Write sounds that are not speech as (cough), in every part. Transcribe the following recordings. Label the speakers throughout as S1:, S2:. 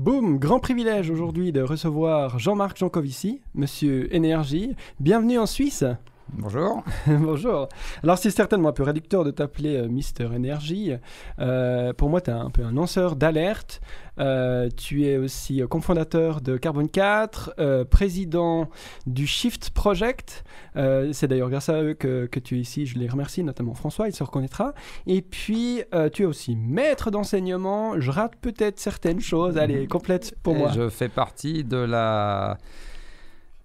S1: Boum, grand privilège aujourd'hui de recevoir Jean-Marc Jancovici, monsieur Énergie. Bienvenue en Suisse. Bonjour. (laughs) Bonjour. Alors c'est certainement un peu réducteur de t'appeler euh, Mister Energy. Euh, pour moi, tu es un peu un lanceur d'alerte. Euh, tu es aussi cofondateur de carbon 4, président du Shift Project. c'est d'ailleurs grâce à eux que, tu es ici. Je les remercie, notamment François, il se reconnaîtra. Et puis, tu es aussi maître d'enseignement. Je rate peut-être certaines choses. Allez, mhm. complète pour moi.
S2: Je fais partie de la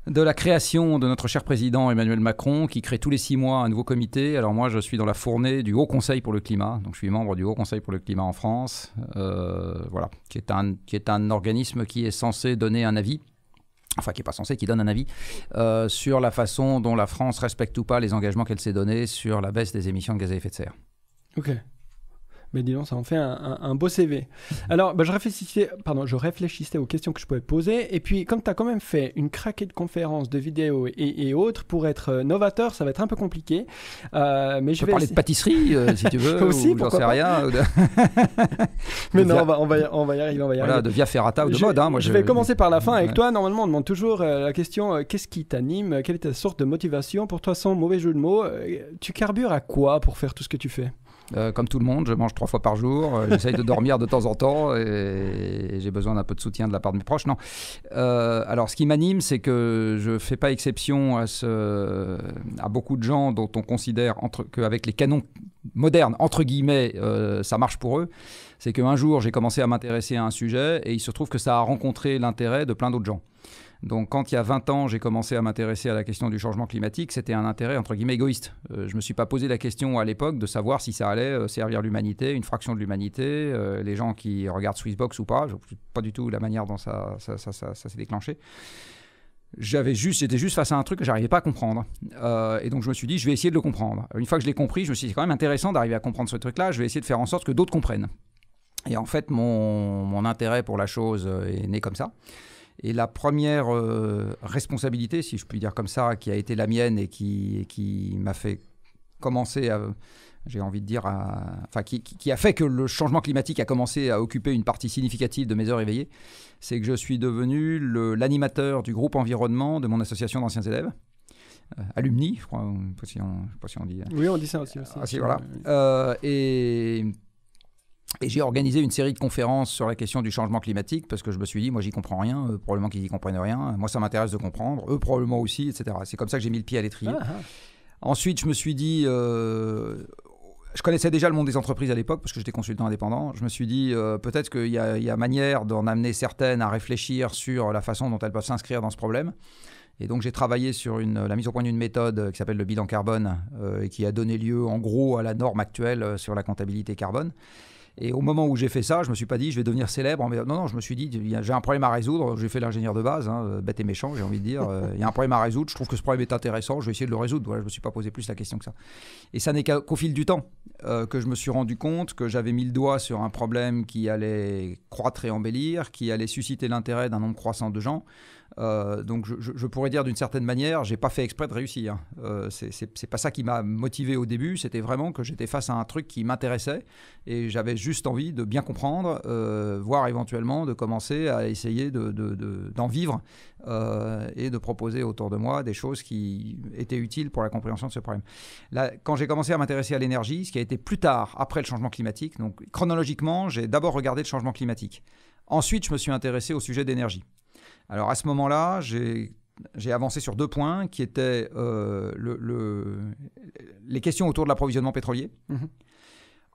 S2: de la création de notre cher président Emmanuel Macron, qui crée tous les six mois un nouveau comité. Alors moi, je suis dans la fournée du Haut Conseil pour le climat, donc je suis membre du Haut Conseil pour le climat en France, euh, voilà, qui est, un, qui est un organisme qui est censé donner un avis enfin qui n'est pas censé, qui donne un avis euh, sur la façon dont la France respecte ou pas les engagements qu'elle s'est donnés sur la baisse des émissions de gaz à effet de serre.
S1: Ok. Mais dis donc, ça en fait un, beau CV. Alors, bah, je, réfléchissais, pardon, je réfléchissais aux questions que je pouvais poser. Et puis, comme tu as quand même fait une craquée de conférences, de vidéos et, autres, pour être euh, novateur, ça va être un peu compliqué. Euh, mais je, vais parler de pâtisserie, euh, si tu veux. (laughs) aussi, ou j'en sais rien. (laughs) mais non, on, va, on, va, y, on va y arriver. voilà, de via ferrata ou de je, mode. Hein, moi, je, vais commencer par la fin avec toi. Normalement, on demande toujours euh, la question qu'est-ce qui t'anime Quelle est ta sorte de motivation Pour toi, sans mauvais jeu de mots, tu carbures à quoi pour faire tout ce que tu fais
S2: euh, comme tout le monde, je mange trois fois par jour, euh, j'essaye de dormir de temps en temps et, j'ai besoin d'un peu de soutien de la part de mes proches. Non. Euh, alors, ce qui m'anime, c'est que je ne fais pas exception à, à beaucoup de gens dont on considère qu'avec les canons modernes, entre guillemets, ça marche pour eux. C'est qu'un jour, j'ai commencé à m'intéresser à un sujet et il se trouve que ça a rencontré l'intérêt de plein d'autres gens. Donc quand il y a 20 ans, j'ai commencé à m'intéresser à la question du changement climatique, c'était un intérêt entre guillemets égoïste. Euh, je ne me suis pas posé la question à l'époque de savoir si ça allait euh, servir l'humanité, une fraction de l'humanité, euh, les gens qui regardent Swissbox ou pas, pas du tout la manière dont ça, s'est déclenché. J'avais juste, j'étais juste face à un truc que j'arrivais pas à comprendre. et donc je me suis dit, je vais essayer de le comprendre. Une fois que je l'ai compris, je me suis dit, c'est quand même intéressant d'arriver à comprendre ce truc-là, je vais essayer de faire en sorte que d'autres comprennent. Et en fait, mon intérêt pour la chose est né comme ça. Et la première euh, responsabilité, si je puis dire comme ça, qui a été la mienne et qui, qui m'a fait commencer à, j'ai envie de dire, enfin, qui, a fait que le changement climatique a commencé à occuper une partie significative de mes heures éveillées, c'est que je suis devenu l'animateur du groupe environnement de mon association d'anciens élèves. Euh, alumni, je crois, je ne sais, pas si on dit. Euh, oui, on dit ça aussi. Ah, si, voilà. et et j'ai organisé une série de conférences sur la question du changement climatique parce que je me suis dit, moi j'y comprends rien, eux, probablement qu'ils y comprennent rien, moi ça m'intéresse de comprendre, eux probablement aussi, etc. C'est comme ça que j'ai mis le pied à l'étrier. Ah, ah. Ensuite, je me suis dit, euh, je connaissais déjà le monde des entreprises à l'époque parce que j'étais consultant indépendant. Je me suis dit, euh, peut-être qu'il y, a manière d'en amener certaines à réfléchir sur la façon dont elles peuvent s'inscrire dans ce problème. Et donc j'ai travaillé sur la mise au point d'une méthode euh, qui s'appelle le bilan carbone et qui a donné lieu en gros à la norme actuelle sur la comptabilité carbone. Et au moment où j'ai fait ça, je me suis pas dit je vais devenir célèbre. non, non, je me suis dit j'ai un problème à résoudre. J'ai fait l'ingénieur de base, hein, bête et méchant, j'ai envie de dire. Euh, il y a un problème à résoudre. Je trouve que ce problème est intéressant. Je vais essayer de le résoudre. Voilà, je me suis pas posé plus la question que ça. Et ça n'est qu'au fil du temps euh, que je me suis rendu compte que j'avais mis le doigt sur un problème qui allait croître et embellir, qui allait susciter l'intérêt d'un nombre croissant de gens. Euh, donc je, pourrais dire d'une certaine manière, j'ai pas fait exprès de réussir. Euh, c'est pas ça qui m'a motivé au début, c'était vraiment que j'étais face à un truc qui m'intéressait et j'avais juste envie de bien comprendre, euh, voire éventuellement de commencer à essayer d'en vivre euh, et de proposer autour de moi des choses qui étaient utiles pour la compréhension de ce problème. quand j'ai commencé à m'intéresser à l'énergie, ce qui a été plus tard, après le changement climatique, donc chronologiquement, j'ai d'abord regardé le changement climatique. Ensuite, je me suis intéressé au sujet d'énergie. Alors à ce moment-là, j'ai avancé sur deux points qui étaient euh, le, les questions autour de l'approvisionnement pétrolier. Mhm.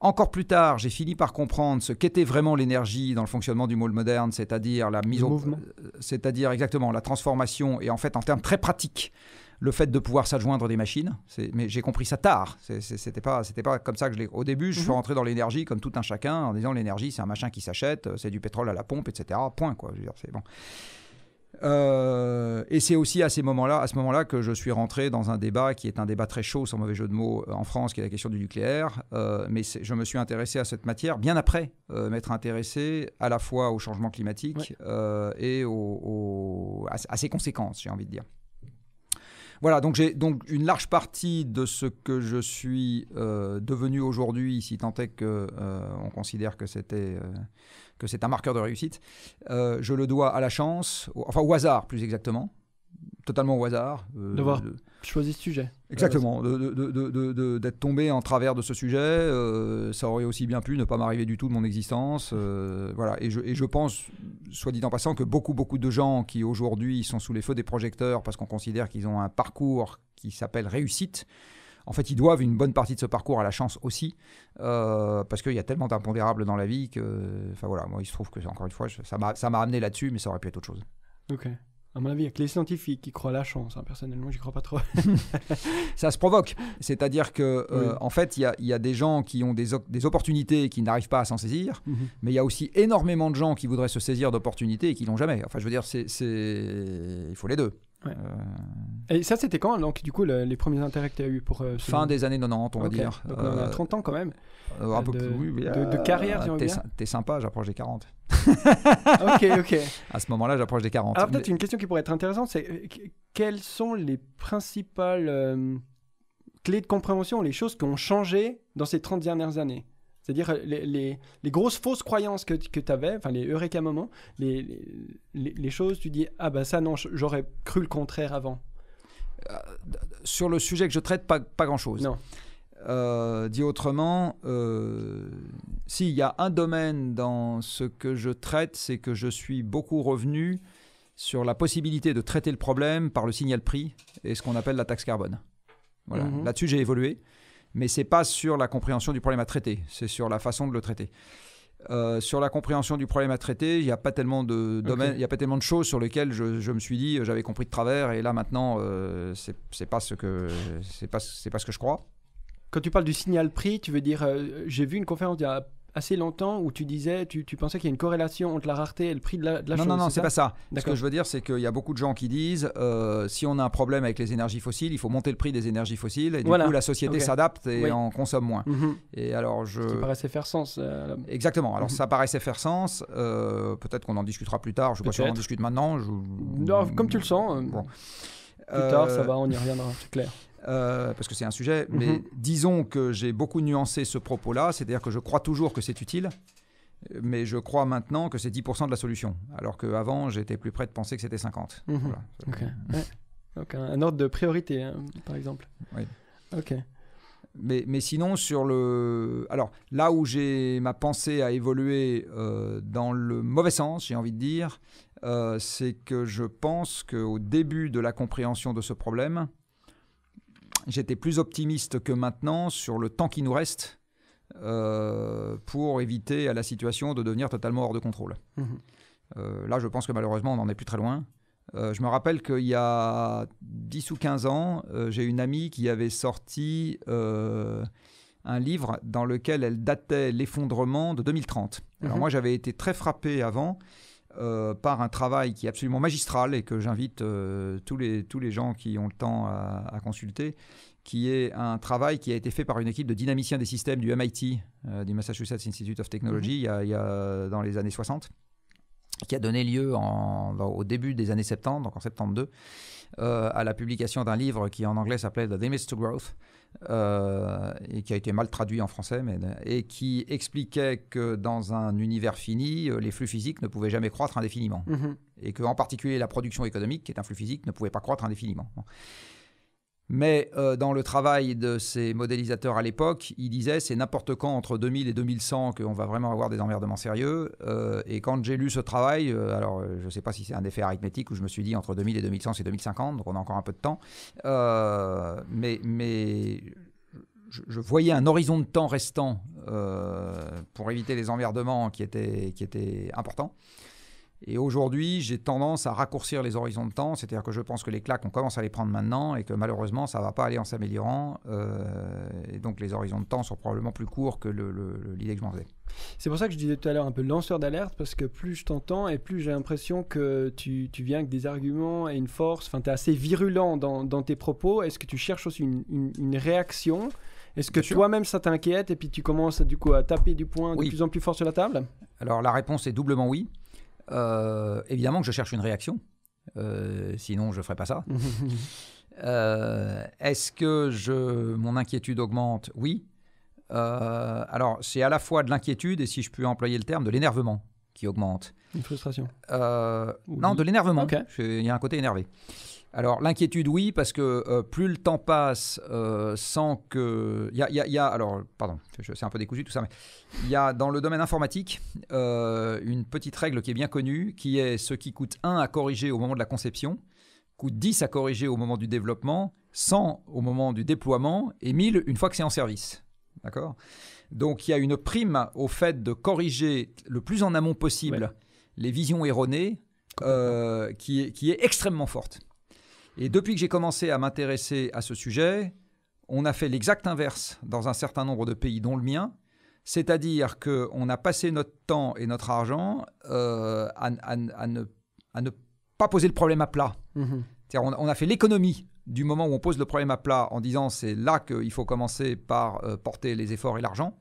S2: Encore plus tard, j'ai fini par comprendre ce qu'était vraiment l'énergie dans le fonctionnement du monde moderne, c'est-à-dire la mise euh, c'est-à-dire exactement la transformation et en fait en termes très pratiques le fait de pouvoir s'adjoindre des machines. Mais j'ai compris ça tard. C'était pas, c'était pas comme ça que je l'ai. Au début, je suis mhm. rentré dans l'énergie comme tout un chacun en disant l'énergie, c'est un machin qui s'achète, c'est du pétrole à la pompe, etc. Point quoi. dire, c'est bon. Euh, et c'est aussi à ces moments-là, à ce moment-là, que je suis rentré dans un débat qui est un débat très chaud, sans mauvais jeu de mots, euh, en France, qui est la question du nucléaire. Euh, mais je me suis intéressé à cette matière bien après m'être intéressé à la fois au changement climatique et à, ses conséquences, j'ai envie de dire. Voilà, donc j'ai donc une large partie de ce que je suis devenu aujourd'hui, si tant est qu'on considère que c'était que c'est un marqueur de réussite. Euh, je le dois à la chance, enfin au hasard plus exactement, totalement au hasard. Euh, de
S1: choisir ce sujet. Exactement,
S2: d'être tombé en travers de ce sujet, euh, ça aurait aussi bien pu ne pas m'arriver du tout de mon existence. Euh, voilà, et je, et je, pense, soit dit en passant, que beaucoup, beaucoup de gens qui aujourd'hui sont sous les feux des projecteurs parce qu'on considère qu'ils ont un parcours qui s'appelle réussite, en fait, ils doivent une bonne partie de ce parcours à la chance aussi, euh, parce qu'il y a tellement d'impondérables dans la vie que, enfin voilà, moi, il se trouve que, encore une fois, ça m'a amené là-dessus, mais ça aurait pu être autre chose.
S1: Ok. À mon avis, il y a que les scientifiques qui croient à la chance. Personnellement, hein, Personnellement, j'y crois pas trop. (laughs) ça
S2: se provoque. C'est-à-dire que, euh, en fait, il y, a, des gens qui ont des, opportunités et qui n'arrivent pas à s'en saisir. Mhm. Mais il y a aussi énormément de gens qui voudraient se saisir d'opportunités et qui l'ont jamais. Enfin, je veux dire, c'est, il faut les deux. Euh.
S1: Et ça, c'était quand donc du coup les premiers intérêts que tu as eu pour euh, fin des années 90, on va dire. Donc, on a 30
S2: euh, ans quand même. un peu de, plus, de, carrière. T'es, sympa, j'approche des 40. Ah, ok, ok. (laughs) À ce moment-là, j'approche des 40. Alors peut-être
S1: une question qui pourrait être intéressante, c'est quelles sont les principales clés de compréhension, les choses qui ont changé dans ces 30 dernières années c'est-à-dire euh, les, grosses fausses croyances que, que tu avais, enfin les eureka moments, les, les, les, choses, tu dis ah ben ça non, j'aurais cru le contraire avant.
S2: Euh, sur le sujet que je traite, pas, pas grand-chose. Non. Euh, dit autrement, si il y a un domaine dans ce que je traite, c'est que je suis beaucoup revenu sur la possibilité de traiter le problème par le signal prix et ce qu'on appelle la taxe carbone. Voilà. Mhm. Là-dessus, j'ai évolué mais c'est pas sur la compréhension du problème à traiter, c'est sur la façon de le traiter. Euh, sur la compréhension du problème à traiter, il n'y a pas tellement de domaines, il a pas tellement de choses sur lesquelles je, me suis dit euh, j'avais compris de travers et là maintenant euh, c'est pas ce que c'est pas c'est pas ce que je crois. Quand tu parles du signal prix, tu veux dire j'ai vu une conférence il y a assez longtemps où tu
S1: disais, tu, tu pensais qu'il y a une corrélation entre la rareté et le prix de la, de non, chose. Non, non, c'est pas ça. Ce que je
S2: veux dire, c'est qu'il y a beaucoup de gens qui disent, euh, si on a un problème avec les énergies fossiles, il faut monter le prix des énergies fossiles et du coup la société s'adapte et en consomme moins. Ça mhm. Et alors je. paraissait faire sens. Euh, Exactement. Alors mhm. ça paraissait faire sens. Euh, peut-être qu'on en discutera plus tard. Je ne sais pas si on en discute maintenant. Non, comme tu le sens. Plus tard, ça va, on y reviendra, c'est clair. Euh, parce que c'est un sujet, mhm. mais disons que j'ai beaucoup nuancé ce propos-là, c'est-à-dire que je crois toujours que c'est utile, mais je crois maintenant que c'est 10% de la solution, alors qu'avant, j'étais plus près de penser que c'était 50%.
S1: Donc mhm. un, ordre de priorité, hein, par exemple. Oui. Ok.
S2: Mais, sinon, sur le. Alors, là où j'ai ma pensée a évolué euh, dans le mauvais sens, j'ai envie de dire, euh, c'est que je pense qu'au début de la compréhension de ce problème, j'étais plus optimiste que maintenant sur le temps qui nous reste euh, pour éviter à la situation de devenir totalement hors de contrôle. Mhm. Euh, là, je pense que malheureusement, on n'en est plus très loin. Euh, je me rappelle qu'il y a 10 ou 15 ans, j'ai une amie qui avait sorti un livre dans lequel elle datait l'effondrement de 2030. Alors mhm. moi, j'avais été très frappé avant euh, par un travail qui est absolument magistral et que j'invite euh, tous, les, tous les gens qui ont le temps à, consulter, qui est un travail qui a été fait par une équipe de dynamiciens des systèmes du MIT, euh, du Massachusetts Institute of Technology, mhm. il, y a, dans les années 60, qui a donné lieu au début des années 70, donc en 72, 2, à la publication d'un livre qui en anglais s'appelait The Limits to Growth. Euh, et qui a été mal traduit en français, mais, et qui expliquait que dans un univers fini, euh, les flux physiques ne pouvaient jamais croître indéfiniment. Mhm. Et que, en particulier, la production économique, qui est un flux physique, ne pouvait pas croître indéfiniment. Mais euh, dans le travail de ces modélisateurs à l'époque, ils disaient c'est n'importe quand entre 2000 et 2100 qu'on va vraiment avoir des emmerdements sérieux. Euh, et quand j'ai lu ce travail, euh, alors je ne sais pas si c'est un effet arithmétique où je me suis dit entre 2000 et 2100 c'est 2050, donc on a encore un peu de temps. mais, je, voyais un horizon de temps restant pour éviter les emmerdements qui étaient qui et aujourd'hui, j'ai tendance à raccourcir les horizons de temps, c'est-à-dire que je pense que les claques, on commence à les prendre maintenant et que malheureusement, ça ne va pas aller en s'améliorant. Euh, et donc, les horizons de temps sont probablement plus courts que l'idée que je m'en faisais. C'est pour ça que je disais tout
S1: à l'heure un peu lanceur d'alerte, parce que plus je t'entends et plus j'ai l'impression que tu, tu, viens avec des arguments et une force, enfin, tu es assez virulent dans, dans tes propos. Est-ce que tu cherches aussi une, une, réaction est-ce que toi-même ça t'inquiète et puis tu commences du coup à taper du poing de plus en plus fort sur la table
S2: Alors la réponse est doublement oui. Euh, évidemment que je cherche une réaction. Euh, sinon, je ne ferai pas ça. (laughs) Euh, est-ce que je, mon inquiétude augmente Oui. alors, c'est à la fois de l'inquiétude et, si je puis employer le terme, de l'énervement qui augmente. Une frustration Non, de l'énervement. Il y a un côté énervé. Alors l'inquiétude, oui, parce que euh, plus le temps passe euh, sans que... Il y a, alors, pardon, c'est un peu décousu tout ça, mais il y a dans le domaine informatique euh, une petite règle qui est bien connue, qui est ce qui coûte 1 à corriger au moment de la conception, coûte 10 à corriger au moment du développement, 100 au moment du déploiement et 1000 une fois que c'est en service. D'accord Donc il y a une prime au fait de corriger le plus en amont possible les visions erronées qui est extrêmement forte. Et depuis que j'ai commencé à m'intéresser à ce sujet, on a fait l'exact inverse dans un certain nombre de pays, dont le mien, c'est-à-dire qu'on a passé notre temps et notre argent euh, à, ne, pas poser le problème à plat. Mhm. On, a fait l'économie du moment où on pose le problème à plat en disant c'est là qu'il faut commencer par euh, porter les efforts et l'argent.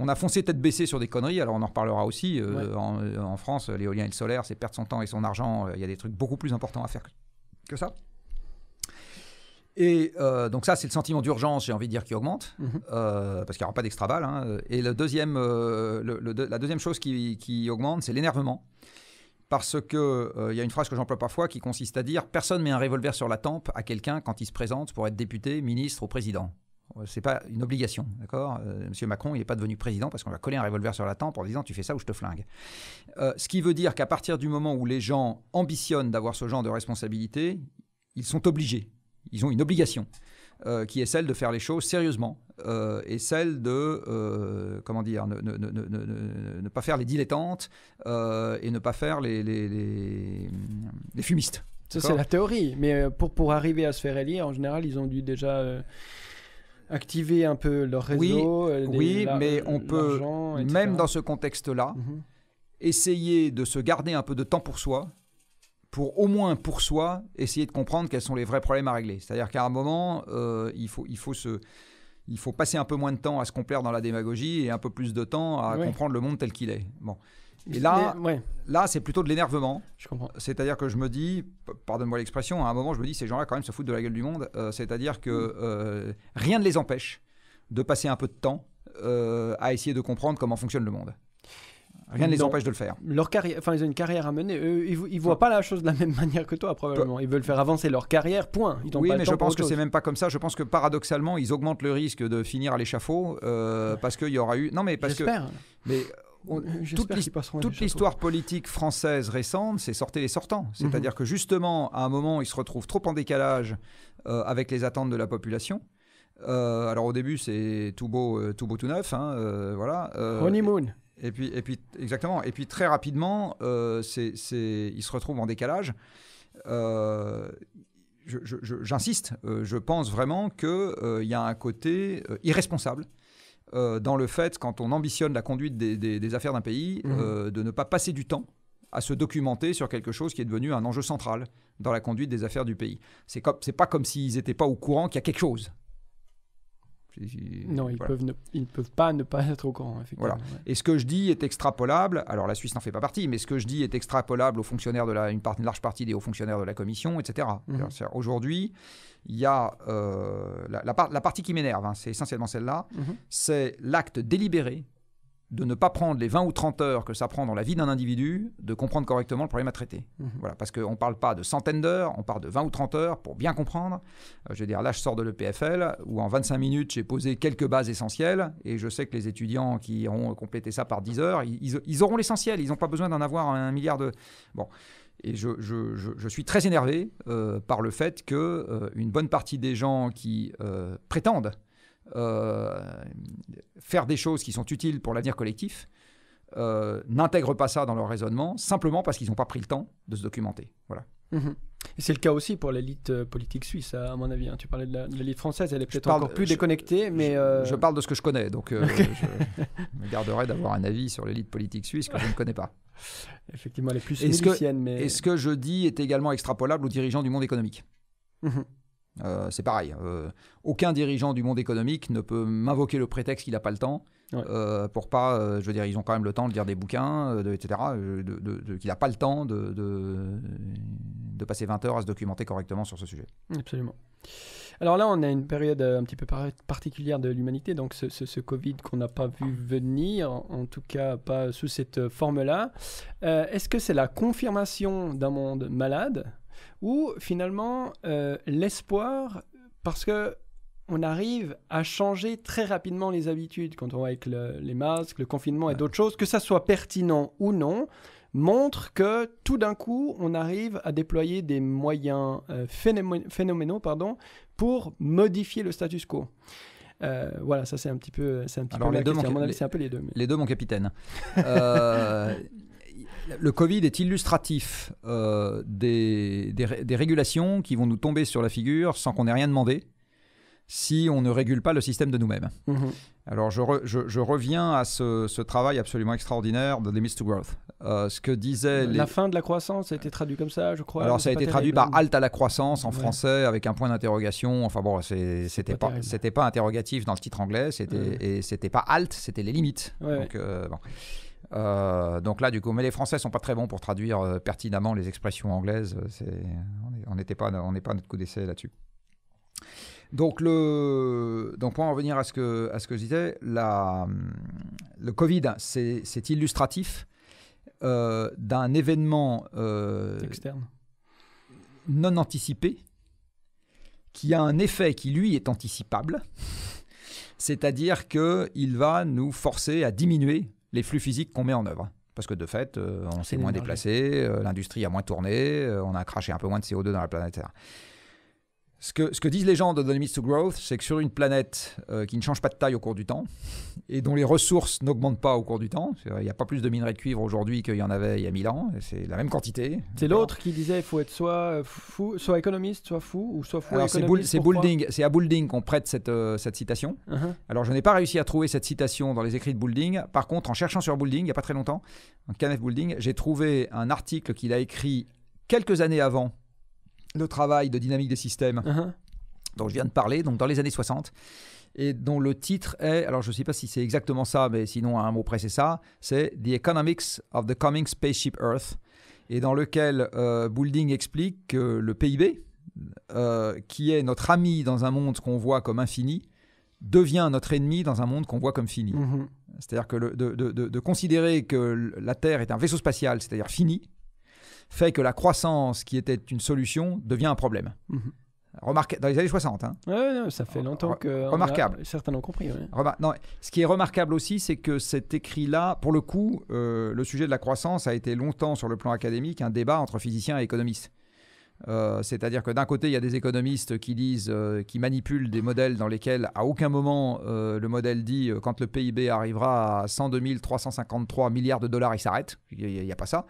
S2: On a foncé tête baissée sur des conneries, alors on en reparlera aussi. Euh, en, France, l'éolien et le solaire, c'est perdre son temps et son argent. Il y a des trucs beaucoup plus importants à faire que ça. Et euh, donc ça, c'est le sentiment d'urgence, j'ai envie de dire, qui augmente, mhm. euh, parce qu'il n'y aura pas d'extraval. Hein. Et le deuxième, euh, la deuxième chose qui, augmente, c'est l'énervement. Parce qu'il il y a une phrase que j'emploie parfois qui consiste à dire personne met un revolver sur la tempe à quelqu'un quand il se présente pour être député, ministre ou président. Ce n'est pas une obligation, d'accord Monsieur Macron, il n'est pas devenu président parce qu'on a collé un revolver sur la tempe en disant tu fais ça ou je te flingue. ce qui veut dire qu'à partir du moment où les gens ambitionnent d'avoir ce genre de responsabilité, ils sont obligés ils ont une obligation euh, qui est celle de faire les choses sérieusement euh, et celle de euh, comment dire ne, pas faire les dilettantes et ne pas faire les, les, fumistes. Ça c'est la
S1: théorie, mais pour, pour arriver à se faire élire, en général, ils ont dû déjà activer un peu leur réseau. Oui, mais on peut,
S2: même dans ce contexte-là, mhm. essayer de se garder un peu de temps pour soi pour au moins pour soi, essayer de comprendre quels sont les vrais problèmes à régler. C'est-à-dire qu'à un moment, euh, il, faut, il, faut se, il faut passer un peu moins de temps à se complaire dans la démagogie et un peu plus de temps à comprendre le monde tel qu'il est. Bon. Et là, là c'est plutôt de l'énervement. C'est-à-dire que je me dis, pardonne-moi l'expression, à un moment, je me dis, ces gens-là, quand même, se foutent de la gueule du monde. Euh, c'est-à-dire que mm. euh, rien ne les empêche de passer un peu de temps à essayer de comprendre comment fonctionne le monde. Rien ne les empêche de le faire.
S1: Leur carrière, enfin, ils ont une carrière à mener. ils, ne voient pas la chose de la même (laughs) manière que toi, probablement. Ils veulent faire avancer leur carrière, point. Ils oui, pas mais je pense que c'est
S2: même pas comme ça. Je pense que paradoxalement, ils augmentent le risque de finir à l'échafaud euh, parce qu'il y aura eu. Non, mais parce que. Mais euh, toute l'histoire politique française récente, c'est sortez les sortants. Mhm. C'est-à-dire que justement, à un moment, ils se retrouvent trop en décalage euh, avec les attentes de la population. alors au début, c'est tout beau, tout beau, tout neuf. Hein, voilà. Honeymoon. Et puis, et puis, exactement. Et puis très rapidement, euh, c'est, se retrouvent en décalage. Euh, j'insiste, euh, je pense vraiment qu'il euh, y a un côté irresponsable dans le fait, quand on ambitionne la conduite des, affaires d'un pays, mmh. de ne pas passer du temps à se documenter sur quelque chose qui est devenu un enjeu central dans la conduite des affaires du pays. C'est, c'est pas comme s'ils n'étaient pas au courant qu'il y a quelque chose. Non, ils, peuvent ne,
S1: ils peuvent pas ne pas être au courant, effectivement. Voilà.
S2: Et ce que je dis est extrapolable, alors la Suisse n'en fait pas partie, mais ce que je dis est extrapolable aux fonctionnaires de la, une, large partie des hauts fonctionnaires de la Commission, etc. Mhm. Aujourd'hui, il y a euh, la, la, partie qui m'énerve, hein, c'est essentiellement celle-là, mhm. c'est l'acte délibéré de ne pas prendre les 20 ou 30 heures que ça prend dans la vie d'un individu de comprendre correctement le problème à traiter. Mhm. Voilà, parce qu'on ne parle pas de centaines d'heures, on parle de 20 ou 30 heures pour bien comprendre. Euh, je veux dire, là, je sors de l'EPFL où en 25 minutes, j'ai posé quelques bases essentielles et je sais que les étudiants qui auront complété ça par 10 heures, ils, auront l'essentiel, ils n'ont pas besoin d'en avoir un milliard de... Bon. Et je, suis très énervé euh, par le fait que euh, une bonne partie des gens qui prétendent euh, faire des choses qui sont utiles pour l'avenir collectif, euh, n'intègrent pas ça dans leur raisonnement, simplement parce qu'ils n'ont pas pris le temps de se documenter. Voilà. Mhm. Et
S1: c'est le cas aussi pour l'élite euh, politique suisse, hein, à mon avis. Hein. Tu parlais de l'élite française, elle est peut-être encore plus déconnectée,
S2: mais... Je, parle de ce que je connais, donc (laughs) je me garderai d'avoir un avis sur l'élite politique suisse que je ne connais pas. (laughs) Effectivement, elle est plus est mais... Est-ce que je dis est également extrapolable aux dirigeants du monde économique mhm. Euh, c'est pareil. Euh, aucun dirigeant du monde économique ne peut m'invoquer le prétexte qu'il n'a pas le temps. Euh, pour pas, je veux dire, ils ont quand même le temps de lire des bouquins, etc. qu'il n'a pas le temps de, passer 20 heures à se documenter correctement sur ce sujet.
S1: Absolument. Alors là, on a une période un petit peu particulière de l'humanité, donc ce, Covid qu'on n'a pas vu ah. venir, en, tout cas pas sous cette forme-là. Est-ce que c'est la confirmation d'un monde malade où finalement euh, l'espoir, parce que on arrive à changer très rapidement les habitudes quand on avec les masques, le confinement et d'autres choses, que ça soit pertinent ou non, montre que tout d'un coup, on arrive à déployer des moyens euh, phénoménaux pardon, pour modifier le status quo. Euh, voilà, ça c'est un petit peu, c'est un petit peu les deux, c'est un peu
S2: les deux. mon capitaine. (laughs) Le Covid est illustratif euh, des, régulations qui vont nous tomber sur la figure sans qu'on ait rien demandé si on ne régule pas le système de nous-mêmes. Mhm. Alors je, reviens à ce, travail absolument extraordinaire de Limits to Growth. Euh, ce que disait... La fin de la croissance a été traduit comme ça, je crois. Alors ça a été traduit par halte à la croissance en français avec un point d'interrogation. Enfin bon, c'était pas, pas, pas interrogatif dans le titre anglais, ouais. et c'était pas halte, c'était les limites. Donc, euh, bon. Euh, donc là, du coup, mais les Français sont pas très bons pour traduire euh, pertinemment les expressions anglaises. Euh, on n'est pas, on n'est pas notre coup d'essai là-dessus. Donc le, donc pour en revenir à ce que, à ce que je disais, la, le Covid, c'est, illustratif d'un événement externe, non anticipé, qui a un effet qui lui est anticipable. (laughs) C'est-à-dire qu'il va nous forcer à diminuer les flux physiques qu'on met en œuvre. Parce que de fait, euh, on s'est moins déplacé, euh, l'industrie a moins tourné, euh, on a craché un peu moins de CO2 dans la planète Terre. Ce que, disent les gens de The to Growth, c'est que sur une planète euh, qui ne change pas de taille au cours du temps (laughs) et dont les ressources n'augmentent pas au cours du temps, il n'y a pas plus de minerais de cuivre aujourd'hui qu'il y en avait il y a 1000 ans, c'est la même quantité. C'est l'autre qui disait il faut être soit, euh, fou,
S1: soit économiste, soit fou, ou soit fou Alors c'est, c'est,
S2: à Boulding qu'on prête cette, euh, citation. Uh-huh. Alors je n'ai pas réussi à trouver cette citation dans les écrits de Boulding. Par contre, en cherchant sur Boulding, il n'y a pas très longtemps, Kenneth Boulding, j'ai trouvé un article qu'il a écrit quelques années avant le travail de dynamique des systèmes uh-huh. dont je viens de parler, donc dans les années 60, et dont le titre est, alors je ne sais pas si c'est exactement ça, mais sinon à un mot près c'est ça, c'est The Economics of the Coming Spaceship Earth, et dans lequel euh, Boulding explique que le PIB, euh, qui est notre ami dans un monde qu'on voit comme infini, devient notre ennemi dans un monde qu'on voit comme fini. Mm-hmm. C'est-à-dire que de, considérer que la Terre est un vaisseau spatial, c'est-à-dire fini, fait que la croissance, qui était une solution, devient un problème. Mhm. dans les années 60. Hein. ça fait longtemps que. Remarquable. certains l'ont compris. ce qui est remarquable aussi, c'est que cet écrit-là, pour le coup, euh, le sujet de la croissance a été longtemps, sur le plan académique, un débat entre physiciens et économistes. Euh, c'est-à-dire que d'un côté, il y a des économistes qui disent, euh, qui manipulent des modèles dans lesquels à aucun moment euh, le modèle dit quand le PIB arrivera à 102 353 milliards de dollars, il s'arrête. Il n'y a, pas ça.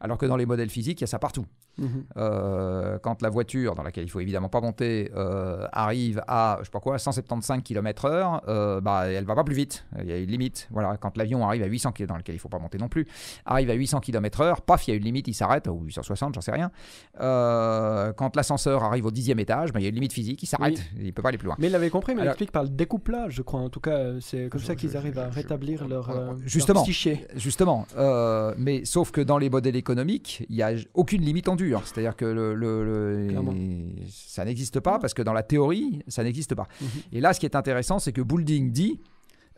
S2: Alors que dans les modèles physiques, il y a ça partout. Mhm. Euh, quand la voiture, dans laquelle il faut évidemment pas monter, euh, arrive à, je sais pas quoi, 175 km/h, euh, bah, elle va pas plus vite. Il y a une limite. Voilà, quand l'avion arrive à 800 km, dans lequel il faut pas monter non plus, arrive à 800 km/h, paf, il y a une limite, il s'arrête, ou 860, j'en sais rien. Euh, quand l'ascenseur arrive au dixième étage, bah, il y a une limite physique, il s'arrête, il il peut pas aller plus loin. Mais il l'avait
S1: compris, mais il explique par le découplage, je crois. En tout cas, c'est comme ça qu'ils arrivent à rétablir leur, justement,
S2: Justement, mais sauf que dans les modèles économiques, il y a aucune limite en Hein. C'est-à-dire que le, ça n'existe pas parce que dans la théorie, ça n'existe pas. Mhm. Et là, ce qui est intéressant, c'est que Boulding dit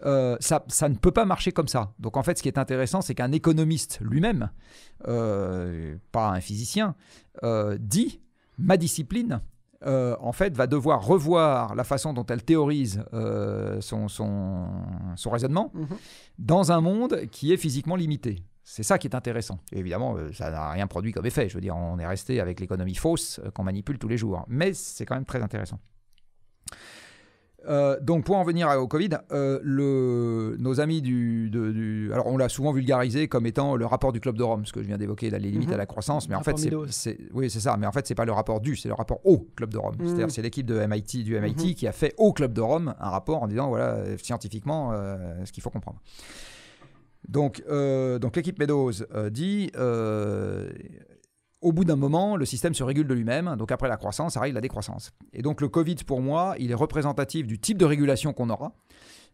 S2: euh, ça, ne peut pas marcher comme ça. Donc en fait, ce qui est intéressant, c'est qu'un économiste lui-même, euh, pas un physicien, euh, dit ma discipline. en fait, va devoir revoir la façon dont elle théorise son, son, son, raisonnement mhm. dans un monde qui est physiquement limité. C'est ça qui est intéressant. évidemment, euh, ça n'a rien produit comme effet. Je veux dire, on est resté avec l'économie fausse euh, qu'on manipule tous les jours. Mais c'est quand même très intéressant. Euh, donc pour en venir au Covid, nos amis du, alors on l'a souvent vulgarisé comme étant le rapport du club de Rome, ce que je viens d'évoquer, les limites mhm. à la croissance, mais en fait c'est, oui c'est ça, mais en fait c'est pas le rapport du, c'est le rapport au club de Rome. C'est-à-dire mhm. c'est l'équipe de MIT du MIT mhm. qui a fait au club de Rome un rapport en disant voilà scientifiquement ce qu'il faut comprendre. Donc, euh, donc l'équipe Meadows euh, dit euh, au bout d'un moment, le système se régule de lui-même. Donc après la croissance, arrive la décroissance. Et donc le Covid, pour moi, il est représentatif du type de régulation qu'on aura.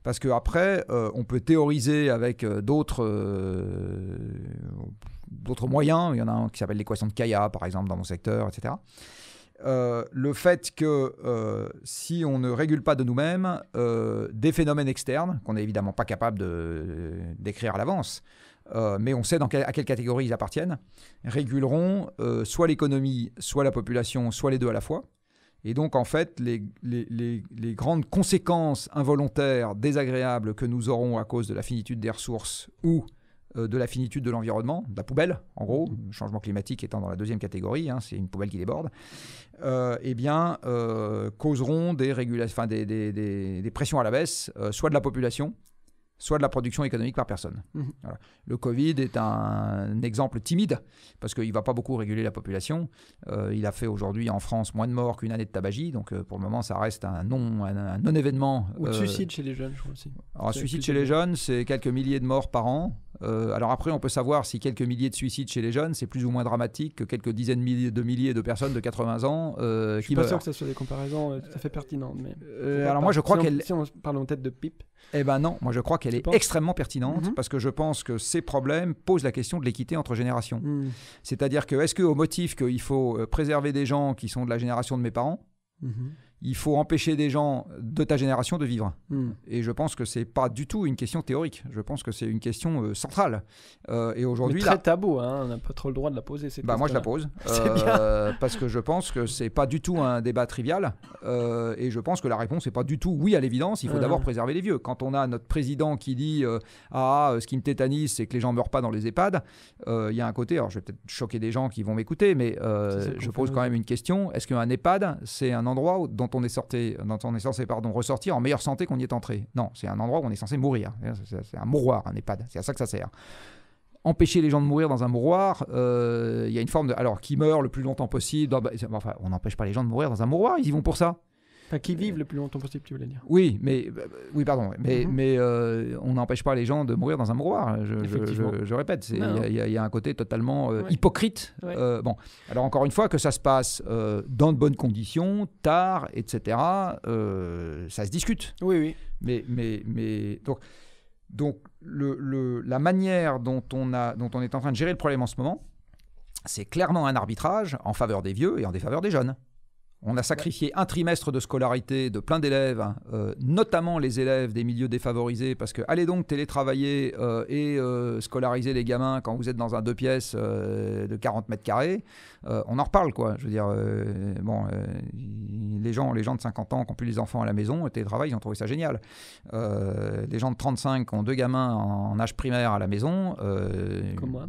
S2: Parce qu'après, on peut théoriser avec d'autres d'autres moyens. Il y en a un qui s'appelle l'équation de Kaya, par exemple, dans mon secteur, etc. Euh, le fait que euh, si on ne régule pas de nous-mêmes euh, des phénomènes externes, qu'on n'est évidemment pas capable d'écrire à l'avance, mais on sait dans à quelle catégorie ils appartiennent, réguleront soit l'économie, soit la population, soit les deux à la fois. Et donc, en fait, les grandes conséquences involontaires, désagréables que nous aurons à cause de la finitude des ressources ou euh, de la finitude de l'environnement, de la poubelle, en gros, le changement climatique étant dans la deuxième catégorie, hein, c'est une poubelle qui déborde, euh, eh bien, euh, causeront des, enfin, des, pressions à la baisse, soit de la population, soit de la production économique par personne. Mhm. Le Covid est un exemple timide, parce qu'il ne va pas beaucoup réguler la population. Euh, il a fait aujourd'hui en France moins de morts qu'une année de tabagie, donc euh, pour le moment ça reste un non-événement. Un, non Ou euh, suicide chez
S1: les jeunes, je crois aussi. Alors suicide chez les
S2: jeunes, c'est quelques milliers de morts par an. alors après, on peut savoir si quelques milliers de suicides chez les jeunes, c'est plus ou moins dramatique que quelques dizaines de milliers de personnes de 80 ans je suis pas sûr que
S1: ce soit des comparaisons tout à fait pertinentes. Mais... alors moi, je crois qu'elle... Si
S2: on parle en tête de pipe eh ben non, moi je crois qu'elle est extrêmement pertinente mhm. parce que je pense que ces problèmes posent la question de l'équité entre générations. Mhm. C'est-à-dire que est-ce qu'au motif qu'il faut euh, préserver des gens qui sont de la génération de mes parents, mhm il faut empêcher des gens de ta génération de vivre. Hmm. Et je pense que c'est pas du tout une question théorique. Je pense que c'est une question euh, centrale. Euh, et aujourd'hui, très
S1: tabou. Hein, on n'a pas trop le droit de la poser. bah moi, je la pose (laughs) euh,
S2: parce que je pense que c'est pas du tout un débat trivial. et je pense que la réponse n'est pas du tout oui à l'évidence. Il faut ah. d'abord préserver les vieux. Quand on a notre président qui dit ah, ah ce qui me tétanise, c'est que les gens meurent pas dans les EHPAD. Il y a un côté. Alors, je vais peut-être choquer des gens qui vont m'écouter, mais je pose quand même une question. Est-ce qu'un EHPAD, c'est un endroit dont on est, sorti, on est censé pardon, ressortir en meilleure santé qu'on y est entré. Non, c'est un endroit où on est censé mourir. C'est un mouroir, un EHPAD. C'est à ça que ça sert empêcher les gens de mourir dans un mouroir, euh, il y a une forme de... Alors, qui meurt le plus longtemps possible, bah, on n'empêche pas les gens de mourir dans un mouroir, ils y vont pour ça.
S1: Enfin, qui vivent le plus longtemps possible, tu voulais dire.
S2: Oui, mais euh, oui, pardon. Mais, mhm. mais euh, on n'empêche pas les gens de mourir dans un mouroir. Je, répète, il y, a un côté totalement euh, hypocrite. bon, alors encore une fois, que ça se passe dans de bonnes conditions, tard, etc., ça se discute. Oui, oui. Mais, mais, mais donc, donc la manière dont on, a, dont on est en train de gérer le problème en ce moment, c'est clairement un arbitrage en faveur des vieux et en défaveur des jeunes. On a sacrifié un trimestre de scolarité de plein d'élèves, euh, notamment les élèves des milieux défavorisés, parce que allez donc télétravailler euh, et euh, scolariser les gamins quand vous êtes dans un deux pièces de 40 mètres carrés, on en reparle quoi. Je veux dire, bon, les gens, les gens de 50 ans qui n'ont plus les enfants à la maison, au télétravail, ils ont trouvé ça génial. les gens de 35 qui ont deux gamins en, en âge primaire à la maison, comme moi.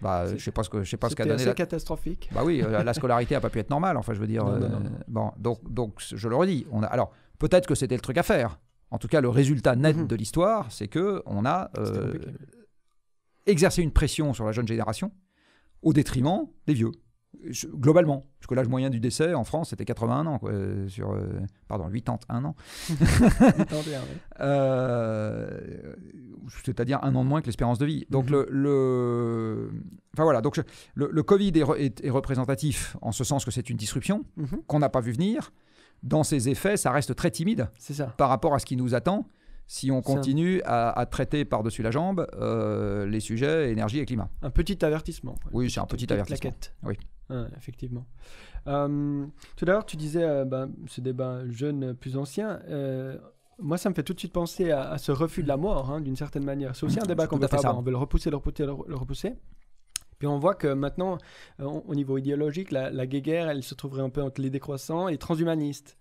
S2: Bah, je sais pas ce que je sais pas ce qu'a donné. C'est la... catastrophique. Bah oui, euh, la, scolarité a pas pu être normale. Enfin, je veux dire. Euh, bon, donc donc je le redis. On a alors peut-être que c'était le truc à faire. En tout cas, le résultat net mhm. de l'histoire, c'est que on a euh, exercé une pression sur la jeune génération au détriment des vieux globalement, parce que l'âge moyen du décès en France, c'était 81 ans, euh, sur, euh, pardon, 81 ans. (laughs) Euh, c'est-à-dire un an de moins que l'espérance de vie. Donc, mhm. le, enfin voilà, donc le, Covid est, représentatif en ce sens que c'est une disruption mhm. qu'on n'a pas vu venir. Dans ses effets, ça reste très timide ça. par rapport à ce qui nous attend si on continue à, traiter par-dessus la jambe euh, les sujets énergie et climat.
S1: Un petit avertissement. Oui, c'est un petit avertissement. Plaquette. Oui. effectivement. Euh, tout d'abord, tu disais euh, bah, ce débat jeune plus ancien. moi, ça me fait tout de suite penser à, ce refus de la mort, hein, d'une certaine manière. C'est aussi un mm, débat qu'on veut faire. On veut le repousser, le repousser, le repousser. Puis on voit que maintenant, au niveau idéologique, la, la guéguerre, elle se trouverait un peu entre les décroissants et les transhumanistes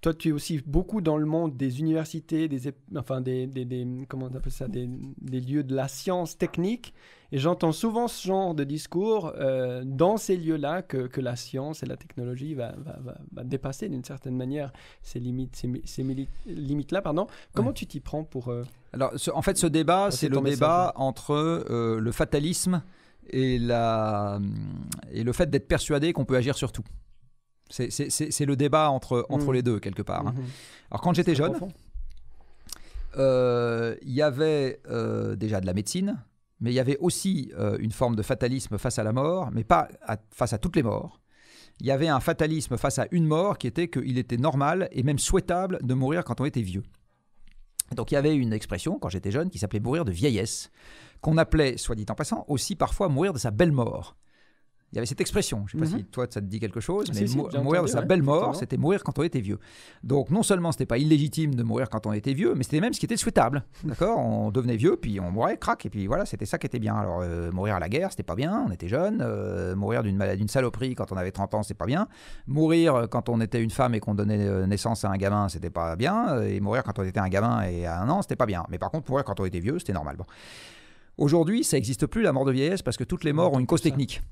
S1: toi, tu es aussi beaucoup dans le monde des universités, des, enfin des, des, comment on ça, des, des, lieux de la science technique. Et j'entends souvent ce genre de discours euh, dans ces lieux-là que, que, la science et la technologie va, va, va, dépasser d'une certaine manière ces limites, ces, limites-là. Pardon. Comment tu t'y prends pour euh,
S2: Alors, en fait, ce débat, c'est le débat hein. entre euh, le fatalisme et, la, et le fait d'être persuadé qu'on peut agir sur tout. C'est le débat entre, mmh. les deux, quelque part. Hein. Mmh. Alors, quand j'étais jeune, euh, il y avait euh, déjà de la médecine, mais il y avait aussi euh, une forme de fatalisme face à la mort, mais pas face à toutes les morts. Il y avait un fatalisme face à une mort qui était qu'il était normal et même souhaitable de mourir quand on était vieux. Donc il y avait une expression quand j'étais jeune qui s'appelait mourir de vieillesse, qu'on appelait, soit dit en passant, aussi parfois mourir de sa belle mort. Il y avait cette expression, je ne sais pas mhm. si toi ça te dit quelque chose, ah, mais mourir de sa belle mort, c'était mourir quand on était vieux. Donc non seulement ce n'était pas illégitime de mourir quand on était vieux, mais c'était même ce qui était souhaitable. (laughs) D'accord On devenait vieux, puis on mourait, crac, et puis voilà, c'était ça qui était bien. Alors euh, mourir à la guerre, c'était pas bien, on était jeune. Euh, mourir d'une maladie, d'une saloperie quand on avait 30 ans, c'était pas bien. Mourir euh, quand on était une femme et qu'on donnait naissance à un gamin, c'était pas bien. Et mourir quand on était un gamin et à un an, c'était pas bien. Mais par contre, mourir quand on était vieux, c'était normal. Aujourd'hui, ça n'existe plus la mort de vieillesse parce que toutes les morts ont une cause technique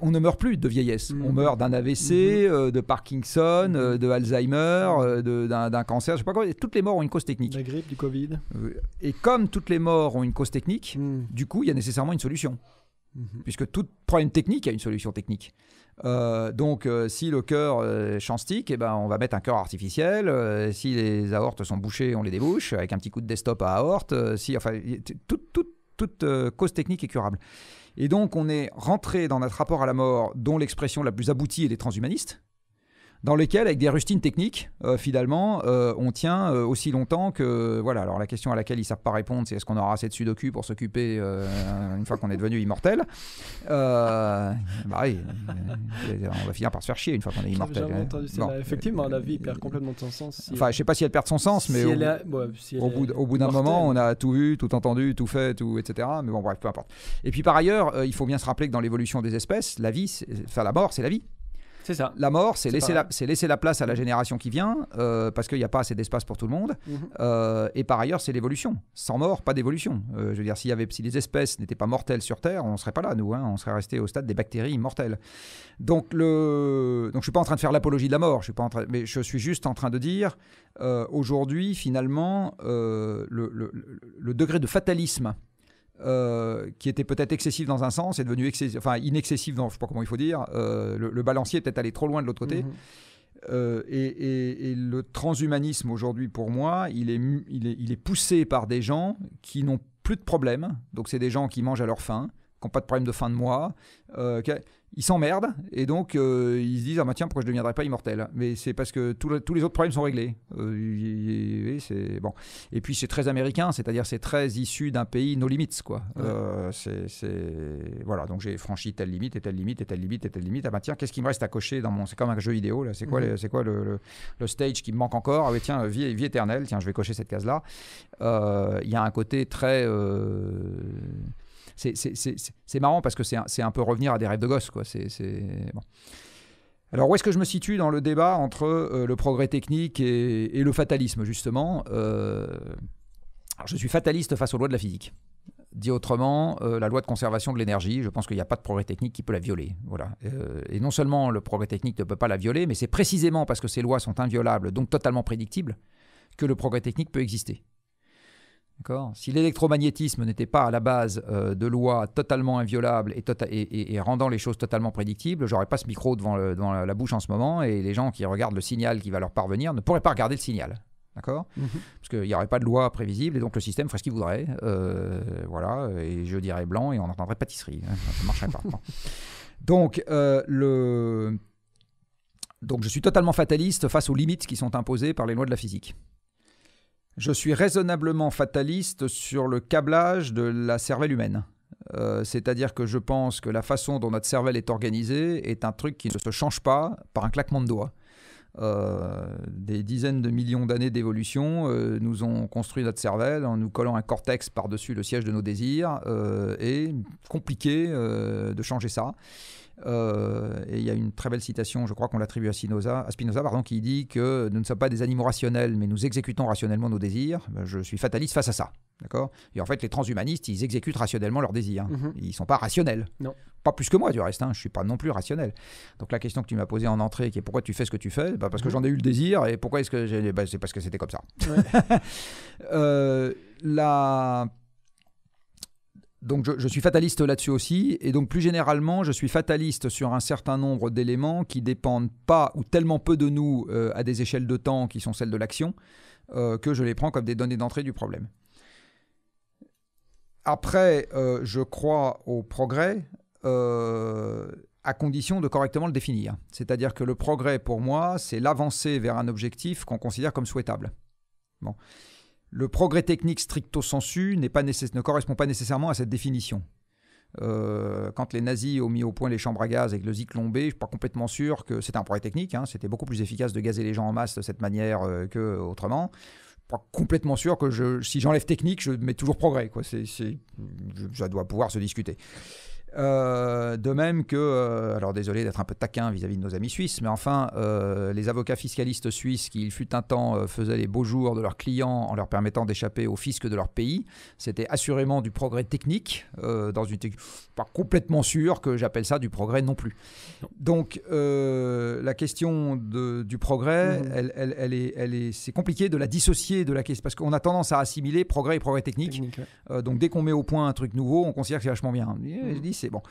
S2: on ne meurt plus de vieillesse. Mm. On meurt d'un AVC, mm-hmm. euh, de Parkinson, mm-hmm. euh, de Alzheimer, euh, d'un cancer, je sais pas quoi. toutes les morts ont une cause technique. La grippe, du Covid. Et comme toutes les morts ont une cause technique, mm. du coup, il y a nécessairement une solution. Mm-hmm. Puisque tout problème technique a une solution technique. donc, si le cœur est chantique, eh ben, on va mettre un cœur artificiel. si les aortes sont bouchées, on les débouche avec un petit coup de desktop à aorte. si, enfin, toute, toute cause technique est curable. Et donc, on est rentré dans notre rapport à la mort, dont l'expression la plus aboutie est les transhumanistes, dans lesquels, avec des rustines techniques, euh, finalement, euh, on tient euh, aussi longtemps que. Voilà, alors la question à laquelle ils ne savent pas répondre, c'est est-ce qu'on aura assez de sudoku pour s'occuper une fois qu'on est devenu immortel bah oui, on va finir par se faire chier une fois qu'on est immortel. Hein. Bah,
S1: effectivement, la vie perd complètement son sens. enfin, je ne sais pas
S2: si elle perd son sens, mais au, bout, au bout d'un moment, on a tout vu, tout entendu, tout fait, tout, etc. Mais bon, bref, peu importe. Et puis par ailleurs, il faut bien se rappeler que dans l'évolution des espèces, la vie, faire la mort, c'est la vie. La mort, c'est laisser, la, place à la génération qui vient, euh, parce qu'il n'y a pas assez d'espace pour tout le monde. Mhm. Euh, et par ailleurs, c'est l'évolution. Sans mort, pas d'évolution. Euh, je veux dire, s'il y avait, si les espèces n'étaient pas mortelles sur Terre, on ne serait pas là, nous. Hein. on serait resté au stade des bactéries immortelles. Donc, je ne suis pas en train de faire l'apologie de la mort, je suis pas en train... mais je suis juste en train de dire, aujourd'hui, finalement, le, degré de fatalisme euh, qui était peut-être excessif dans un sens est devenu excessif, enfin inexcessif dans, je sais pas comment il faut dire, euh, le, balancier est peut-être allé trop loin de l'autre côté. Mhm. Euh, et, le transhumanisme aujourd'hui, pour moi, est, il, est, il est poussé par des gens qui n'ont plus de problème. Donc, c'est des gens qui mangent à leur faim, qui n'ont pas de problème de fin de mois. Euh, ils s'emmerdent et donc euh, ils se disent Ah, bah tiens, pourquoi je ne deviendrai pas immortel Mais c'est parce que tous les autres problèmes sont réglés. Euh, c'est bon. Et puis c'est très américain, c'est-à-dire c'est très issu d'un pays no limits. Quoi. c'est, Voilà, donc j'ai franchi telle limite et telle limite et telle limite et telle limite. Ah, bah tiens, qu'est-ce qui me reste à cocher dans mon. C'est comme un jeu vidéo, là. C'est quoi, mhm. c'est quoi le, le, stage qui me manque encore Ah, oui, bah tiens, vie éternelle, tiens, je vais cocher cette case-là. Il y a un côté très c'est marrant parce que c'est un, peu revenir à des rêves de gosse. Quoi. Alors où est-ce que je me situe dans le débat entre euh, le progrès technique et, le fatalisme, justement euh, Je suis fataliste face aux lois de la physique. Dit autrement, euh, la loi de conservation de l'énergie, je pense qu'il n'y a pas de progrès technique qui peut la violer. Voilà. et non seulement le progrès technique ne peut pas la violer, mais c'est précisément parce que ces lois sont inviolables, donc totalement prédictibles, que le progrès technique peut exister. Si l'électromagnétisme n'était pas à la base euh, de lois totalement inviolables tota-, et, et, rendant les choses totalement prédictibles, j'aurais pas ce micro devant, la bouche en ce moment et les gens qui regardent le signal qui va leur parvenir ne pourraient pas regarder le signal. D'accord mhm. Parce qu'il n'y aurait pas de loi prévisible et donc le système ferait ce qu'il voudrait. Euh, voilà, et je dirais blanc et on entendrait pâtisserie. Ça hein, ça marcherait pas. (laughs) Donc, euh, le... donc je suis totalement fataliste face aux limites qui sont imposées par les lois de la physique. Je suis raisonnablement fataliste sur le câblage de la cervelle humaine. Euh, c'est-à-dire que je pense que la façon dont notre cervelle est organisée est un truc qui ne se change pas par un claquement de doigts. Euh, des dizaines de millions d'années d'évolution euh, nous ont construit notre cervelle en nous collant un cortex par-dessus le siège de nos désirs, et compliqué de changer ça. Euh, et il y a une très belle citation, je crois qu'on l'attribue à Spinoza, Spinoza pardon, qui dit que nous ne sommes pas des animaux rationnels, mais nous exécutons rationnellement nos désirs. Ben, je suis fataliste face à ça. D'accord Et en fait, les transhumanistes, ils exécutent rationnellement leurs désirs. Mhm. Ils ne sont pas rationnels. Pas plus que moi, du reste. Hein, je ne suis pas non plus rationnel. Donc la question que tu m'as posée en entrée, qui est pourquoi tu fais ce que tu fais ben, Parce que mhm. j'en ai eu le désir. Et pourquoi est-ce que j'ai. Ben, c'est parce que c'était comme ça. (laughs) Euh, la donc je, suis fataliste là-dessus aussi, et donc plus généralement, je suis fataliste sur un certain nombre d'éléments qui dépendent pas ou tellement peu de nous euh, à des échelles de temps qui sont celles de l'action, euh, que je les prends comme des données d'entrée du problème. Après, euh, je crois au progrès à condition de correctement le définir. C'est-à-dire que le progrès, pour moi, c'est l'avancée vers un objectif qu'on considère comme souhaitable. Bon. Le progrès technique stricto sensu pas ne correspond pas nécessairement à cette définition. Euh, quand les nazis ont mis au point les chambres à gaz avec le Zyklon B, je suis pas complètement sûr que c'était un progrès technique. Hein. c'était beaucoup plus efficace de gazer les gens en masse de cette manière euh, que autrement. suis pas complètement sûr que si j'enlève technique, je mets toujours progrès. Quoi. ça doit pouvoir se discuter. Euh, de même que, euh, alors désolé d'être un peu taquin vis-à-vis de nos amis suisses, mais enfin, euh, les avocats fiscalistes suisses qui, il fut un temps, faisaient les beaux jours de leurs clients en leur permettant d'échapper au fisc de leur pays, c'était assurément du progrès technique, dans une pas complètement sûr que j'appelle ça du progrès non plus. Donc, la question du progrès, mmh. elle, est, elle c'est compliqué de la dissocier de la question, parce qu'on a tendance à assimiler progrès et progrès technique. donc, dès qu'on met au point un truc nouveau, on considère que c'est vachement bien bon.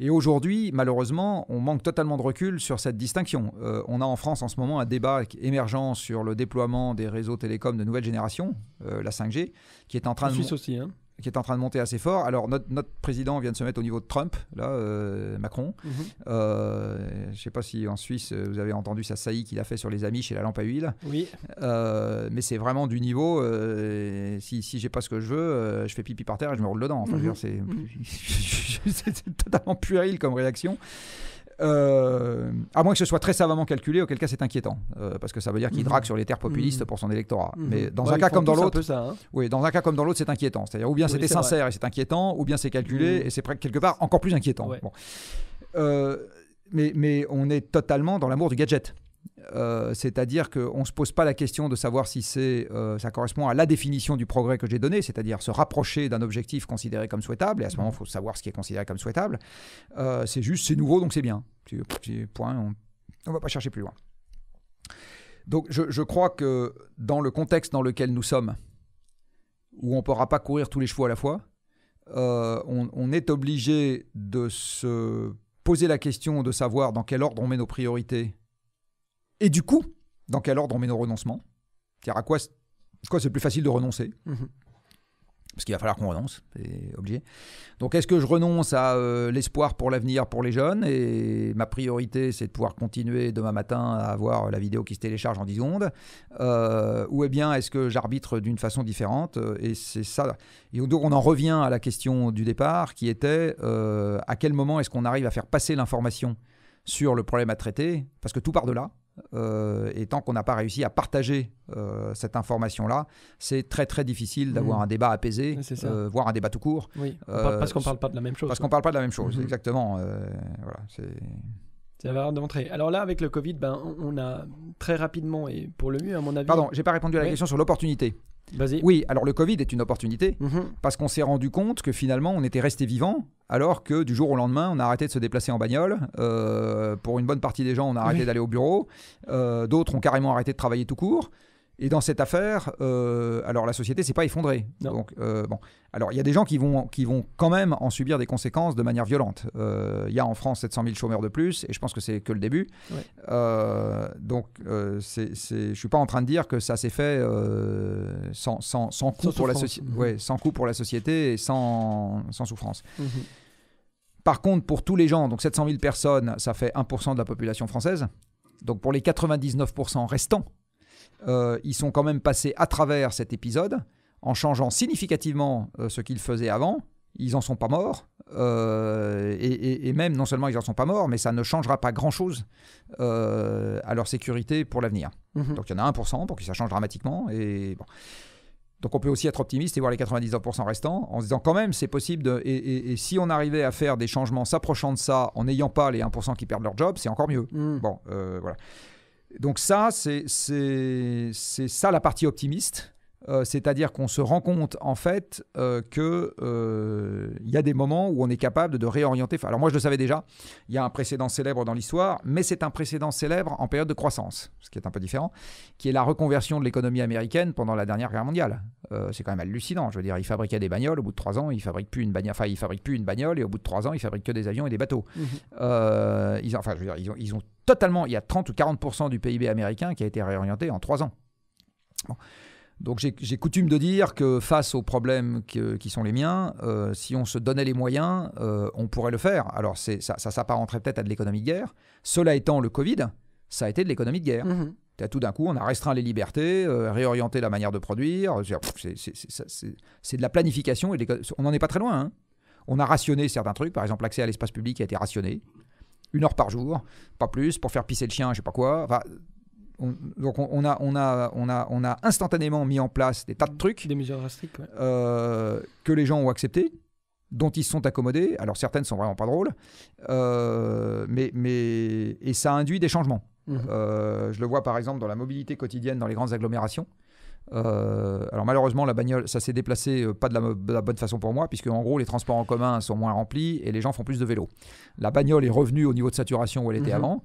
S2: Et aujourd'hui, malheureusement, on manque totalement de recul sur cette distinction. Euh, on a en France en ce moment un débat émergent sur le déploiement des réseaux télécoms de nouvelle génération, euh, la 5G, qui est en train de. Suisse aussi, hein qui est en train de monter assez fort. Alors notre, notre président vient de se mettre au niveau de Trump, là, euh, Macron. Mhm. Euh, je ne sais pas si en Suisse euh, vous avez entendu sa saillie qu'il a fait sur les amis chez la lampe à huile. Oui. mais c'est vraiment du niveau. si si j'ai pas ce que je veux, je fais pipi par terre et je me roule dedans. Mhm. (laughs) c'est totalement puéril comme réaction. Euh, à moins que ce soit très savamment calculé, auquel cas c'est inquiétant, euh, parce que ça veut dire qu'il mm-hmm. drague sur les terres mm-hmm. populistes pour son électorat. Mm-hmm. Mais dans un cas comme dans l'autre, oui, dans un cas comme dans c'est inquiétant. C'est-à-dire ou bien c'était sincère et c'est inquiétant, ou bien c'est calculé et c'est quelque part encore plus inquiétant. Euh, mais on est totalement dans l'amour du gadget. Euh, c'est-à-dire qu'on ne se pose pas la question de savoir si c'est, euh, ça correspond à la définition du progrès que j'ai donné, c'est-à-dire se rapprocher d'un objectif considéré comme souhaitable, et à ce moment, mhm. il faut savoir ce qui est considéré comme souhaitable. Euh, c'est juste, c'est nouveau, donc c'est bien. Point, on ne va pas chercher plus loin. Donc je, crois que dans le contexte dans lequel nous sommes, où on ne pourra pas courir tous les chevaux à la fois, on est obligé de se poser la question de savoir dans quel ordre on met nos priorités et du coup, dans quel ordre on met nos renoncements C'est-à-dire à quoi, c'est plus facile de renoncer mhm. Parce qu'il va falloir qu'on renonce, c'est obligé. Donc est-ce que je renonce à euh, l'espoir pour l'avenir pour les jeunes Et ma priorité, c'est de pouvoir continuer demain matin à avoir la vidéo qui se télécharge en 10 secondes. Euh, ou et eh bien est-ce que j'arbitre d'une façon différente Et c'est ça. Et donc on en revient à la question du départ qui était euh, à quel moment est-ce qu'on arrive à faire passer l'information sur le problème à traiter Parce que tout part de là. Euh, et tant qu'on n'a pas réussi à partager euh, cette information-là, c'est très très difficile d'avoir mm. un débat apaisé, euh, voire un débat tout court. parce qu'on ne parle pas de la même chose. Parce qu'on ne parle pas de la même chose, mm-hmm. exactement. voilà, c'est. Ça va montrer. Alors là, avec
S1: le Covid, ben, on a très rapidement, et pour le mieux, à mon avis. Pardon, j'ai pas répondu à la question sur
S2: l'opportunité. Oui, alors le Covid est une opportunité mhm. parce qu'on s'est rendu compte que finalement on était resté vivant alors que du jour au lendemain on a arrêté de se déplacer en bagnole. Euh, pour une bonne partie des gens, on a arrêté d'aller au bureau. Euh, d'autres ont carrément arrêté de travailler tout court. Et dans cette affaire, euh, alors la société s'est pas effondrée. Donc euh, bon, alors il y a des gens qui vont qui vont quand même en subir des conséquences de manière violente. Euh, il y a en France 700 000 chômeurs de plus, et je pense que c'est que le début. donc je ne suis pas en train de dire que ça s'est fait sans, sans, coût pour la société, sans coût pour la société et sans, sans souffrance. Mhm. Par contre, pour tous les gens, donc 700 000 personnes, ça fait 1% de la population française. Donc pour les 99% restants euh, ils sont quand même passés à travers cet épisode en changeant significativement euh, ce qu'ils faisaient avant. Ils n'en sont pas morts. Euh, et, même, non seulement ils n'en sont pas morts, mais ça ne changera pas grand-chose à leur sécurité pour l'avenir. Mhm. Donc il y en a 1% pour que ça change dramatiquement. Et bon. Donc on peut aussi être optimiste et voir les 99% restants en se disant quand même c'est possible de, et, si on arrivait à faire des changements s'approchant de ça en n'ayant pas les 1% qui perdent leur job, c'est encore mieux. Mhm. Bon, voilà. Donc ça, c'est ça la partie optimiste. Euh, c'est-à-dire qu'on se rend compte en fait euh, que il euh, y a des moments où on est capable de réorienter. alors moi je le savais déjà, il y a un précédent célèbre dans l'histoire, mais c'est un précédent célèbre en période de croissance, ce qui est un peu différent, qui est la reconversion de l'économie américaine pendant la dernière guerre mondiale. c'est quand même hallucinant. Je veux dire, ils fabriquaient des bagnoles, au bout de trois ans, ils fabriquent plus une bagnole, enfin ils fabriquent plus une bagnole, et au bout de trois ans, ils fabriquent que des avions et des bateaux. Mhm. ils, enfin, je veux dire, ils ont, totalement. Il y a 30 ou 40 du PIB américain qui a été réorienté en trois ans. Bon. Donc j'ai coutume de dire que face aux problèmes qui sont les miens, euh, si on se donnait les moyens, euh, on pourrait le faire. Alors ça, ça s'apparenterait peut-être à de l'économie de guerre. Cela étant, le Covid, ça a été de l'économie de guerre. Mhm. tout d'un coup, on a restreint les libertés, euh, réorienté la manière de produire. C'est de la planification. Et on n'en est pas très loin. Hein. On a rationné certains trucs. Par exemple, l'accès à l'espace public a été rationné. Une heure par jour, pas plus, pour faire pisser le chien, je sais pas quoi. Enfin, donc on a, on, a, on, a, on a instantanément mis en place des tas de trucs. Des mesures euh, Que les gens ont accepté, dont ils se sont accommodés. Alors certaines sont vraiment pas drôles, euh, mais, mais, et ça induit des changements. Mhm. Euh, je le vois par exemple dans la mobilité quotidienne dans les grandes agglomérations. Euh, alors malheureusement, la bagnole, ça s'est déplacé euh, pas de la, bonne façon pour moi, puisque en gros, les transports en commun sont moins remplis et les gens font plus de vélo. La bagnole est revenue au niveau de saturation où elle était mhm. avant.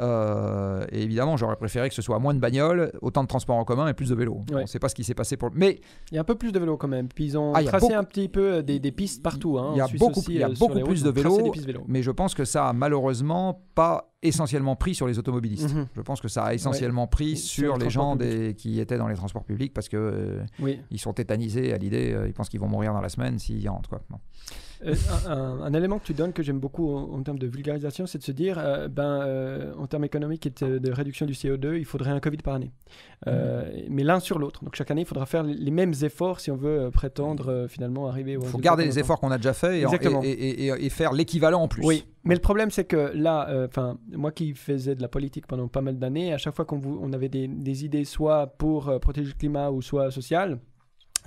S2: Euh, et évidemment, j'aurais préféré que ce soit moins de bagnole, autant de transports en commun et plus de vélos. On ne sait pas ce qui s'est passé pour. Mais il y a un peu plus de vélos quand même. Puis ils ont ah, tracé un petit peu des, pistes
S1: partout. Hein. il y a beaucoup, plus de vélos,
S2: mais je pense que ça a malheureusement pas essentiellement pris sur les automobilistes. Mhm. Je pense que ça a essentiellement pris sur, les, gens qui étaient dans les transports publics parce que euh, ils sont tétanisés à l'idée, euh, ils pensent qu'ils vont mourir dans la semaine s'ils y rentrent. Quoi.
S1: Euh, un, élément que tu donnes que j'aime beaucoup en, termes de vulgarisation, c'est de se dire, euh, ben, euh, en termes économiques et de, réduction du CO2, il faudrait un Covid par année. Mm. Mais l'un sur l'autre. Donc chaque année, il faudra faire les mêmes efforts si on veut prétendre finalement arriver au. Il faut garder les efforts qu'on a déjà faits et,
S2: faire l'équivalent en plus. Oui,
S1: mais le problème, c'est que là, enfin, moi qui faisais de la politique pendant pas mal d'années, à chaque fois qu'on on avait des, des, idées soit pour protéger le climat ou soit social,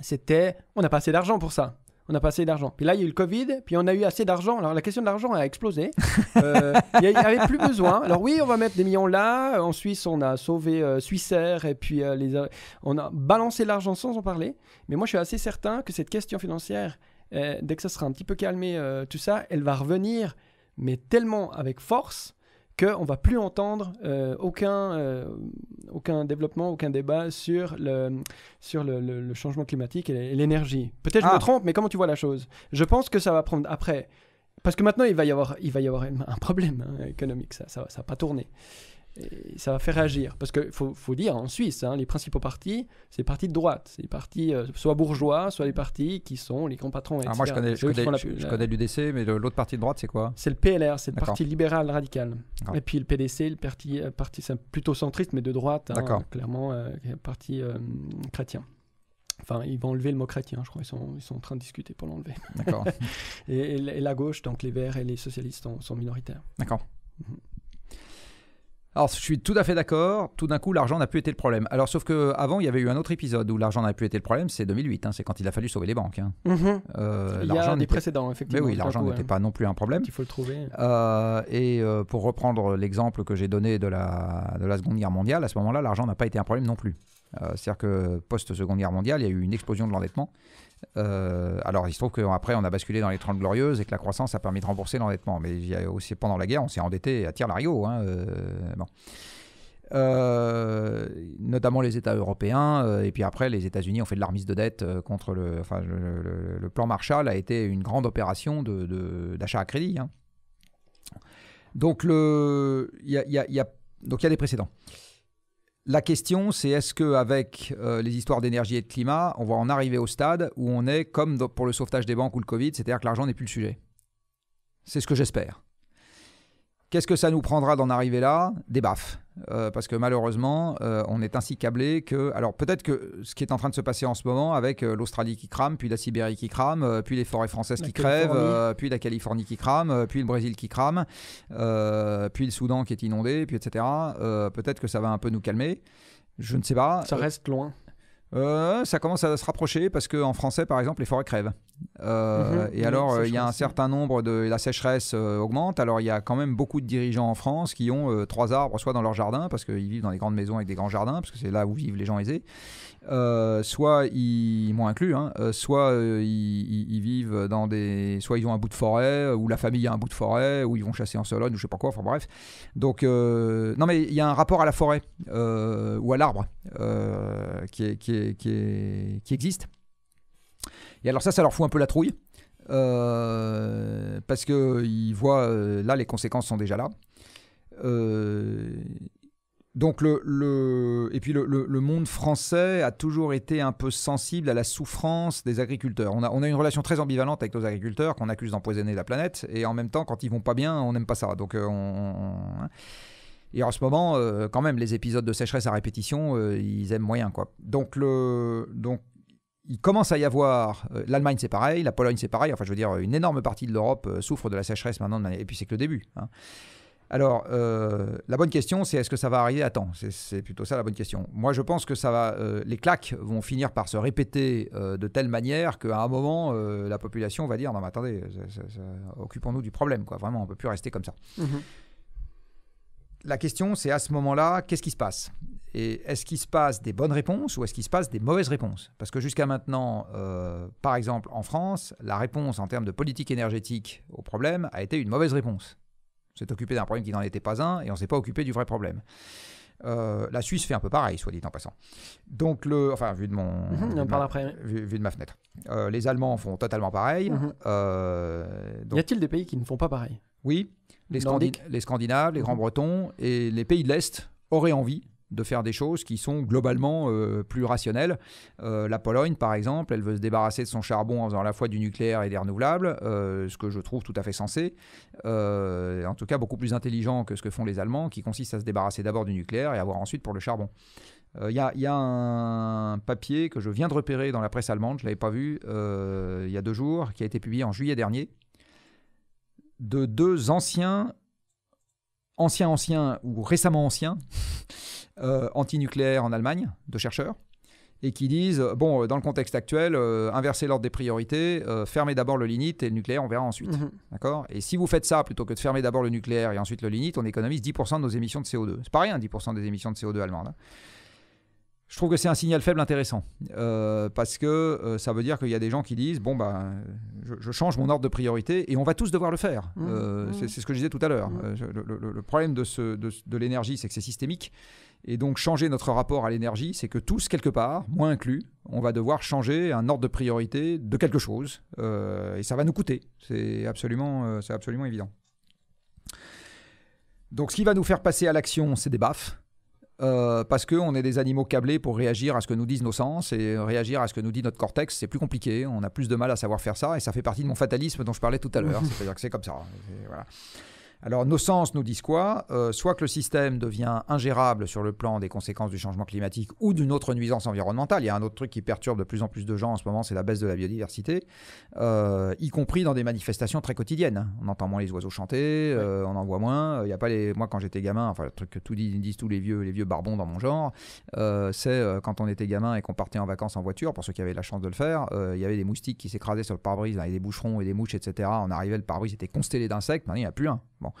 S1: c'était on n'a pas assez d'argent pour ça on n'a pas assez d'argent. Puis là, il y a eu le Covid, puis on a eu assez d'argent. Alors la question de l'argent a explosé. (laughs) Euh, il n'y avait plus besoin. Alors oui, on va mettre des millions là. Euh, en Suisse, on a sauvé euh, et puis euh, les, on a balancé l'argent sans en parler. Mais moi, je suis assez certain que cette question financière, dès que ça sera un petit peu calmé, tout ça, elle va revenir, mais tellement avec force on ne va plus entendre euh, aucun, euh, aucun développement, aucun débat sur le, sur le, changement climatique et l'énergie. Peut-être je me ah. trompe, mais comment tu vois la chose Je pense que ça va prendre après. Parce que maintenant, il va y avoir, il va y avoir un problème hein, économique, ça ne va pas tourner ça va faire réagir. Parce qu'il faut, dire, en Suisse, hein, les principaux partis, c'est les partis de droite. C'est les partis euh, soit bourgeois, soit les partis qui sont les grands patrons. Ah, moi, je connais,
S2: l'UDC, mais l'autre parti de droite, c'est quoi C'est le PLR, c'est le Parti
S1: libéral radical. Ah. Et puis le PDC, le parti, euh, parti plutôt centriste, mais de droite, hein, clairement, un euh, parti chrétien. Enfin, ils vont enlever le mot chrétien, je crois. Ils sont, ils sont en train de discuter pour l'enlever. D'accord. (laughs) et, la gauche, donc les Verts et les socialistes sont, minoritaires.
S2: D'accord. Mhm. Alors, je suis tout à fait d'accord. Tout d'un coup, l'argent n'a plus été le problème. Alors, sauf que avant, il y avait eu un autre épisode où l'argent n'a plus été le problème. C'est 2008. Hein, c'est quand il a fallu sauver les banques. Hein. Mhm. Euh, des précédents, effectivement. Mais oui, l'argent n'était pas non plus un problème. Il faut le trouver. Euh, et euh, pour reprendre l'exemple que j'ai donné de de la Seconde Guerre mondiale, à ce moment-là, l'argent n'a pas été un problème non plus. C'est-à-dire que post-Seconde Guerre mondiale, il y a eu une explosion de l'endettement euh, alors, il se trouve qu'après, on a basculé dans les 30 glorieuses et que la croissance a permis de rembourser l'endettement. Mais il y a aussi, pendant la guerre, on s'est endetté à tire l'ario. Hein, euh, euh, notamment les États européens, et puis après les États-Unis ont fait de l'armise de dette contre le, le, plan Marshall a été une grande opération d'achat à crédit. Donc il donc il y a des précédents. La question, c'est est-ce qu'avec euh, les histoires d'énergie et de climat, on va en arriver au stade où on est comme pour le sauvetage des banques ou le Covid, c'est-à-dire que l'argent n'est plus le sujet C'est ce que j'espère. Qu'est-ce que ça nous prendra d'en arriver là Des baffes. Euh, parce que malheureusement, euh, on est ainsi câblé que. Alors peut-être que ce qui est en train de se passer en ce moment avec euh, l'Australie qui crame, puis la Sibérie qui crame, puis les forêts françaises qui crèvent, puis la Californie qui crame, puis le Brésil qui crame, puis le Soudan qui est inondé, puis etc. peut-être que ça va un peu nous calmer. Je ne sais pas. Ça reste loin. Euh, ça commence à se rapprocher parce qu'en français, par exemple, les forêts crèvent. Euh, mhm. et alors, euh, il y a un certain nombre de. La sécheresse augmente. Alors, il y a quand même beaucoup de dirigeants en France qui ont trois arbres, soit dans leur jardin, parce qu'ils vivent dans des grandes maisons avec des grands jardins, parce que c'est là où vivent les gens aisés, euh, soit ils m'ont inclus, hein, euh, soit euh, ils, vivent dans des, soit ils ont un bout de forêt, ou la famille a un bout de forêt, ou ils vont chasser en Sologne, ou je sais pas quoi. Enfin bref. Donc non mais il y a un rapport à la forêt ou à l'arbre qui, existe. Et alors ça, ça leur fout un peu la trouille. parce que ils voient là les conséquences sont déjà là. Donc le, le, et puis le, le, monde français a toujours été un peu sensible à la souffrance des agriculteurs. On a, on a une relation très ambivalente avec nos agriculteurs qu'on accuse d'empoisonner la planète et en même temps quand ils vont pas bien on n'aime pas ça. Donc euh, on... Hein. Et en ce moment, euh, quand même, les épisodes de sécheresse à répétition, euh, ils aiment moyen, quoi. Donc, le, donc il commence à y avoir, l'Allemagne c'est pareil, la Pologne c'est pareil, enfin je veux dire, une énorme partie de l'Europe souffre de la sécheresse maintenant, et puis c'est que le début. Hein. Alors, euh, la bonne question, c'est est-ce que ça va arriver à temps C'est plutôt ça la bonne question. Moi, je pense que ça va, euh, les claques vont finir par se répéter euh, de telle manière qu'à un moment, la population va dire non, mais attendez, occupons-nous du problème, quoi. Vraiment, on peut plus rester comme ça. Mmh la question, c'est à ce moment-là, qu'est-ce qui se passe Et est-ce qu'il se passe des bonnes réponses ou est-ce qu'il se passe des mauvaises réponses Parce que jusqu'à maintenant, par exemple en France, la réponse en termes de politique énergétique au problème a été une mauvaise réponse s'est occupé d'un problème qui n'en était pas un, et on s'est pas occupé du vrai problème. Euh, la Suisse fait un peu pareil, soit dit en passant. Donc, le, enfin, vu de mon, ma, fenêtre, euh, les Allemands font totalement pareil. Mhm. Euh, y a-t-il des pays qui ne font pas pareil Oui, les, Scandinaves, les mhm. Grands-Bretons et les pays de l'Est auraient envie de faire des choses qui sont globalement euh, plus rationnelles. Euh, la Pologne, par exemple, elle veut se débarrasser de son charbon en faisant à la fois du nucléaire et des renouvelables, euh, ce que je trouve tout à fait sensé, en tout cas beaucoup plus intelligent que ce que font les Allemands, qui consiste à se débarrasser d'abord du nucléaire et avoir ensuite pour le charbon. Il y, y, a un papier que je viens de repérer dans la presse allemande, je ne l'avais pas vu il y a deux jours, qui a été publié en juillet dernier, de deux anciens ancien anciens ou récemment ancien, euh, anti-nucléaire en Allemagne, de chercheurs, et qui disent, euh, bon, euh, dans le contexte actuel, inverser l'ordre des priorités, fermer d'abord le lignite et le nucléaire, on verra ensuite. Mhm. D'accord Et si vous faites ça, plutôt que de fermer d'abord le nucléaire et ensuite le lignite, on économise 10% de nos émissions de CO2. C'est pas rien, 10% des émissions de CO2 allemandes. Hein je trouve que c'est un signal faible intéressant euh, parce que euh, ça veut dire qu'il y a des gens qui disent bon ben je, change mon ordre de priorité et on va tous devoir le faire. Mmh, euh, mmh. C'est ce que je disais tout à l'heure. Mmh. Le, problème de, de, l'énergie, c'est que c'est systémique et donc changer notre rapport à l'énergie, c'est que tous quelque part, moi inclus, on va devoir changer un ordre de priorité de quelque chose et ça va nous coûter. C'est absolument, c'est absolument évident. Donc ce qui va nous faire passer à l'action, c'est des baffes. Euh, parce qu'on est des animaux câblés pour réagir à ce que nous disent nos sens et réagir à ce que nous dit notre cortex, c'est plus compliqué, on a plus de mal à savoir faire ça, et ça fait partie de mon fatalisme dont je parlais tout à l'heure, (laughs) c'est-à-dire que c'est comme ça. Voilà. Alors nos sens nous disent quoi euh, Soit que le système devient ingérable sur le plan des conséquences du changement climatique ou d'une autre nuisance environnementale. Il y a un autre truc qui perturbe de plus en plus de gens en ce moment, c'est la baisse de la biodiversité, euh, y compris dans des manifestations très quotidiennes. Hein. On entend moins les oiseaux chanter, euh, on en voit moins. Il y a pas les... Moi quand j'étais gamin, enfin le truc que tout disent, disent tous les vieux, les vieux barbons dans mon genre, c'est quand on était gamin et qu'on partait en vacances en voiture, pour ceux qui avaient la chance de le faire, il y avait des moustiques qui s'écrasaient sur le pare-brise, il y avait des boucherons et des mouches, etc. On arrivait, le pare-brise était constellé d'insectes, maintenant il n'y a plus un. Bon.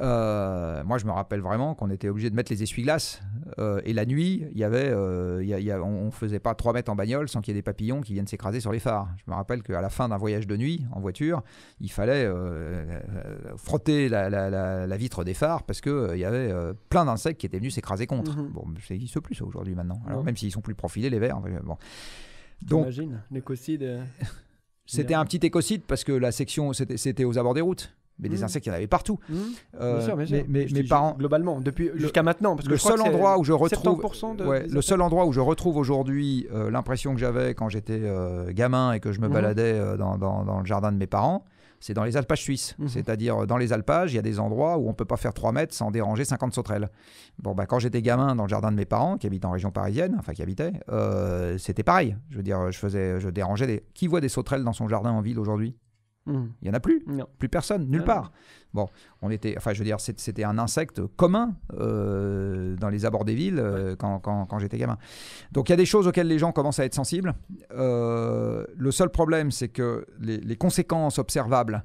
S2: Euh, moi, je me rappelle vraiment qu'on était obligé de mettre les essuie-glaces. Euh, et la nuit, il y avait, euh, on faisait pas 3 mètres en bagnole sans qu'il y ait des papillons qui viennent s'écraser sur les phares. Je me rappelle qu'à la fin d'un voyage de nuit en voiture, il fallait frotter la, vitre des phares parce qu'il y avait plein d'insectes qui étaient venus s'écraser contre. Mhm. Bon, ça n'existe plus aujourd'hui maintenant. Alors, même s'ils sont plus profilés, les vers. Bon.
S1: Donc, l'écocide. (laughs)
S2: C'était un petit écocide parce que la section, c'était aux abords des routes mais des hmm. insectes, il y en avait partout. Hmm. Euh,
S1: mais, mes parents. Globalement, depuis jusqu'à maintenant. Parce que le, seul endroit où je retrouve, ouais, le
S2: seul endroit où je retrouve aujourd'hui euh, l'impression que j'avais quand j'étais euh, gamin et que je me mhm. baladais dans, dans, le jardin de mes parents, c'est dans les alpages suisses. Mhm. C'est-à-dire, dans les alpages, il y a des endroits où on ne peut pas faire 3 mètres sans déranger 50 sauterelles. Bon, bah, quand j'étais gamin dans le jardin de mes parents, qui habitent en région parisienne, enfin qui habitaient, c'était pareil. Je veux dire, je, faisais, je dérangeais des. Qui voit des sauterelles dans son jardin en ville aujourd'hui Hmm. Il n'y en a plus. Plus personne, nulle ah. part. Bon, on était, enfin, je veux dire, c'était un insecte commun euh, dans les abords des villes euh, quand, j'étais gamin. Donc, il y a des choses auxquelles les gens commencent à être sensibles. Euh, le seul problème, c'est que les, conséquences observables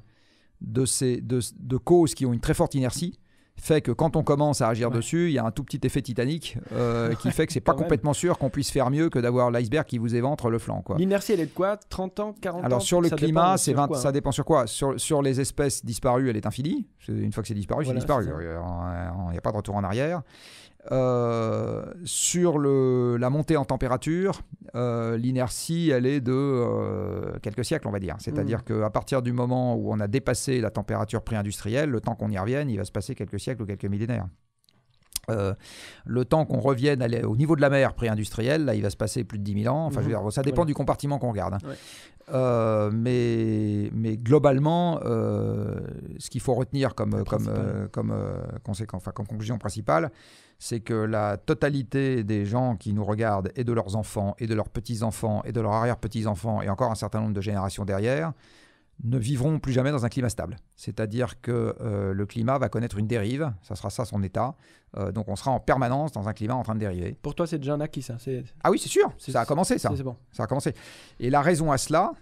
S2: de, ces, de causes qui ont une très forte inertie fait que quand on commence à agir dessus, il y a un tout petit effet titanique euh, qui fait que c'est pas complètement sûr qu'on puisse faire mieux que d'avoir l'iceberg qui vous éventre le flanc.
S1: L'inertie, elle est quoi 30 ans, 40 ans Alors sur le climat, c'est hein. ça
S2: dépend sur quoi sur, les espèces disparues, elle est infinie. Une fois que c'est disparu, c'est disparu. Il n'y a pas de retour en arrière. Euh, sur la montée en température, euh, l'inertie, elle est de euh, quelques siècles, on va dire. C'est-à-dire mm. qu'à partir du moment où on a dépassé la température pré-industrielle, le temps qu'on y revienne, il va se passer quelques siècles ou quelques millénaires. le temps qu'on revienne au niveau de la mer pré-industrielle, là, il va se passer plus de 10 000 ans. Enfin, mm-hmm. ça dépend du compartiment qu'on regarde. Hein. mais, globalement, ce qu'il faut retenir comme, comme conclusion principale, c'est que la totalité des gens qui nous regardent et de leurs enfants et de leurs petits-enfants et de leurs arrière-petits-enfants et encore un certain nombre de générations derrière ne vivront plus jamais dans un climat stable. C'est-à-dire que euh, le climat va connaître une dérive, ça sera ça son état, euh, donc on sera en permanence dans un climat en train de dériver.
S1: Pour toi, c'est déjà un acquis, ça
S2: Ah oui, c'est sûr, ça a commencé, ça. Bon. Ça a commencé. Et la raison à cela,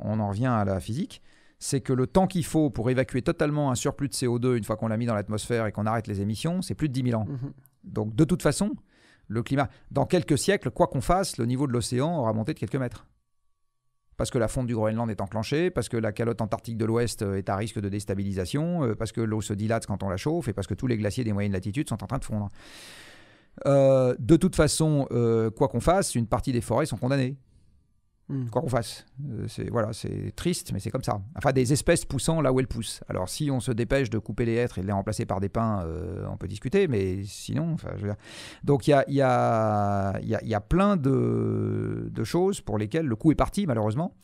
S2: on en revient à la physique, c'est que le temps qu'il faut pour évacuer totalement un surplus de CO2 une fois qu'on l'a mis dans l'atmosphère et qu'on arrête les émissions, c'est plus de 10 000 ans. Mhm. Donc de toute façon, le climat, dans quelques siècles, quoi qu'on fasse, le niveau de l'océan aura monté de quelques mètres. Parce que la fonte du Groenland est enclenchée, parce que la calotte antarctique de l'Ouest euh, est à risque de déstabilisation, euh, parce que l'eau se dilate quand on la chauffe, et parce que tous les glaciers des moyennes latitudes sont en train de fondre. Euh, de toute façon, quoi qu'on fasse, une partie des forêts sont condamnées. Mmh. Quoi qu'on fasse. Euh, c'est voilà, triste, mais c'est comme ça. Enfin, des espèces poussant là où elles poussent. Alors, si on se dépêche de couper les hêtres et de les remplacer par des pins, euh, on peut discuter, mais sinon, enfin, Donc, il y a, y, a, y, a, y a, plein de, choses pour lesquelles le coup est parti, malheureusement.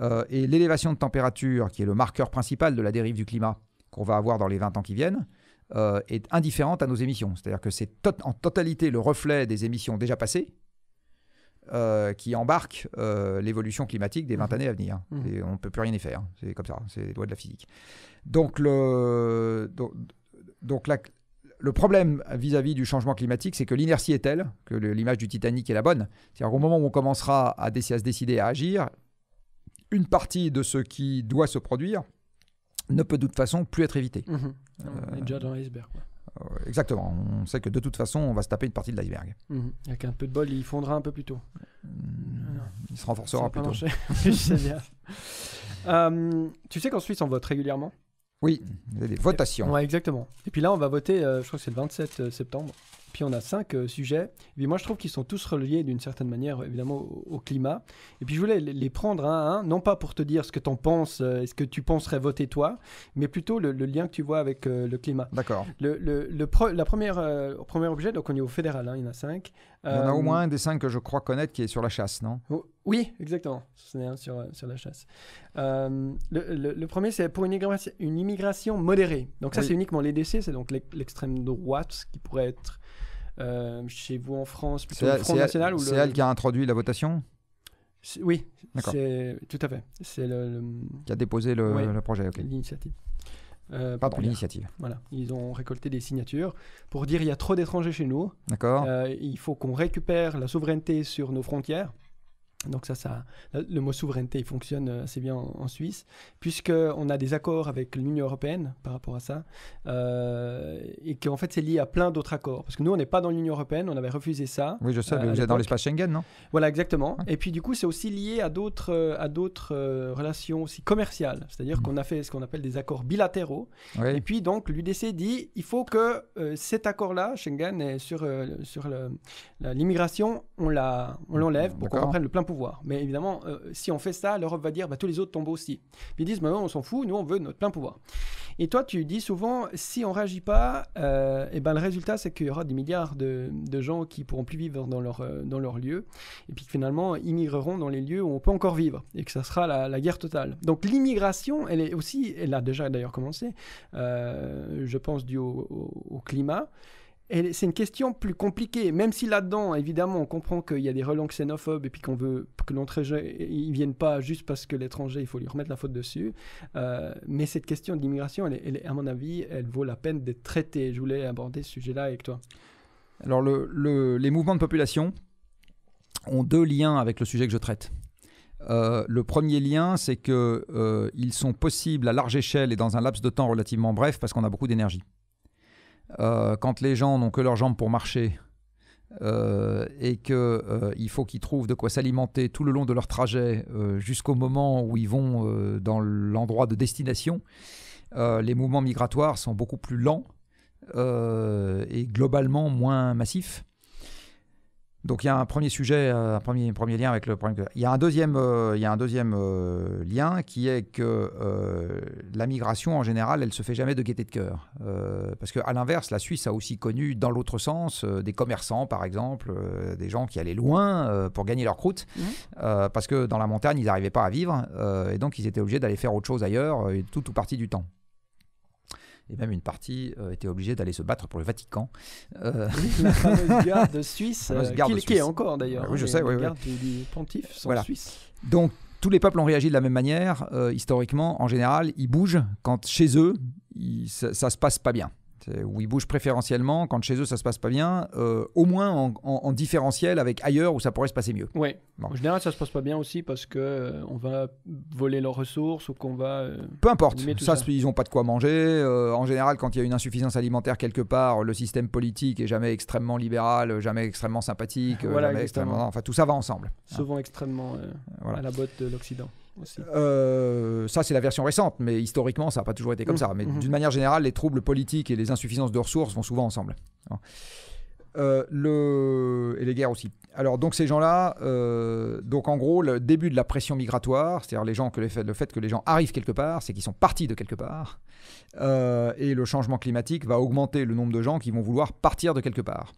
S2: Euh, et l'élévation de température, qui est le marqueur principal de la dérive du climat qu'on va avoir dans les 20 ans qui viennent, est indifférente à nos émissions. C'est-à-dire que c'est en totalité le reflet des émissions déjà passées euh, qui embarque euh, l'évolution climatique des 20 mhm. années à venir. Mhm. Et on ne peut plus rien y faire. Hein. C'est comme ça, c'est les lois de la physique. Donc, le, donc, le problème vis-à-vis du changement climatique, c'est que l'inertie est telle que l'image du Titanic est la bonne. C'est-à-dire qu'au moment où on commencera à, se décider à agir, une partie de ce qui doit se produire ne peut de toute façon plus être évité. Mhm. Euh, on est déjà dans l'iceberg. Exactement. On sait que de toute façon, on va se taper une partie de l'iceberg.
S1: Avec un peu de bol, il fondra un peu plus tôt.
S2: Il se renforcera plutôt. (laughs) je
S1: euh, tu sais qu'en Suisse, on vote régulièrement
S2: Oui, il y a des votations. Ouais,
S1: exactement. Et puis là, on va voter, euh, je crois que c'est le 27 euh, septembre. Puis on a cinq euh, sujets. Et moi, je trouve qu'ils sont tous reliés d'une certaine manière, évidemment, au, climat. Et puis je voulais les prendre un à un, non pas pour te dire ce que tu en penses, euh, est-ce que tu penserais voter toi, mais plutôt le, lien que tu vois avec euh, le climat. D'accord. Le, la première, premier objet, donc on est au fédéral, hein, il y en a cinq. Il y en a au moins un
S2: des cinq que je crois connaître qui est sur la chasse, non
S1: oh, Oui, exactement. C'est un sur, sur la chasse. le, premier, c'est pour une immigration, une immigration, modérée. Donc ça, c'est uniquement les décès c'est donc l'extrême droite qui pourrait être euh, chez vous en France, plutôt le Front National C'est elle qui
S2: a introduit la votation
S1: Oui, tout à fait. C'est le, qui a déposé le, projet. L'initiative. Euh, Pardon, l'initiative. Voilà, ils ont récolté des signatures pour dire il y a trop d'étrangers chez nous. D'accord. Euh, il faut qu'on récupère la souveraineté sur nos frontières. Donc ça, ça, le mot souveraineté fonctionne euh, assez bien en, Suisse, Suisse, puisqu'on a des accords avec l'Union européenne par rapport à ça, euh, et qu'en fait c'est lié à plein d'autres accords. Parce que nous, on n'est pas dans l'Union européenne, on avait refusé ça. Oui, je sais, mais euh, vous êtes dans l'espace Schengen, non Voilà, exactement. Et puis du coup, c'est aussi lié à d'autres, euh, à d'autres relations aussi commerciales, c'est-à-dire mmh. qu'on a fait ce qu'on appelle des accords bilatéraux. Et puis donc, l'UDC dit, il faut que cet accord-là, Schengen, est sur, sur l'immigration, on, la, on l'enlève pour qu'on reprenne le plein mais évidemment, euh, si on fait ça, l'Europe va dire bah, tous les autres tombent aussi. Puis ils disent bah, non, on s'en fout, nous on veut notre plein pouvoir. Et toi, tu dis souvent si on ne réagit pas, et euh, eh ben le résultat c'est qu'il y aura des milliards de, gens qui pourront plus vivre dans leur euh, dans leur lieu, et puis finalement ils immigreront dans les lieux où on peut encore vivre, et que ça sera la, guerre totale. Donc l'immigration, elle est aussi, elle a déjà d'ailleurs commencé. je pense dû au climat c'est une question plus compliquée, même si là-dedans, évidemment, on comprend qu'il y a des relents xénophobes et puis qu'on veut que l'entrée, ne vienne pas juste parce que l'étranger, il faut lui remettre la faute dessus. Euh, mais cette question d'immigration, l'immigration, à mon avis, elle vaut la peine d'être traitée. Je voulais aborder ce sujet-là
S2: avec toi. Alors, les mouvements de population ont deux liens avec le sujet que je traite. Euh, le premier lien, c'est qu'ils euh, sont possibles à large échelle et dans un laps de temps relativement bref parce qu'on a beaucoup d'énergie. Euh, quand les gens n'ont que leurs jambes pour marcher euh, et qu'il euh, faut qu'ils trouvent de quoi s'alimenter tout le long de leur trajet jusqu'au moment où ils vont dans l'endroit de destination, les mouvements migratoires sont beaucoup plus lents et globalement moins massifs. Donc il y a un premier sujet, euh, un premier, premier lien avec le problème. Il y a un deuxième, euh, il y a un deuxième euh, lien qui est que la migration en général, elle se fait jamais de gaieté de cœur, parce que à l'inverse, la Suisse a aussi connu dans l'autre sens des commerçants par exemple, des gens qui allaient loin pour gagner leur croûte, parce que dans la montagne ils n'arrivaient pas à vivre et donc ils étaient obligés d'aller faire autre chose ailleurs tout ou partie du temps et même une partie euh, était obligée d'aller se battre pour le Vatican. Euh, (laughs) la garde suisse, euh, qui, encore d'ailleurs. Ah oui, je hein, sais, oui, garde
S1: Du,
S2: Donc, tous les peuples ont réagi de la même manière. historiquement, en général, ils bougent quand chez eux, ça, ne se passe pas bien. Euh, où ils bougent préférentiellement. Quand chez eux, ça se passe pas bien, euh, au moins en, différentiel avec ailleurs où ça pourrait se passer mieux. Oui. Bon.
S1: En général, ça se passe pas bien aussi parce que euh, on va voler leurs ressources ou qu'on va. Peu importe. Ça,
S2: ils ont pas de quoi manger. en général, quand il y a une insuffisance alimentaire quelque part, le système politique est jamais extrêmement libéral, jamais extrêmement sympathique, extrêmement. Enfin, tout ça va ensemble. Souvent
S1: extrêmement à la botte de l'Occident.
S2: Euh, ça, c'est la version récente, mais historiquement, ça n'a pas toujours été comme mm. ça. Mais mm-hmm. d'une manière générale, les troubles politiques et les insuffisances de ressources vont souvent ensemble. Hein. Euh, et les guerres aussi. Alors, donc, ces gens-là, euh, donc en gros, le début de la pression migratoire, c'est-à-dire que le fait que les gens arrivent quelque part, c'est qu'ils sont partis de quelque part. et le changement climatique va augmenter le nombre de gens qui vont vouloir partir de quelque part.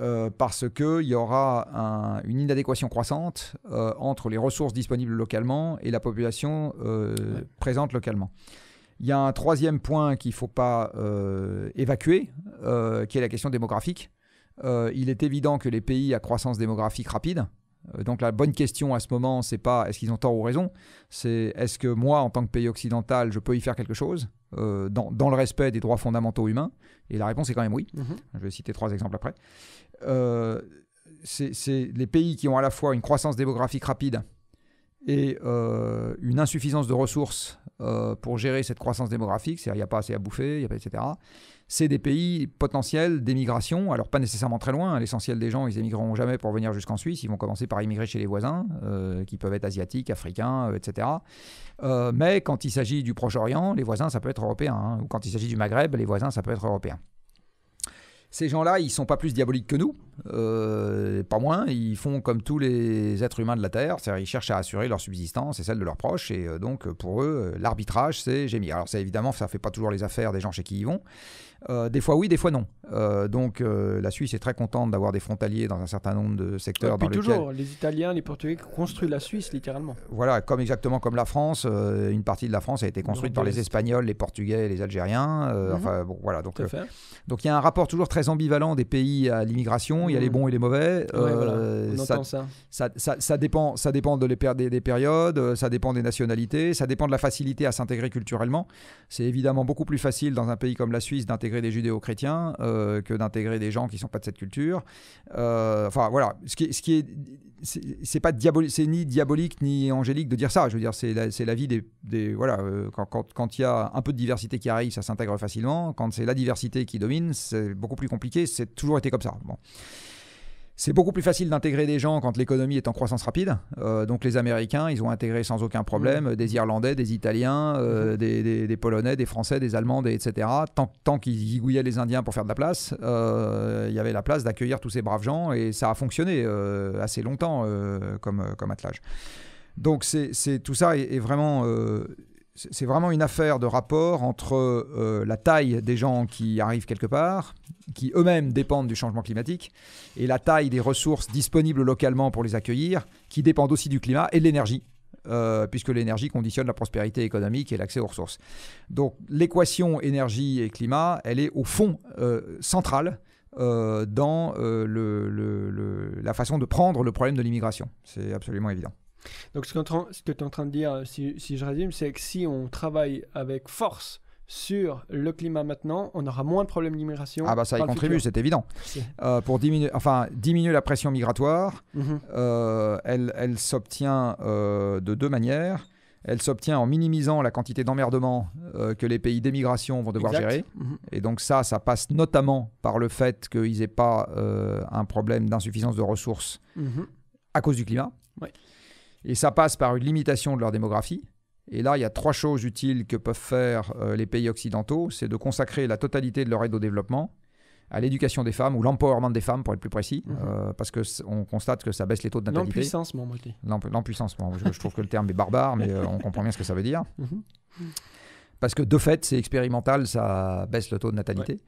S2: Euh, parce qu'il y aura une inadéquation croissante euh, entre les ressources disponibles localement et la population euh, présente localement. Il y a un troisième point qu'il ne faut pas évacuer, qui est la question démographique. il est évident que les pays à croissance démographique rapide, donc la bonne question à ce moment, c'est pas est-ce qu'ils ont tort ou raison, c'est est-ce que moi, en tant que pays occidental, je peux y faire quelque chose euh, dans, dans, le respect des droits fondamentaux humains Et la réponse est quand même oui. Mhm. Je vais citer trois exemples après. Euh, c'est les pays qui ont à la fois une croissance démographique rapide et euh, une insuffisance de ressources pour gérer cette croissance démographique, c'est-à-dire il n'y a pas assez à bouffer, etc c'est des pays potentiels d'émigration, alors pas nécessairement très loin, hein. l'essentiel des gens, ils émigreront jamais pour venir jusqu'en Suisse, ils vont commencer par immigrer chez les voisins, euh, qui peuvent être asiatiques, africains, euh, etc. Euh, mais quand il s'agit du Proche-Orient, les voisins, ça peut être européen, hein. ou quand il s'agit du Maghreb, les voisins, ça peut être européen ces gens-là, ils sont pas plus diaboliques que nous, pas moins. Ils font comme tous les êtres humains de la Terre, c'est-à-dire ils cherchent à assurer leur subsistance et celle de leurs proches. Et donc pour eux, l'arbitrage, c'est j'ai Alors c'est évidemment, ça fait pas toujours les affaires des gens chez qui ils vont, euh, des fois oui, des fois non. Euh, donc euh, la Suisse est très contente d'avoir des frontaliers dans un certain nombre de secteurs. Et puis toujours,
S1: les Italiens, les Portugais construisent la Suisse littéralement.
S2: Voilà, comme exactement comme la France, une partie de la France a été construite par les Espagnols, les Portugais, les Algériens. Mhm. Enfin voilà. Donc donc il y a un rapport toujours très ambivalent des pays à l'immigration. Il y a les mhm. bons et les mauvais. ça, ça. Ça, dépend, ça dépend de les des périodes, ça dépend des nationalités, ça dépend de la facilité à s'intégrer culturellement. C'est évidemment beaucoup plus facile dans un pays comme la Suisse d'intégrer d'intégrer des judéo-chrétiens euh, que d'intégrer des gens qui ne sont pas de cette culture. Euh, enfin voilà, ce qui, ce qui est c'est pas c'est ni diabolique ni angélique de dire ça. Je veux dire, c'est la, la, vie des, des voilà. Euh, quand il y a un peu de diversité qui arrive, ça s'intègre facilement. Quand c'est la diversité qui domine, c'est beaucoup plus compliqué. C'est toujours été comme ça. Bon. C'est beaucoup plus facile d'intégrer des gens quand l'économie est en croissance rapide. Euh, donc les Américains, ils ont intégré sans aucun problème mm. des Irlandais, des Italiens, euh, mm-hmm. des, Polonais, des Français, des Allemands, etc. Tant, qu'ils gigouillaient les Indiens pour faire de la place, euh, il y avait la place d'accueillir tous ces braves gens et ça a fonctionné assez longtemps comme, comme attelage. Donc c'est tout ça est, est vraiment c'est vraiment une affaire de rapport entre euh, la taille des gens qui arrivent quelque part, qui eux-mêmes dépendent du changement climatique, et la taille des ressources disponibles localement pour les accueillir, qui dépendent aussi du climat et de l'énergie. Euh, puisque l'énergie conditionne la prospérité économique et l'accès aux ressources. Donc l'équation énergie et climat, elle est au fond euh, centrale dans la façon de prendre le problème de l'immigration. C'est absolument évident.
S1: Donc ce que tu es en train de dire, euh, si, je résume, c'est que si on travaille avec force sur le climat maintenant, on aura moins de problèmes d'immigration. Ah bah ça y contribue, c'est évident.
S2: Euh, pour diminuer, enfin, diminuer la pression migratoire, mhm. euh, elle, s'obtient de deux manières. Elle s'obtient en minimisant la quantité d'emmerdement que les pays d'émigration vont devoir gérer. Mhm. Et donc ça, ça passe notamment par le fait qu'ils n'aient pas un problème d'insuffisance de ressources mhm. à cause du climat. Et ça passe par une limitation de leur démographie. Et là, il y a trois choses utiles que peuvent faire euh, les pays occidentaux. C'est de consacrer la totalité de leur aide au développement, à l'éducation des femmes, ou l'empowerment des femmes, pour être plus précis, mhm. euh, parce que on parce qu'on constate que ça baisse les taux de natalité. L'empuissancement, moi, je trouve que le terme est barbare, mais euh, on comprend bien ce que ça veut dire. Mhm. Parce que de fait, c'est expérimental, ça baisse le taux de natalité.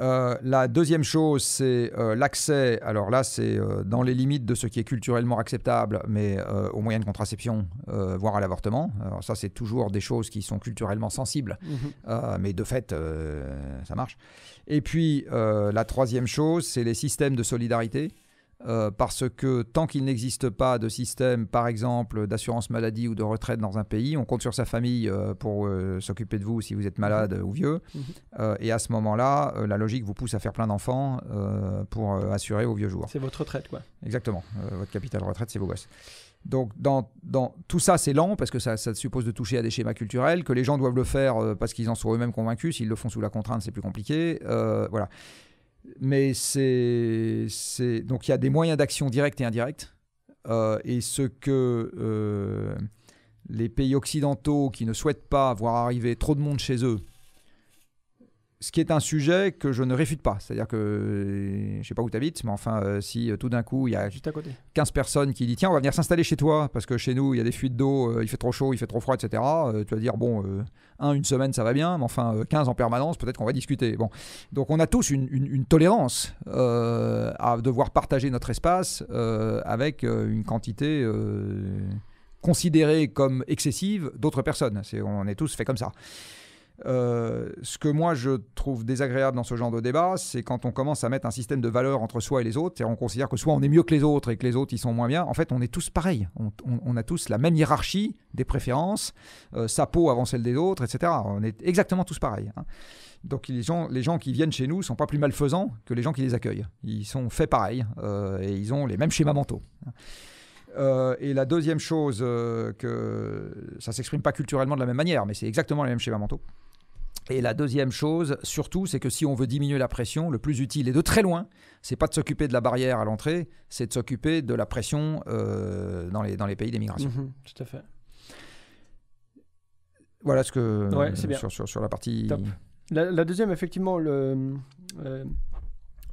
S2: Euh, la deuxième chose, c'est euh, l'accès. Alors là, c'est euh, dans les limites de ce qui est culturellement acceptable, mais au moyen de contraception, voire à l'avortement. Alors ça, c'est toujours des choses qui sont culturellement sensibles, mhm. mais de fait, ça marche. Et puis, la troisième chose, c'est les systèmes de solidarité. Euh, parce que tant qu'il n'existe pas de système, par exemple, d'assurance maladie ou de retraite dans un pays, on compte sur sa famille euh, pour euh, s'occuper de vous si vous êtes malade ou vieux. Mhm. Mhm. et à ce moment-là, la logique vous pousse à faire plein d'enfants pour assurer vos vieux jours C'est votre retraite, quoi. Exactement. votre capital retraite, c'est vos gosses. Donc, dans, tout ça, c'est lent parce que ça, ça, suppose de toucher à des schémas culturels, que les gens doivent le faire parce qu'ils en sont eux-mêmes convaincus. S'ils le font sous la contrainte, c'est plus compliqué. voilà. Mais c'est. Donc il y a des moyens d'action directs et indirects. Euh, et ce que euh, les pays occidentaux qui ne souhaitent pas voir arriver trop de monde chez eux ce qui est un sujet que je ne réfute pas. C'est-à-dire que je ne sais pas où tu habites, mais enfin, euh, si euh, tout d'un coup, il y a Juste à côté. 15 personnes qui disent Tiens, on va venir s'installer chez toi, parce que chez nous, il y a des fuites d'eau, euh, il fait trop chaud, il fait trop froid, etc. tu vas dire Bon, un, une semaine, ça va bien, mais enfin, 15 en permanence, peut-être qu'on va discuter. Bon. Donc, on a tous une, tolérance à devoir partager notre espace avec une quantité considérée comme excessive d'autres personnes. on est tous fait comme ça. Euh, ce que moi je trouve désagréable dans ce genre de débat, c'est quand on commence à mettre un système de valeurs entre soi et les autres, et on considère que soit on est mieux que les autres et que les autres ils sont moins bien. En fait, on est tous pareils. On, a tous la même hiérarchie des préférences, euh, sa peau avant celle des autres, etc. On est exactement tous pareils. Hein. Donc les gens, les gens qui viennent chez nous sont pas plus malfaisants que les gens qui les accueillent. Ils sont faits pareil euh, et ils ont les mêmes schémas mentaux. Hein. et la deuxième chose, que ça s'exprime pas culturellement de la même manière, mais c'est exactement les mêmes schémas mentaux. Et la deuxième chose, surtout, c'est que si on veut diminuer la pression, le plus utile et de très loin, c'est pas de s'occuper de la barrière à l'entrée, c'est de s'occuper de la pression euh, dans, les, pays d'émigration.
S1: Mhm, tout à fait.
S2: Voilà ce que ouais, bien. Sur, la partie. Top.
S1: La, deuxième, effectivement, le, euh,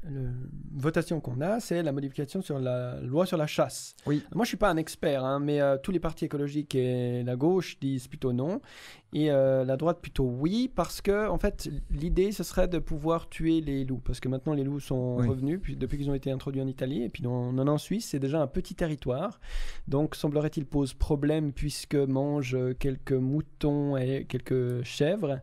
S1: la votation qu'on a, c'est la modification sur la loi sur la chasse. Oui. Moi, je suis pas un expert, hein, mais euh, tous les partis écologiques et la gauche disent plutôt non et euh, la droite plutôt oui, parce que en fait, l'idée ce serait de pouvoir tuer les loups, parce que maintenant les loups sont revenus puis, depuis qu'ils ont été introduits en Italie et puis on en en Suisse, c'est déjà un petit territoire, donc semblerait-il pose problème puisque mangent quelques moutons et quelques chèvres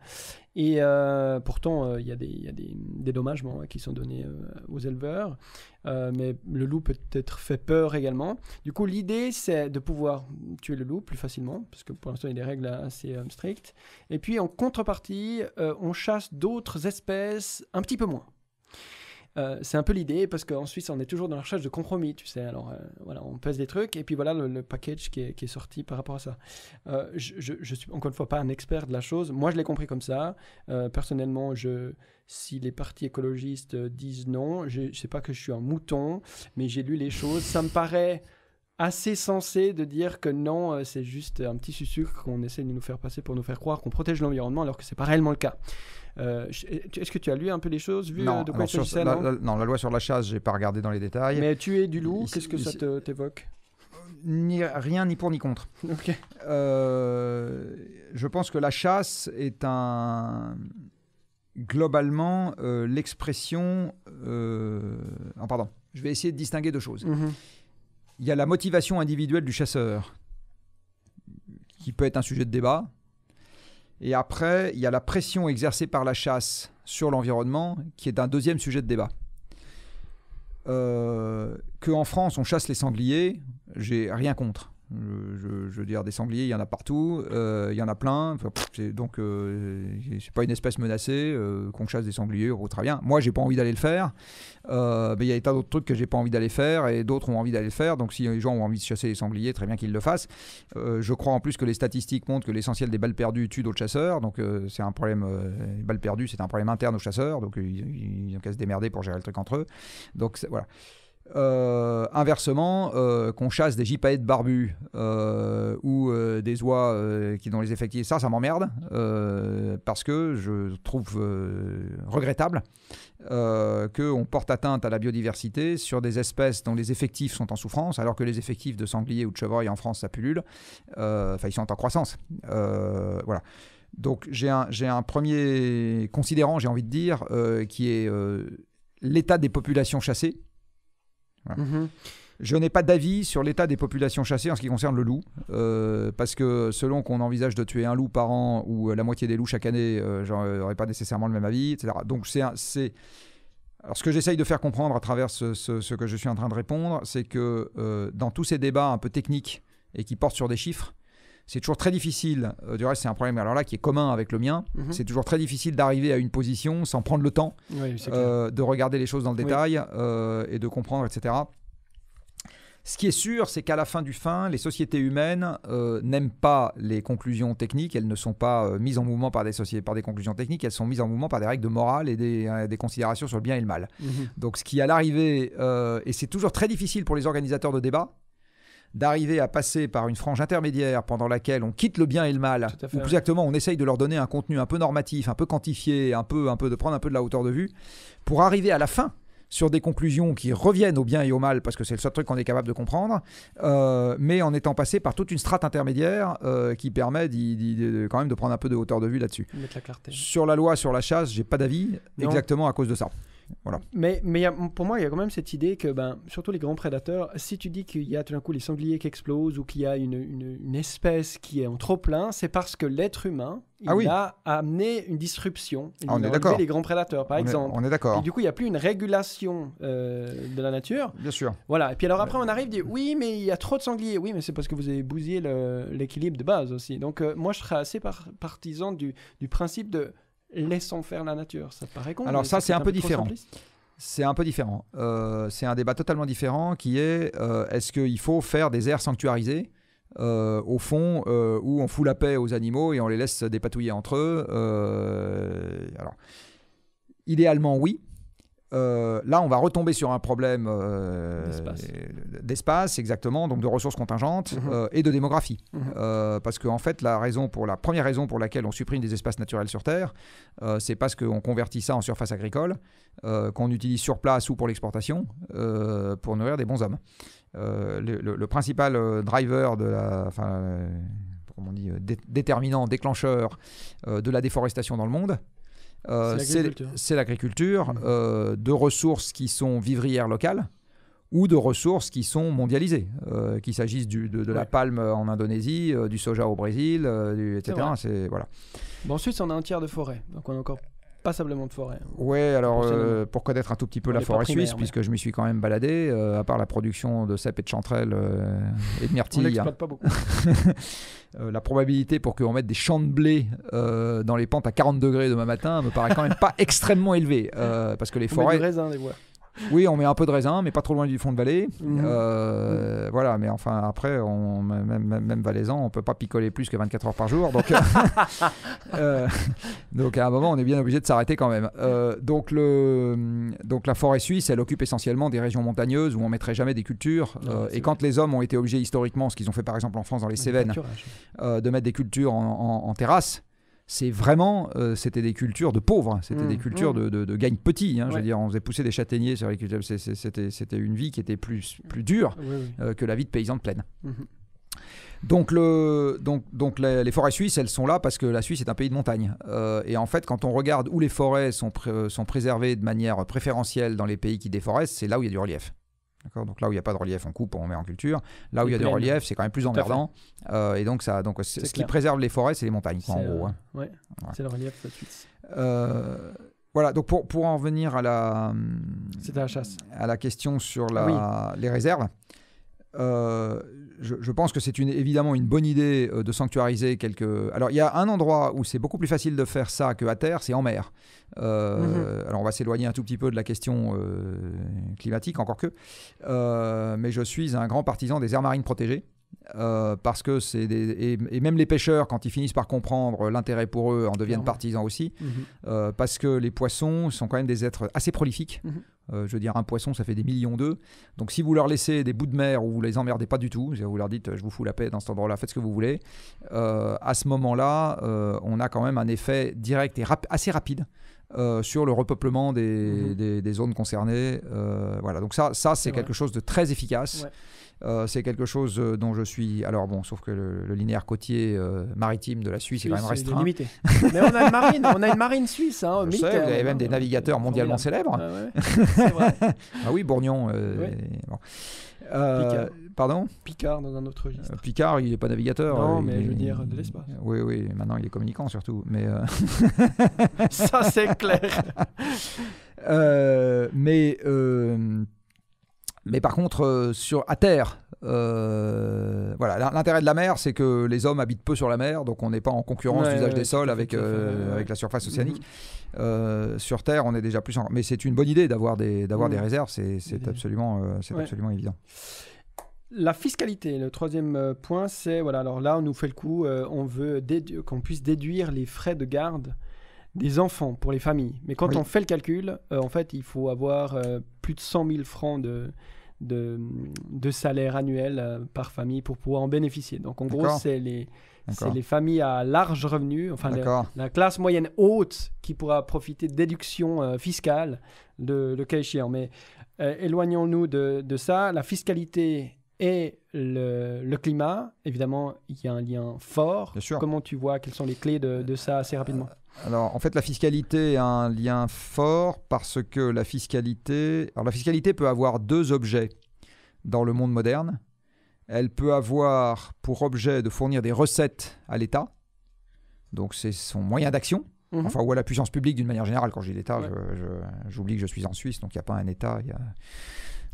S1: et euh, pourtant, euh, il y a, des, dommages qui sont donnés euh, aux éleveurs. mais le loup peut être fait peur également. Du coup, l'idée, c'est de pouvoir tuer le loup plus facilement, parce que pour l'instant, il y a des règles assez strictes. Et puis, en contrepartie, on chasse d'autres espèces un petit peu moins. Euh, c'est un peu l'idée parce qu'en Suisse, on est toujours dans la recherche de compromis, tu sais. Alors euh, voilà, on pèse des trucs et puis voilà le, package qui est, sorti par rapport à ça. Euh, je, ne suis encore une fois pas un expert de la chose. Moi, je l'ai compris comme ça. personnellement, si les partis écologistes disent non, je, ne sais pas que je suis un mouton, mais j'ai lu les choses. Ça me paraît assez sensé de dire que non, c'est juste un petit sucre qu'on essaie de nous faire passer pour nous faire croire qu'on protège l'environnement alors que c'est pas réellement le cas. Euh, est-ce que tu as lu un peu les choses, vu euh, de quoi sur, la, non, la,
S2: non, la loi sur la chasse, j'ai pas regardé dans les détails. Mais tu es du loup, qu'est-ce que ça t'évoque ni, rien ni pour ni contre. (laughs) Euh, je pense que la chasse est un globalement l'expression. Euh... pardon, je vais essayer de distinguer deux choses. Mm-hmm. Il y a la motivation individuelle du chasseur, qui peut être un sujet de débat. Et après, il y a la pression exercée par la chasse sur l'environnement, qui est un deuxième sujet de débat. Qu'en euh, que en France, on chasse les sangliers, j'ai rien contre. Je, veux dire, des sangliers, il y en a partout, euh, il y en a plein. donc, euh, c'est pas une espèce menacée. Euh, qu'on chasse des sangliers, ou très bien. Moi, j'ai pas envie d'aller le faire. mais il y a des tas d'autres trucs que j'ai pas envie d'aller faire et d'autres ont envie d'aller le faire. Donc, si les gens ont envie de chasser des sangliers, très bien qu'ils le fassent. je crois en plus que les statistiques montrent que l'essentiel des balles perdues tue d'autres chasseurs. Donc, c'est un problème. les balles perdues, c'est un problème interne aux chasseurs. Donc, ils, ils ont qu'à se démerder pour gérer le truc entre eux. Donc, voilà. Euh, inversement, euh, qu'on chasse des gypaètes barbus euh, ou des oies qui dans les effectifs, ça, ça m'emmerde parce que je trouve regrettable qu'on porte atteinte à la biodiversité sur des espèces dont les effectifs sont en souffrance, alors que les effectifs de sangliers ou de chevreuils en France, ça pullule. Enfin, ils sont en croissance. voilà. Donc j'ai un, premier considérant, j'ai envie de dire, qui est l'état des populations chassées Mhm. Je n'ai pas d'avis sur l'état des populations chassées en ce qui concerne le loup, euh, parce que selon qu'on envisage de tuer un loup par an ou euh, la moitié des loups chaque année, euh, j'aurais pas nécessairement le même avis, etc. Donc c'est alors ce que j'essaye de faire comprendre à travers ce, que je suis en train de répondre, c'est que dans tous ces débats un peu techniques et qui portent sur des chiffres, c'est toujours très difficile, euh, du reste c'est un problème alors là qui est commun avec le mien, mhm. c'est toujours très difficile d'arriver à une position sans prendre le temps euh, de regarder les choses dans le détail euh, et de comprendre, etc. Ce qui est sûr, c'est qu'à la fin du fin, les sociétés humaines n'aiment pas les conclusions techniques. Elles ne sont pas mises en mouvement par des, par des conclusions techniques. Elles sont mises en mouvement par des règles de morale et des, considérations sur le bien et le mal. Mhm. Donc, ce qui à l'arrivée, et c'est toujours très difficile pour les organisateurs de débats, d'arriver à passer par une frange intermédiaire pendant laquelle on quitte le bien et le mal, ou plus exactement on essaye de leur donner un contenu un peu normatif, un peu quantifié, un peu, un peu de prendre un peu de la hauteur de vue, pour arriver à la fin sur des conclusions qui reviennent au bien et au mal, parce que c'est le seul truc qu'on est capable de comprendre, euh, mais en étant passé par toute une strate intermédiaire euh, qui permet quand même de prendre un peu de hauteur de vue là-dessus. Sur la loi, sur la chasse, j'ai pas d'avis exactement à cause de ça. Voilà.
S1: Mais, mais pour moi, il y a quand même cette idée que, ben, surtout les grands prédateurs, si tu dis qu'il y a tout d'un coup les sangliers qui explosent ou qu'il y a une, une, espèce qui est en trop plein, c'est parce que l'être humain il ah a amené une disruption. Il ah, on a est d'accord. Les grands prédateurs, par exemple. on est d'accord. Et du coup, il n'y a plus une régulation euh, de la nature. Bien sûr. Voilà. Et puis alors après, on arrive, dit oui, mais il y a trop de sangliers. Oui, mais c'est parce que vous avez bousillé l'équilibre de base aussi. Donc euh, moi, je serais assez partisan du, du principe de laissons faire la nature. Ça paraît con. Alors ça, c'est un, peu différent.
S2: C'est un peu différent. c'est un débat totalement différent qui est euh, est-ce qu'il faut faire des aires sanctuarisées euh, au fond euh, où on fout la paix aux animaux et on les laisse dépatouiller entre eux Alors, idéalement oui. Euh, là, on va retomber sur un problème euh, d'espace, exactement, donc de ressources contingentes mhm. euh, et de démographie. Mhm. parce qu'en fait, la, raison pour, la première raison pour laquelle on supprime des espaces naturels sur Terre, c'est parce qu'on convertit ça en surface agricole, qu'on utilise sur place ou pour l'exportation, pour nourrir des bons hommes. Le, principal driver de la déterminant, déclencheur de la déforestation dans le monde, euh, c'est l'agriculture, mmh. euh, de ressources qui sont vivrières locales ou de ressources qui sont mondialisées, euh, qu'il s'agisse de, la palme en Indonésie, du soja au Brésil, etc. Voilà.
S1: ensuite, on a un tiers de forêt, donc on a encore passablement de forêt. Hein. Ouais, alors
S2: euh, pour connaître un tout petit peu la forêt suisse, puisque je m'y suis quand même baladé, euh, à part la production de cèpes et de chanterelles euh, et de myrtilles. pas beaucoup. (laughs) la probabilité pour qu'on mette des champs de blé dans les pentes à 40 degrés demain matin me paraît quand même pas (laughs) extrêmement élevée, parce que les forêts oui, on met un peu de raisin, mais pas trop loin du fond de vallée. Mhm. Euh, voilà, mais enfin, après, même, valaisan, on peut pas picoler plus que 24 heures par jour. Donc, (laughs) euh, euh, donc à un moment, on est bien obligé de s'arrêter quand même. donc, le, donc la forêt suisse, elle occupe essentiellement des régions montagneuses où on mettrait jamais des cultures. et quand les hommes ont été obligés historiquement, ce qu'ils ont fait par exemple en France dans les Cévennes, de mettre des cultures en terrasse, c'est vraiment, euh, c'était des cultures de pauvres, hein. c'était mmh. des cultures mmh. de, gagne petit. Hein. Je veux dire, on faisait pousser des châtaigniers sur les cultures. C'était une vie qui était plus, plus dure euh, que la vie de paysan de plaine. Mmh. Donc, les, forêts suisses, elles sont là parce que la Suisse est un pays de montagne. Euh, et en fait, quand on regarde où les forêts sont préservées de manière préférentielle dans les pays qui déforestent, c'est là où il y a du relief donc là où il n'y a pas de relief, on coupe, on met en culture. Là où il y a des relief, c'est quand même plus emmerdant. Euh, et donc, ça, donc ce qui préserve les forêts, c'est les montagnes, en gros. Euh,
S1: hein. c'est le relief de suite.
S2: Euh, voilà, donc pour, pour en venir à la, à la, chasse. À la question sur la, les réserves, euh, je, pense que c'est évidemment une bonne idée euh, de sanctuariser quelques. Alors, il y a un endroit où c'est beaucoup plus facile de faire ça qu'à terre, c'est en mer. Euh, mhm. Alors, on va s'éloigner un tout petit peu de la question euh, climatique, encore que. mais je suis un grand partisan des aires marines protégées. Euh, parce que c'est et, même les pêcheurs, quand ils finissent par comprendre l'intérêt pour eux, en deviennent partisans aussi, mhm. euh, parce que les poissons sont quand même des êtres assez prolifiques. Mhm. Euh, je veux dire, un poisson, ça fait des millions d'œufs. Donc, si vous leur laissez des bouts de mer ou vous les emmerdez pas du tout, vous leur dites, je vous fous la paix dans cet endroit-là, faites ce que vous voulez, à ce moment-là, on a quand même un effet direct et assez rapide sur le repeuplement des, mhm. des, zones concernées. voilà, donc ça, ça c'est quelque chose de très efficace. Euh, c'est quelque chose euh, dont je suis. Alors bon, sauf que le, linéaire côtier euh, maritime de la Suisse est quand même restreint. mais on a une marine, on a une
S1: marine suisse. Hein, je sais, vous avez hein. même
S2: des navigateurs mondialement célèbres. Ah, (laughs) vrai. ah oui, Bourgnon. Pardon Picard dans un autre registre. Picard, il n'est pas navigateur. Non, mais il, je veux dire de l'espace. Oui, oui, maintenant il est communicant surtout. Mais (laughs) Ça, c'est clair. (laughs) mais mais par contre, euh, sur, à terre, euh, voilà, l'intérêt de la mer, c'est que les hommes habitent peu sur la mer, donc on n'est pas en concurrence d'usage des sols avec, euh, avec la surface mm-hmm. océanique. sur Terre, on est déjà plus Mais c'est une bonne idée d'avoir des, d'avoir des mm-hmm. réserves, c'est, mm-hmm. absolument, c'est absolument évident.
S1: La fiscalité, le troisième point, c'est voilà, alors là, on nous fait le coup, on veut qu'on puisse déduire les frais de garde des enfants pour les familles. Mais quand on fait le calcul, euh, en fait, il faut avoir euh, plus de 100 000 francs de, de, salaire annuel euh, par famille pour pouvoir en bénéficier. Donc en gros, c'est les, les familles à large revenu, enfin la, classe moyenne haute qui pourra profiter de déductions fiscales de, le cas Mais éloignons-nous de, de ça. La fiscalité et le, le, climat, évidemment, il y a un lien fort. Comment tu vois Quelles sont les clés de, de ça assez rapidement
S2: alors, en fait, la fiscalité a un lien fort parce que la fiscalité. Alors, la fiscalité peut avoir deux objets dans le monde moderne. Elle peut avoir pour objet de fournir des recettes à l'État. Donc, c'est son moyen d'action. Mhm. Enfin, ou à la puissance publique d'une manière générale. Quand je dis l'État, j'oublie que je suis en Suisse, donc il n'y a pas un État.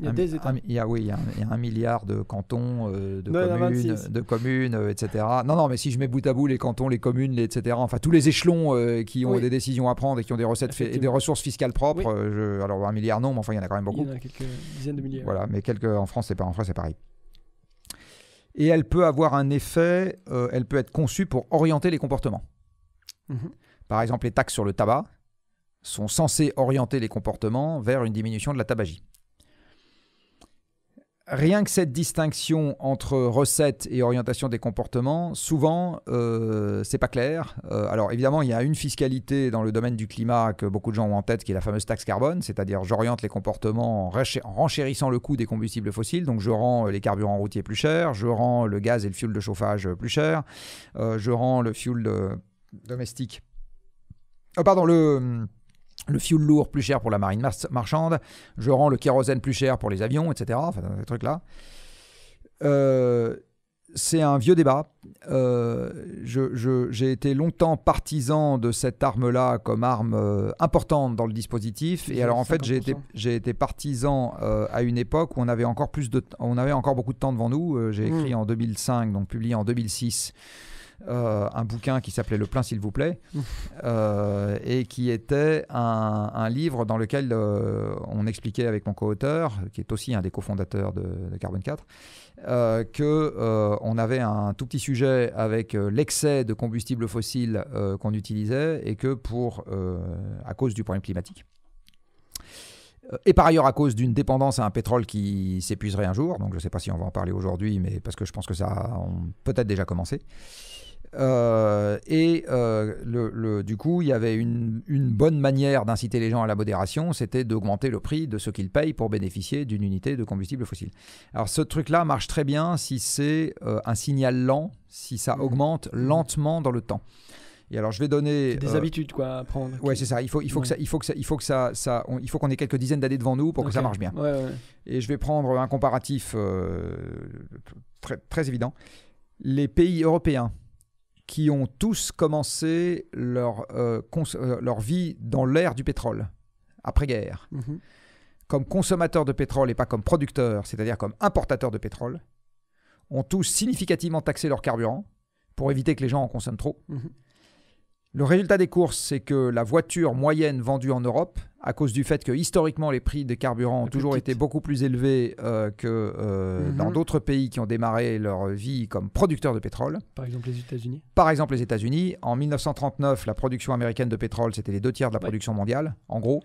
S2: Il y a un, des il y a, oui, il y, a un, milliard de cantons, euh, de, communes, de communes, etc. Non, non, mais si je mets bout à bout les cantons, les communes, etc., enfin tous les échelons euh, qui ont des décisions à prendre et qui ont des recettes et des ressources fiscales propres, euh, alors un milliard non, mais enfin il y en a quand même beaucoup. Il y en a quelques dizaines de milliards. Voilà, mais quelques, en France, c'est pas, en France, c'est pareil. Et elle peut avoir un effet, elle peut être conçue pour orienter les comportements. Mhm. Par exemple, les taxes sur le tabac sont censées orienter les comportements vers une diminution de la tabagie rien que cette distinction entre recette et orientation des comportements, souvent, euh, c'est pas clair. Euh, alors évidemment, il y a une fiscalité dans le domaine du climat que beaucoup de gens ont en tête, qui est la fameuse taxe carbone, c'est-à-dire j'oriente les comportements en, renchérissant le coût des combustibles fossiles, donc je rends les carburants routiers plus chers, je rends le gaz et le fuel de chauffage plus chers, euh, je rends le fuel euh, domestique. Oh, pardon, le le fioul lourd plus cher pour la marine marchande, je rends le kérosène plus cher pour les avions, etc. Enfin, ces trucs-là. Euh, c'est un vieux débat. Euh, j'ai été longtemps partisan de cette arme-là comme arme euh, importante dans le dispositif. Et alors en fait, j'ai été, partisan à une époque où on avait encore, plus de on avait encore beaucoup de temps devant nous. J'ai mmh. écrit en 2005, donc publié en 2006. Euh, un bouquin qui s'appelait Le plein s'il vous plaît, (laughs) euh, et qui était un, livre dans lequel euh, on expliquait avec mon co-auteur, qui est aussi un des cofondateurs de, de Carbone 4, euh, que on avait un tout petit sujet avec l'excès de combustibles fossiles qu'on utilisait et que pour à cause du problème climatique et par ailleurs à cause d'une dépendance à un pétrole qui s'épuiserait un jour donc je ne sais pas si on va en parler aujourd'hui mais parce que je pense que ça a peut-être déjà commencé euh, et euh, le, du coup, il y avait une, bonne manière d'inciter les gens à la modération, c'était d'augmenter le prix de ce qu'ils payent pour bénéficier d'une unité de combustible fossile. Alors ce truc-là marche très bien si c'est euh, un signal lent, si ça mhm. augmente mhm. lentement dans le temps. Et alors je vais donner des habitudes quoi à prendre. Ouais, c'est ça. Il faut il faut que ça il faut que ça il faut que ça, ça il faut qu'on ait quelques dizaines d'années devant nous pour que ça marche bien. Et je vais prendre un comparatif très, très évident. Les pays européens qui ont tous commencé euh, euh, leur, vie dans l'ère du pétrole, après-guerre, mhm. comme consommateurs de pétrole et pas comme producteurs, c'est-à-dire comme importateurs de pétrole, ont tous significativement taxé leur carburant pour éviter que les gens en consomment trop. Mhm. Le résultat des courses, c'est que la voiture moyenne vendue en Europe à cause du fait que historiquement les prix des carburants ont toujours été beaucoup plus élevés euh, que euh, dans mhm. d'autres pays qui ont démarré leur vie comme producteurs de pétrole. Par exemple les États-Unis. Par exemple les États-Unis. En 1939, la production américaine de pétrole, c'était les deux tiers de la production mondiale, en gros.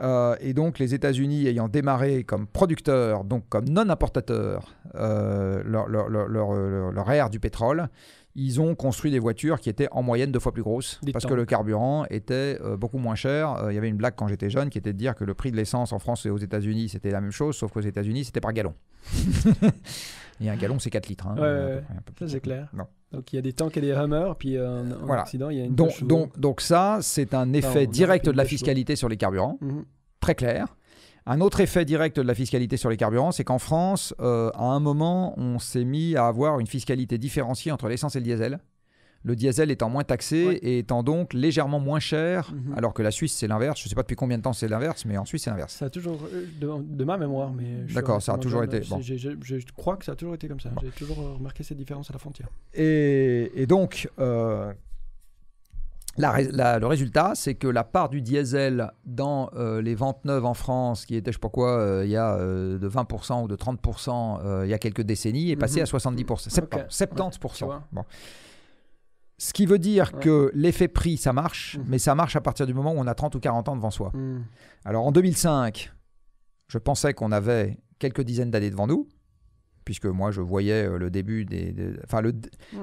S2: Euh, et donc les États-Unis ayant démarré comme producteurs, donc comme non importateurs, leur, leur, leur, ère du pétrole, ils ont construit des voitures qui étaient en moyenne deux fois plus grosses parce que le carburant était euh, beaucoup moins cher. Euh, il y avait une blague quand j'étais jeune qui était de dire que le prix de l'essence en France et aux États-Unis c'était la même chose, sauf qu'aux États-Unis c'était par gallon. (laughs) et un gallon c'est 4 litres. Hein, euh, ça c'est clair.
S1: Donc il y a des tanks et des hummers, puis un, accident, il y a une donc,
S2: donc, ça c'est un effet direct de la fiscalité sur les carburants, mhm. très clair. Un autre effet direct de la fiscalité sur les carburants, c'est qu'en France, euh, à un moment, on s'est mis à avoir une fiscalité différenciée entre l'essence et le diesel. Le diesel étant moins taxé et étant donc légèrement moins cher, mhm. alors que la Suisse c'est l'inverse. Je ne sais pas depuis combien de temps c'est l'inverse, mais en Suisse c'est l'inverse. Ça a toujours, euh,
S1: de, ma mémoire, mais. D'accord, ça a toujours été. Bon. Je, crois que ça a toujours été comme ça. J'ai toujours remarqué cette différence à la frontière.
S2: Et, et donc, euh, le résultat, c'est que la part du diesel dans euh, les ventes neuves en France, qui était, je sais pas quoi, euh, il y a euh, de 20% ou de 30% il y a quelques décennies, est passée à 70%, mhm. 70%. bon. Ce qui veut dire que l'effet prix, ça marche, mhm. mais ça marche à partir du moment où on a 30 ou 40 ans devant soi. Mhm. Alors en 2005, je pensais qu'on avait quelques dizaines d'années devant nous puisque moi je voyais le début des, des enfin le,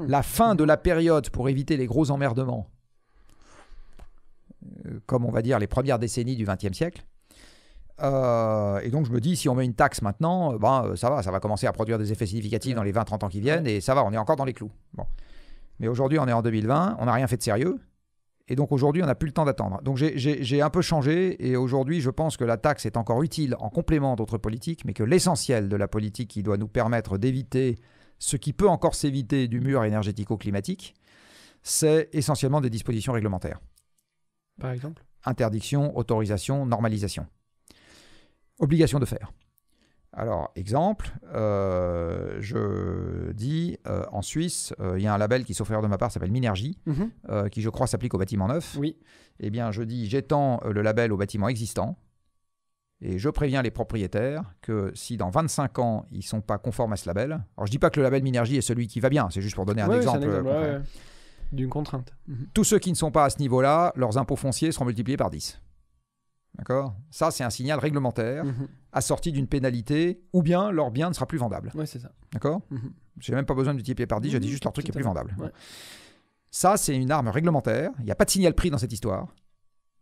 S2: la fin de la période pour éviter les gros emmerdements euh, comme on va dire les premières décennies du XXe siècle. Euh, et donc je me dis, si on met une taxe maintenant, euh, ben, ça va, ça va commencer à produire des effets significatifs dans les 20-30 ans qui viennent, et ça va, on est encore dans les clous. Bon. Mais aujourd'hui, on est en 2020, on n'a rien fait de sérieux, et donc aujourd'hui, on n'a plus le temps d'attendre. Donc j'ai un peu changé, et aujourd'hui, je pense que la taxe est encore utile en complément d'autres politiques, mais que l'essentiel de la politique qui doit nous permettre d'éviter ce qui peut encore s'éviter du mur énergético-climatique, c'est essentiellement des dispositions réglementaires. Par exemple Interdiction, autorisation, normalisation. Obligation de faire. Alors, exemple, euh, je dis euh, en Suisse, euh, il y a un label qui, s'offre de ma part, s'appelle Minergie, mhm. qui je crois s'applique aux bâtiments neufs. Oui. Eh bien, je dis j'étends le label aux bâtiments existants et je préviens les propriétaires que si dans 25 ans ils ne sont pas conformes à ce label, alors je dis pas que le label Minergie est celui qui va bien, c'est juste pour donner un exemple. Un d'une contrainte. Mhm. Tous ceux qui ne sont pas à ce niveau-là, leurs impôts fonciers seront multipliés par 10. D'accord Ça, c'est un signal réglementaire mhm. assorti d'une pénalité, ou bien leur bien ne sera plus vendable. Oui, c'est ça. D'accord mhm. J'ai même pas besoin de multiplier par 10, je dis juste leur truc est plus vendable. Ça, c'est une arme réglementaire. Il n'y a pas de signal prix dans cette histoire.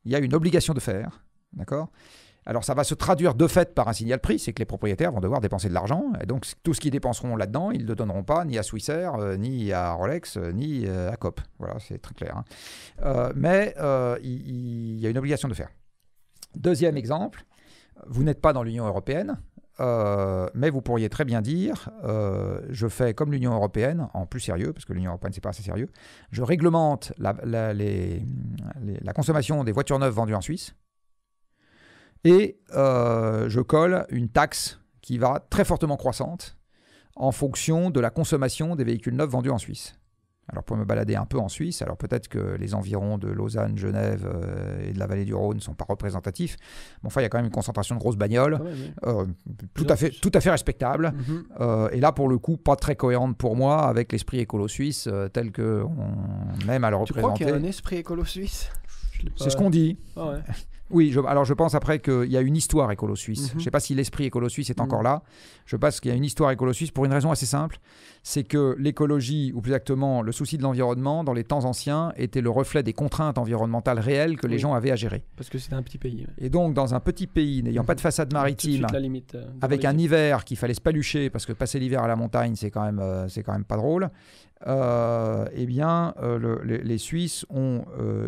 S2: Il y a une obligation de faire. D'accord alors ça va se traduire de fait par un signal prix, c'est que les propriétaires vont devoir dépenser de l'argent, et donc tout ce qu'ils dépenseront là-dedans, ils ne le donneront pas ni à Swissair, euh, ni à Rolex, euh, ni euh, à COP. Voilà, c'est très clair. Hein. mais il y, a une obligation de faire. Deuxième exemple, vous n'êtes pas dans l'Union européenne, mais vous pourriez très bien dire, je fais comme l'Union européenne, en plus sérieux, parce que l'Union européenne, n'est pas assez sérieux, je réglemente la, consommation des voitures neuves vendues en Suisse, et euh, je colle une taxe qui va très fortement croissante en fonction de la consommation des véhicules neufs vendus en Suisse. Alors pour me balader un peu en Suisse, alors peut-être que les environs de Lausanne, Genève euh, et de la vallée du Rhône ne sont pas représentatifs, mais enfin il y a quand même une concentration de grosses bagnoles, euh, tout, à fait, tout à fait respectable, mhm. et là pour le coup pas très cohérente pour moi avec l'esprit écolo suisse tel que on aime à le représenter. Tu crois qu'il y a un
S1: esprit écolo suisse
S2: C'est ce qu'on dit. Ah ouais. (laughs) Oui, alors je pense après qu'il y a une histoire écolo-suisse. Mhm. Je ne sais pas si l'esprit écolo-suisse est mhm. encore là. Je pense qu'il y a une histoire écolo-suisse pour une raison assez simple. C'est que l'écologie, ou plus exactement le souci de l'environnement, dans les temps anciens, était le reflet des contraintes environnementales réelles que les gens avaient à gérer.
S1: Parce que c'était un petit pays.
S2: Et donc, dans un petit pays n'ayant pas de mhm. façade maritime, euh, avec un hiver qu'il fallait se palucher, parce que passer l'hiver à la montagne, c'est quand, même, euh, quand même pas drôle, euh, eh bien, les, Suisses ont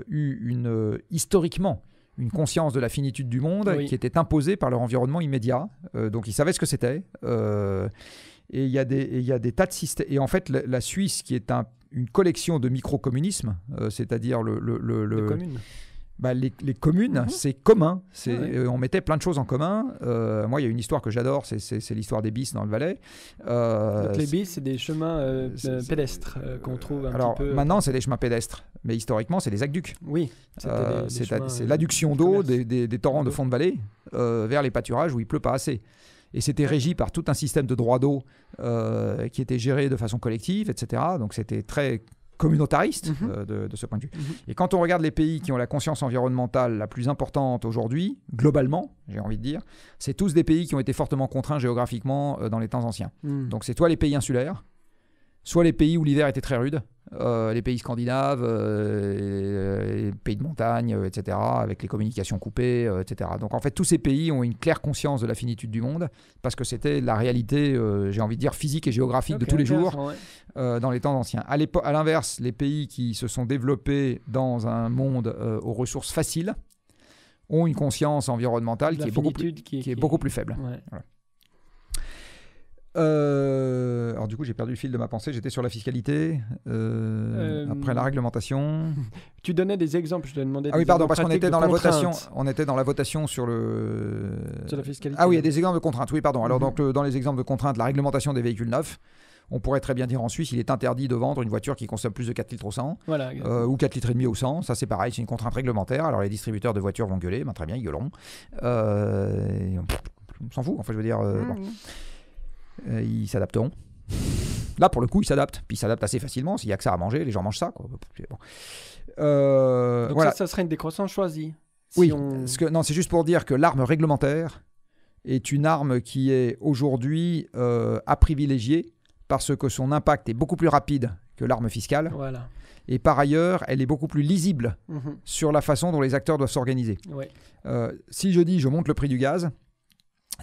S2: eu une, historiquement une conscience de la finitude du monde qui était imposée par leur environnement immédiat. Euh, donc ils savaient ce que c'était. Euh, et il y, a des, y des tas de systèmes. Et en fait, la, Suisse, qui est une collection de micro communisme euh, c'est-à-dire le bah, les, les, communes, mhm. c'est commun. C'est, ah euh, on mettait plein de choses en commun. Euh, moi, il y a une histoire que j'adore, c'est, l'histoire des bis dans le Valais. Euh, les bis, c'est des chemins
S1: pédestres qu'on trouve un alors, petit peu. Maintenant,
S2: c'est des chemins pédestres, mais historiquement, c'est des aqueducs. Oui. c'est, l'adduction d'eau des, des, torrents de fond de vallée vers les pâturages où il pleut pas assez et c'était régi par tout un système de droit d'eau qui était géré de façon collective, etc. Donc c'était très communautariste mhm. euh, de, ce point de vue. Mhm. Et quand on regarde les pays qui ont la conscience environnementale la plus importante aujourd'hui, globalement, j'ai envie de dire, c'est tous des pays qui ont été fortement contraints géographiquement euh, dans les temps anciens. Hmm. Donc c'est soit les pays insulaires, soit les pays où l'hiver était très rude, euh, les pays scandinaves, euh, euh, les pays de montagne, etc., avec les communications coupées, etc. Donc en fait, tous ces pays ont une claire conscience de la finitude du monde, parce que c'était la réalité, j'ai envie de dire, physique et géographique de tous les jours dans les temps anciens. À, l'inverse, les pays qui se sont développés dans un monde aux ressources faciles ont une conscience environnementale qui est, beaucoup plus, faible. Euh, alors du coup, j'ai perdu le fil de ma pensée. J'étais sur la fiscalité, euh, euh, après la réglementation. (laughs) Tu donnais des exemples. Je
S1: te demandais. Ah oui, pardon, parce qu'on était dans la votation.
S2: On était dans la votation sur le. Sur la fiscalité. Ah oui, il y a des exemples de contraintes. Oui, pardon. Alors mhm. donc, dans les exemples de contraintes, la réglementation des véhicules neufs. On pourrait très bien dire en Suisse, il est interdit de vendre une voiture qui consomme plus de 4 litres au 100 ou 4 litres et demi au 100. Ça, c'est pareil, c'est une contrainte réglementaire. Alors les distributeurs de voitures vont gueuler, ben, très bien, ils gueuleront. on s'en fout. fait je veux dire. Ah euh, ils s'adapteront. Là, pour le coup, ils s'adaptent. Puis ils s'adaptent assez facilement. S'il n'y a que ça à manger, les gens mangent ça. Euh, Donc ça, ça, serait une décroissance choisie. oui, que, non, c'est juste pour dire que l'arme réglementaire est une arme qui est aujourd'hui euh, à privilégier parce que son impact est beaucoup plus rapide que l'arme fiscale. Voilà. Et par ailleurs, elle est beaucoup plus lisible mhm. sur la façon dont les acteurs doivent s'organiser. si je dis je monte le prix du gaz,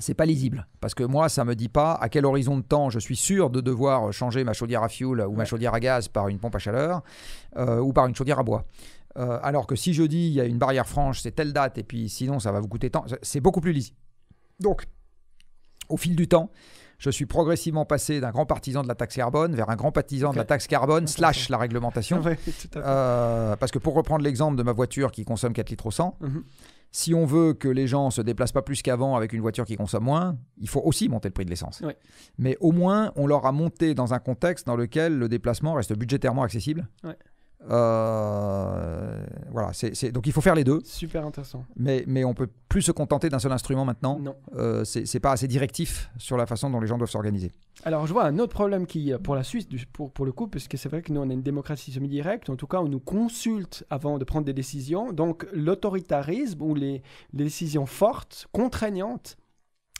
S2: c'est pas lisible. Parce que moi, ça me dit pas à quel horizon de temps je suis sûr de devoir changer ma chaudière à fioul ou ma chaudière à gaz par une pompe à chaleur euh, ou par une chaudière à bois. Euh, alors que si je dis il y a une barrière franche, c'est telle date, et puis sinon ça va vous coûter tant, c'est beaucoup plus lisible. Donc, au fil du temps, je suis progressivement passé d'un grand partisan de la taxe carbone vers un grand partisan de la taxe carbone slash la réglementation. Euh, parce que pour reprendre l'exemple de ma voiture qui consomme 4 litres au 100, si on veut que les gens se déplacent pas plus qu'avant avec une voiture qui consomme moins, il faut aussi monter le prix de l'essence. Mais au moins, on leur a monté dans un contexte dans lequel le déplacement reste budgétairement accessible. Euh, voilà, c'est donc il faut faire les deux.
S1: Super intéressant.
S2: Mais, mais on peut plus se contenter d'un seul instrument maintenant. Non. Euh, c'est pas assez directif sur la façon dont les gens doivent s'organiser.
S1: Alors je vois un autre problème qui, euh, pour la Suisse, pour, pour le coup, que c'est vrai que nous on a une démocratie semi-directe, en tout cas on nous consulte avant de prendre des décisions. Donc l'autoritarisme ou les, décisions fortes, contraignantes,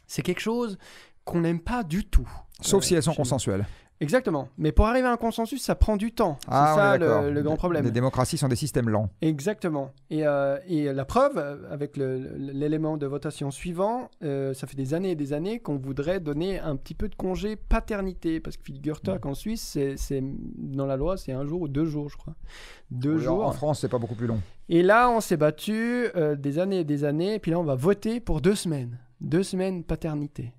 S1: c'est quelque chose qu'on n'aime pas du tout. Sauf si elles sont consensuelles. Exactement. Mais pour arriver à un consensus, ça prend du temps. c'est ah, ça le, grand problème. Les démocraties sont des systèmes lents. Exactement. Et, euh, la preuve, euh, avec l'élément de votation suivant, euh, ça fait des années et des années qu'on voudrait donner un petit peu de congé paternité. Parce que figure-toi Suisse, c'est, dans la loi, c'est un jour ou deux jours, je crois. Deux jours. En
S2: France, c'est pas beaucoup plus long.
S1: Et là, on s'est battu des années et des années. Et puis là, on va voter pour deux semaines. Deux semaines paternité.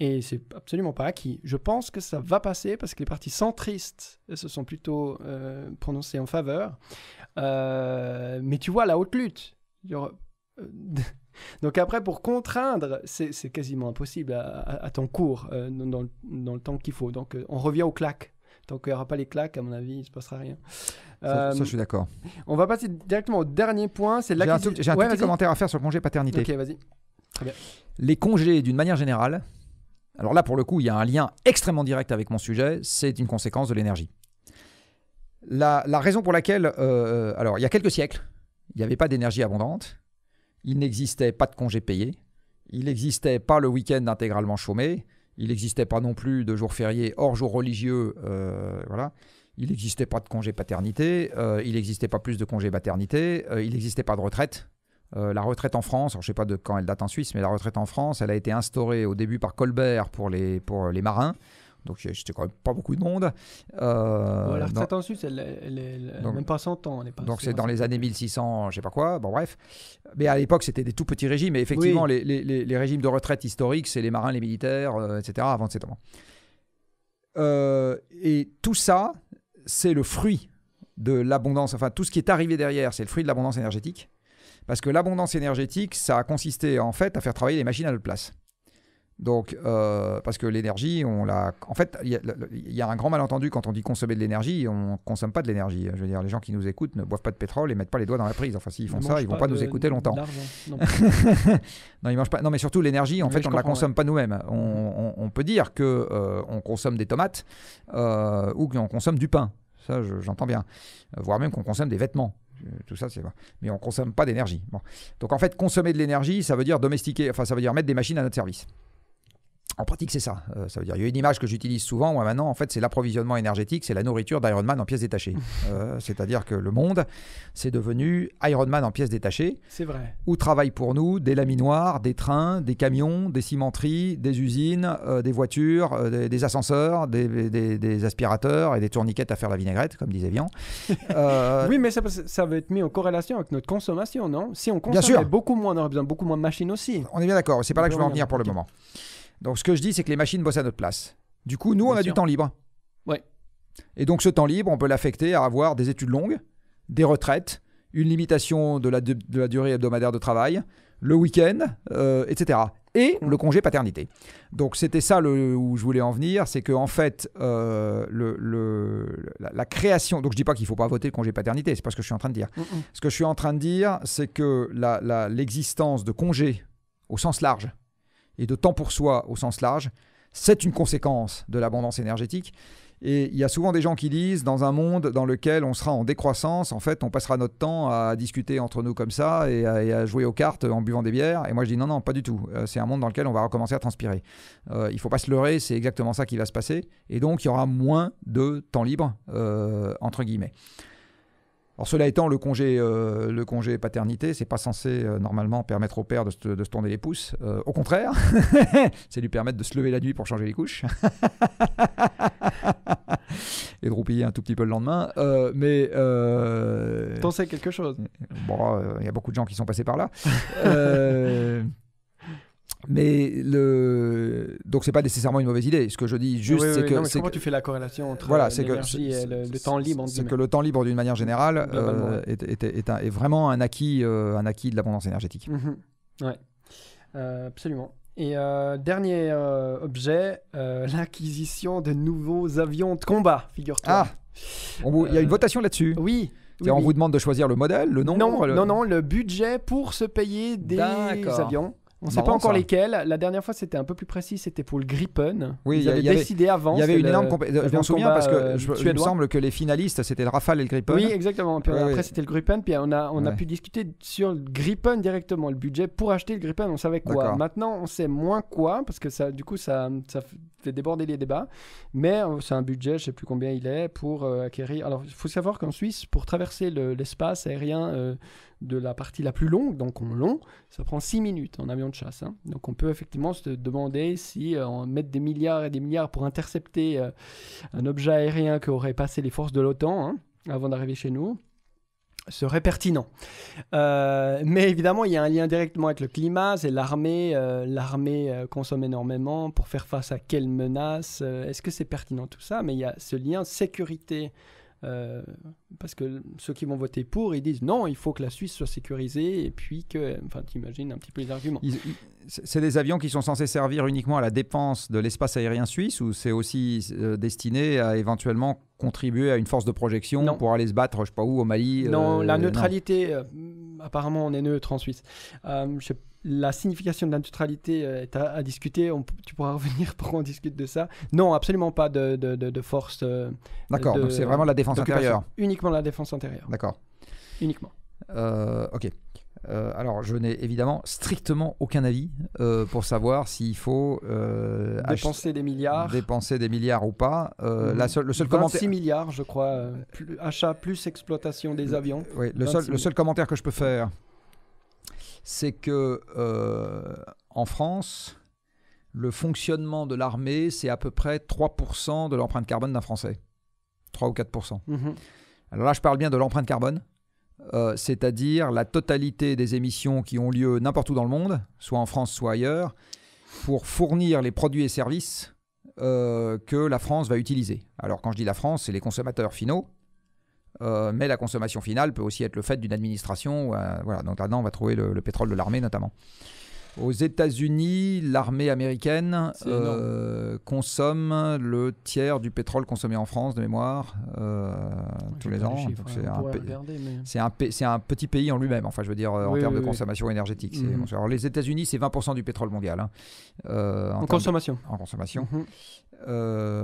S1: Et c'est absolument pas acquis. Je pense que ça va passer parce que les partis centristes se sont plutôt euh, prononcés en faveur. Euh, mais tu vois, la haute lutte. Euh, (laughs) donc après, pour contraindre, c'est quasiment impossible à, à, court ton euh, cours, dans, le temps qu'il faut. Donc on revient aux claques. Tant qu'il n'y aura pas les claques, à mon avis, il ne se passera rien. Ça, je suis d'accord. On va passer directement au dernier
S2: point. J'ai un tout, petit commentaire à faire sur le congé paternité. Ok, vas-y. Les congés, d'une manière générale, alors là, pour le coup, il y a un lien extrêmement direct avec mon sujet, c'est une conséquence de l'énergie. La, raison pour laquelle, euh, euh, alors il y a quelques siècles, il n'y avait pas d'énergie abondante, il n'existait pas de congés payés, il n'existait pas le week-end intégralement chômé, il n'existait pas non plus de jours fériés hors jours religieux, euh, voilà. Il n'existait pas de congé paternité, il n'existait pas plus de congés maternité, il n'existait pas de retraite, euh, la retraite en France, alors je ne sais pas de quand elle date en Suisse, mais la retraite en France, elle a été instaurée au début par Colbert pour les, pour euh, les marins. Donc j'étais quand même pas beaucoup de monde. Euh, la retraite en Suisse, elle, elle, même pas 100 ans. donc c'est dans les années 1600, je sais pas quoi. Bon bref. Mais à l'époque, c'était des tout petits régimes. Et effectivement, les, régimes de retraite historiques, c'est les marins, les militaires, etc. avant de cet et tout ça, c'est le fruit de l'abondance. Enfin, tout ce qui est arrivé derrière, c'est le fruit de l'abondance énergétique. Parce que l'abondance énergétique, ça a consisté en fait à faire travailler les machines à notre place. Donc, euh, parce que l'énergie, on l'a. En fait, il y, a un grand malentendu quand on dit consommer de l'énergie, on ne consomme pas de l'énergie. Je veux dire, les gens qui nous écoutent ne boivent pas de pétrole et mettent pas les doigts dans la prise. Enfin, s'ils font ça, ils vont pas, nous écouter longtemps. (laughs) Non. ils pas. Non, mais surtout, l'énergie, en fait, on ne la consomme pas nous-mêmes. On, peut dire que euh, on consomme des tomates euh, ou qu'on consomme du pain. Ça, j'entends bien. Voire même qu'on consomme des vêtements. Euh, tout ça, c'est Mais on consomme pas d'énergie. Donc en fait, consommer de l'énergie, ça veut dire domestiquer, enfin ça veut dire mettre des machines à notre service. En pratique, c'est ça. Euh, ça veut dire, il y a une image que j'utilise souvent, maintenant, en fait, c'est l'approvisionnement énergétique, c'est la nourriture d'Iron Man en pièces détachées. (laughs) Euh, c'est-à-dire que le monde, c'est devenu Iron Man en pièces détachées. C'est vrai. Où travaillent pour nous des laminoirs, des trains, des camions, des cimenteries, des usines, euh, des voitures, des, ascenseurs, des, aspirateurs et des tourniquettes à faire la vinaigrette, comme disait Vian. (laughs) oui, mais ça, ça va être mis en corrélation avec notre
S1: consommation, non Si on consomme beaucoup moins, on aurait besoin de beaucoup moins de machines aussi. On est bien d'accord, c'est pas là que je veux en venir pour le moment.
S2: Donc ce que je dis, c'est que les machines bossent à notre place. Du coup, nous, on a du temps libre. Ouais. Et donc ce temps libre, on peut l'affecter à avoir des études longues, des retraites, une limitation de la, la durée hebdomadaire de travail, le week-end, etc. Euh, et le congé paternité. Donc c'était ça le, où je voulais en venir, c'est que en fait euh, le, la, création. Donc je dis pas qu'il faut pas voter le congé paternité, c'est pas ce que je suis en train de dire. Mm, mm. Ce que je suis en train de dire, c'est que l'existence de congés au sens large, et de temps pour soi au sens large, c'est une conséquence de l'abondance énergétique. Et il y a souvent des gens qui disent, dans un monde dans lequel on sera en décroissance, en fait, on passera notre temps à discuter entre nous comme ça et à, jouer aux cartes en buvant des bières. Et moi, je dis non, non, pas du tout. Euh, c'est un monde dans lequel on va recommencer à transpirer. Euh, il ne faut pas se leurrer, c'est exactement ça qui va se passer. Et donc, il y aura moins de temps libre, euh, entre guillemets. Alors cela étant, le congé, euh, le congé paternité, c'est pas censé euh, normalement permettre au père de se, tourner les pouces. Euh, au contraire, (laughs) c'est lui permettre de se lever la nuit pour changer les couches (laughs) et de roupiller un tout petit peu le lendemain. mais t'en sais quelque chose Bon, il y a beaucoup de gens qui sont passés par là. (laughs) Mais le donc c'est pas nécessairement une mauvaise idée. Ce que je dis juste, c'est que comment tu fais la corrélation entre voilà, euh, et le, temps libre C'est que le temps libre d'une manière générale euh, est, vraiment un acquis, euh, un acquis de l'abondance énergétique.
S1: Mhm. ouais. absolument. Et dernier objet, (laughs) l'acquisition de nouveaux avions de combat, figure-toi.
S2: Ah, il y a une votation là-dessus. Oui. on vous demande de choisir le modèle, le nombre Non, non, non, le budget pour se payer des avions. On ne sait pas encore hein. lesquels. La dernière fois, c'était
S1: un peu plus précis, c'était pour le Gripen. Oui, il avaient décidé avant. Il y avait une énorme compétition. Je m'en souviens parce que euh, je, il me semble
S2: que les finalistes, c'était le Rafale et le Gripen. Oui, exactement. après, c'était
S1: le Gripen. Puis on a, pu discuter sur le Gripen directement. Le budget pour acheter le Gripen, on savait quoi. Maintenant, on sait moins quoi parce que ça, du coup, ça, fait déborder les débats. Mais euh, c'est un budget, je ne sais plus combien il est pour euh, acquérir. Alors, il faut savoir qu'en Suisse, pour traverser l'espace aérien de la partie la plus longue, donc on long, ça prend 6 minutes en avion de chasse. Hein. Donc on peut effectivement se demander si on euh, met des milliards et des milliards pour intercepter euh, un objet aérien qui aurait passé les forces de l'OTAN hein, avant d'arriver chez nous serait pertinent. Euh, mais évidemment, il y a un lien directement avec le climat, c'est l'armée. l'armée consomme énormément pour faire face à quelles menaces, Est-ce que c'est pertinent tout ça Mais il y a ce lien sécurité parce que ceux qui vont voter pour, ils disent non, il faut que la Suisse soit sécurisée et puis que, enfin, t'imagines un petit peu les arguments.
S2: C'est des avions qui sont censés servir uniquement à la dépense de l'espace aérien suisse ou c'est aussi euh, destiné à éventuellement contribuer à une force de projection pour aller se battre, je sais pas où, au Mali euh, Non, la neutralité,
S1: euh, apparemment on est neutre en Suisse. la signification de la neutralité est à, discuter. On, tu pourras (laughs) revenir pour qu'on discute de ça. Non, absolument pas de, de, de, force. D'accord, donc c'est vraiment la défense intérieure. Uniquement la défense intérieure.
S2: D'accord. Uniquement. Euh, ok. Euh, alors, je n'ai évidemment strictement aucun avis euh, pour savoir s'il faut dépenser des milliards, dépenser des milliards ou pas. la le seul 26 6
S1: milliards, je crois, plus, achat plus exploitation des avions. Oui, le seul,
S2: commentaire que je peux faire, c'est que en France, le fonctionnement de l'armée, c'est à peu près 3% de l'empreinte carbone d'un Français, 3 ou 4%. Alors là, je parle bien de l'empreinte carbone, euh, c'est-à-dire la totalité des émissions qui ont lieu n'importe où dans le monde, soit en France, soit ailleurs, pour fournir les produits et services euh, que la France va utiliser. Alors quand je dis la France, c'est les consommateurs finaux, euh, mais la consommation finale peut aussi être le fait d'une administration. voilà, donc là-dedans, on va trouver le pétrole de l'armée notamment. Aux États-Unis, l'armée américaine euh, consomme le tiers du pétrole consommé en France, de mémoire, euh, tous les ans. Hein. C'est un, un, petit pays en lui-même, enfin, je veux dire, en termes de consommation énergétique. Alors, les États-Unis, c'est 20% du pétrole mondial. en, consommation. Mhm. en euh, consommation.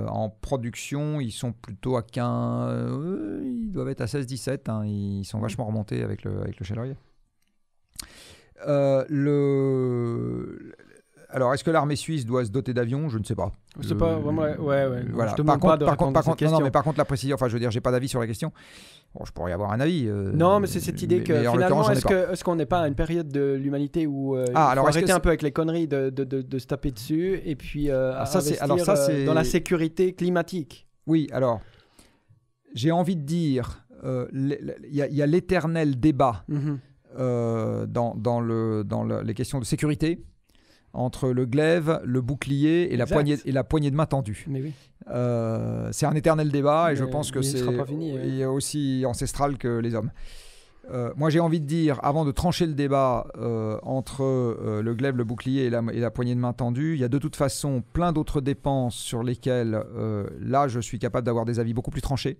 S2: en production, ils sont plutôt à 15. ils doivent être à 16-17. Hein. Ils sont mhm. vachement remontés avec le, avec le euh, le... Alors, est-ce que l'armée suisse doit se doter d'avions Je ne sais pas. Euh, je sais pas, vraiment,
S1: ouais, par contre, par contre, par contre, mais par
S2: contre, la précision, enfin, je veux dire, j'ai pas d'avis sur la question. Bon, je pourrais y avoir un avis. Euh, non, mais c'est cette idée que finalement, est-ce
S1: qu'on n'est pas à une période de l'humanité où ah, arrêter un peu
S2: avec les conneries de, de, se taper
S1: dessus et puis ah, investir, dans la
S2: sécurité climatique Oui, alors, j'ai envie de dire, il y a, l'éternel débat. Mm-hmm. Euh, dans, le, dans les questions de sécurité entre le glaive, le bouclier et la, poignée, et la poignée de main tendue. Mais euh, c'est un éternel débat et je pense que c'est aussi ancestral que les hommes. Euh, moi, j'ai envie de dire, avant de trancher le débat entre le glaive, le bouclier la, et la, poignée de main tendue, il y a de toute façon plein d'autres dépenses sur lesquelles, là, je suis capable d'avoir des avis beaucoup plus tranchés.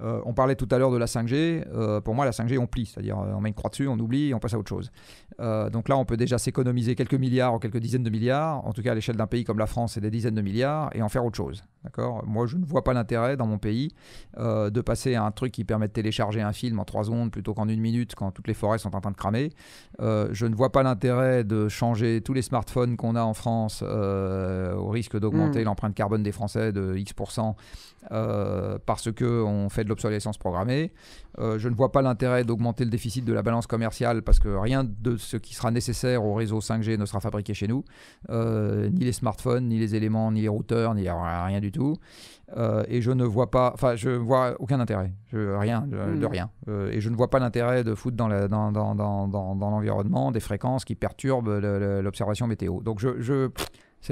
S2: Euh, on parlait tout à l'heure de la 5G. Euh, pour moi, la 5G, on plie, c'est-à-dire euh, on met une croix dessus, on oublie, on passe à autre chose. donc là, on peut déjà s'économiser quelques milliards ou quelques dizaines de milliards, en tout cas à l'échelle d'un pays comme la France, c'est des dizaines de milliards, et en faire autre chose. D'accord Moi, je ne vois pas l'intérêt dans mon pays euh, de passer à un truc qui permet de télécharger un film en 3 secondes plutôt qu'en une minute quand toutes les forêts sont en train de cramer. Euh, je ne vois pas l'intérêt de changer tous les smartphones qu'on a en France euh, au risque d'augmenter hmm. l'empreinte carbone des Français de X% parce qu'on fait de l'obsolescence programmée. je ne vois pas l'intérêt d'augmenter le déficit de la balance commerciale parce que rien de ce qui sera nécessaire au réseau 5G ne sera fabriqué chez nous. ni les smartphones, ni les éléments, ni les routeurs, ni rien du tout. Euh, et je ne vois pas, enfin, je vois aucun intérêt, rien, de, hmm. rien. Euh, et je ne vois pas l'intérêt de foutre dans, l'environnement des fréquences qui perturbent l'observation météo. Donc je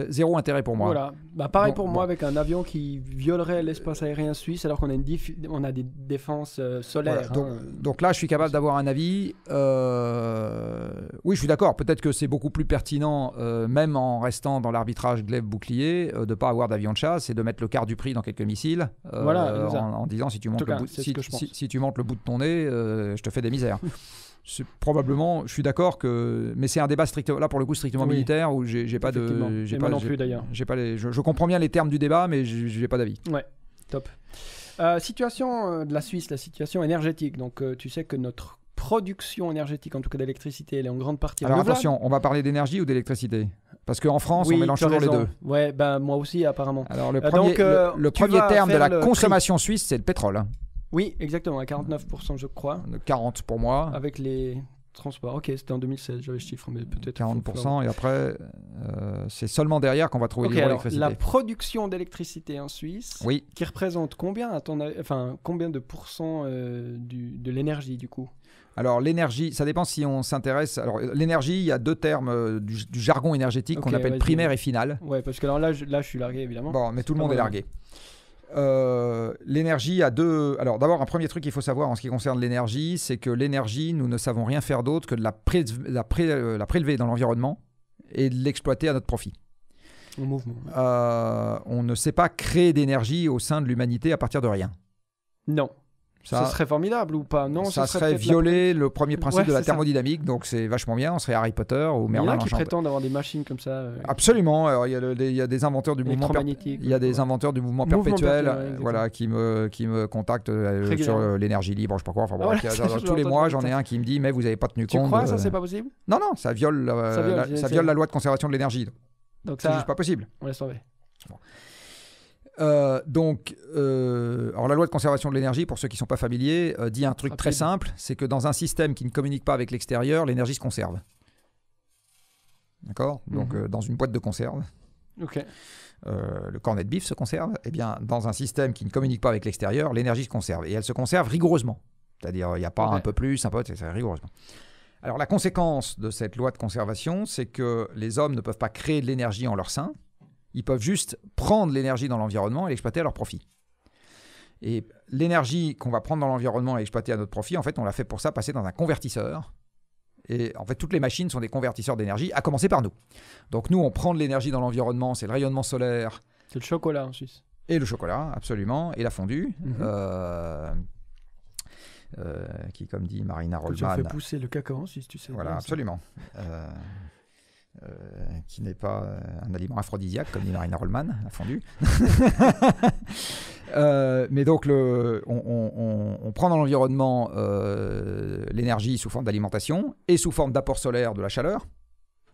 S2: Zéro intérêt pour moi. Voilà.
S1: Bah, pareil pour moi avec un avion qui violerait l'espace aérien suisse alors qu'on a, on a des défenses euh, solaires. Hein.
S2: Donc, là, je suis capable d'avoir un avis. Euh, oui, je suis d'accord. Peut-être que c'est beaucoup plus pertinent, euh, même en restant dans l'arbitrage glaive-bouclier, de ne pas avoir d'avion de chasse et de mettre le quart du prix dans quelques missiles voilà, en, disant si tu, si, tu montes le bout de ton nez, je te fais des misères. (laughs) probablement, je suis d'accord que, mais c'est un débat strictement, là pour le coup strictement militaire où j'ai pas de, j'ai pas non plus d'ailleurs. J'ai pas les, je, comprends bien les termes du débat, mais n'ai pas d'avis. Ouais, top.
S1: Euh, situation euh, de la Suisse, la situation énergétique. Donc euh, tu sais que notre production énergétique, en tout cas d'électricité, elle est en grande partie. Alors attention,
S2: on va parler d'énergie ou d'électricité Parce qu'en France, on mélange toujours les deux.
S1: Ouais, ben moi aussi apparemment. Alors le premier, le, premier terme de la consommation
S2: suisse, c'est le pétrole.
S1: Oui, exactement, à 49%, je crois. 40 euh, pour moi. Avec les transports. Ok, c'était en 2016, j'avais le chiffre, mais peut-être. 40%, et après,
S2: euh, c'est seulement derrière qu'on va trouver okay, La
S1: production d'électricité en Suisse, oui. qui représente combien, à enfin, combien de
S2: pourcents euh, de l'énergie, du coup alors l'énergie, ça dépend si on s'intéresse. Alors l'énergie, il y a deux termes du, jargon énergétique qu'on appelle primaire et finale. Ouais, parce que là, je, là, je suis largué évidemment. Bon, mais tout le monde est largué. Euh, l'énergie a deux. Alors, d'abord, un premier truc qu'il faut savoir en ce qui concerne l'énergie, c'est que l'énergie, nous ne savons rien faire d'autre que de la, euh, prélever dans l'environnement et de l'exploiter à notre profit. Euh, on ne sait pas créer d'énergie au sein de l'humanité à partir de rien. Non. Ça, serait
S1: formidable ou pas Non, ça serait, violer
S2: le premier principe de la thermodynamique, donc c'est vachement bien. On serait Harry Potter ou Merlin. Il y en a qui prétendent
S1: avoir des machines comme ça. Euh,
S2: Absolument. il, y a des, inventeurs du mouvement, il y a des inventeurs du mouvement, perpétuel, voilà, qui me qui me contactent euh, sur euh, l'énergie libre, je sais pas quoi. Enfin, (laughs) tous les mois, j'en ai un qui me dit mais vous avez pas tenu compte. Tu crois ça c'est pas possible Non, non, ça viole ça viole la loi de conservation de l'énergie. Donc c'est juste pas possible. On laisse tomber. Euh, donc, euh, alors la loi de conservation de l'énergie, pour ceux qui ne sont pas familiers, euh, dit un truc très simple, c'est que dans un système qui ne communique pas avec l'extérieur, l'énergie se conserve. D'accord Donc, mhm. dans une boîte de conserve. le cornet de bif se conserve. Eh bien, dans un système qui ne communique pas avec l'extérieur, l'énergie se conserve. Et elle se conserve rigoureusement. C'est-à-dire, il n'y a pas un peu plus, un peu, c'est rigoureusement. Alors, la conséquence de cette loi de conservation, c'est que les hommes ne peuvent pas créer de l'énergie en leur sein ils peuvent juste prendre l'énergie dans l'environnement et l'exploiter à leur profit. Et l'énergie qu'on va prendre dans l'environnement et exploiter à notre profit, en fait, on l'a fait pour ça passer dans un convertisseur. Et en fait, toutes les machines sont des convertisseurs d'énergie, à commencer par nous. Donc nous, on prend de l'énergie dans l'environnement, c'est le rayonnement solaire. C'est le chocolat en Suisse. Et le chocolat, absolument, et la fondue. Mhm. Euh, euh, qui, comme dit Marina Rollman... Tu fait pousser
S1: le cacao en Suisse, tu sais. Voilà, absolument.
S2: euh, euh, qui n'est pas euh, un aliment aphrodisiaque comme dit Marina Rollman, la fondue. (laughs) Euh, mais donc, le, on, prend dans l'environnement l'énergie sous forme d'alimentation et sous forme d'apport solaire de la chaleur.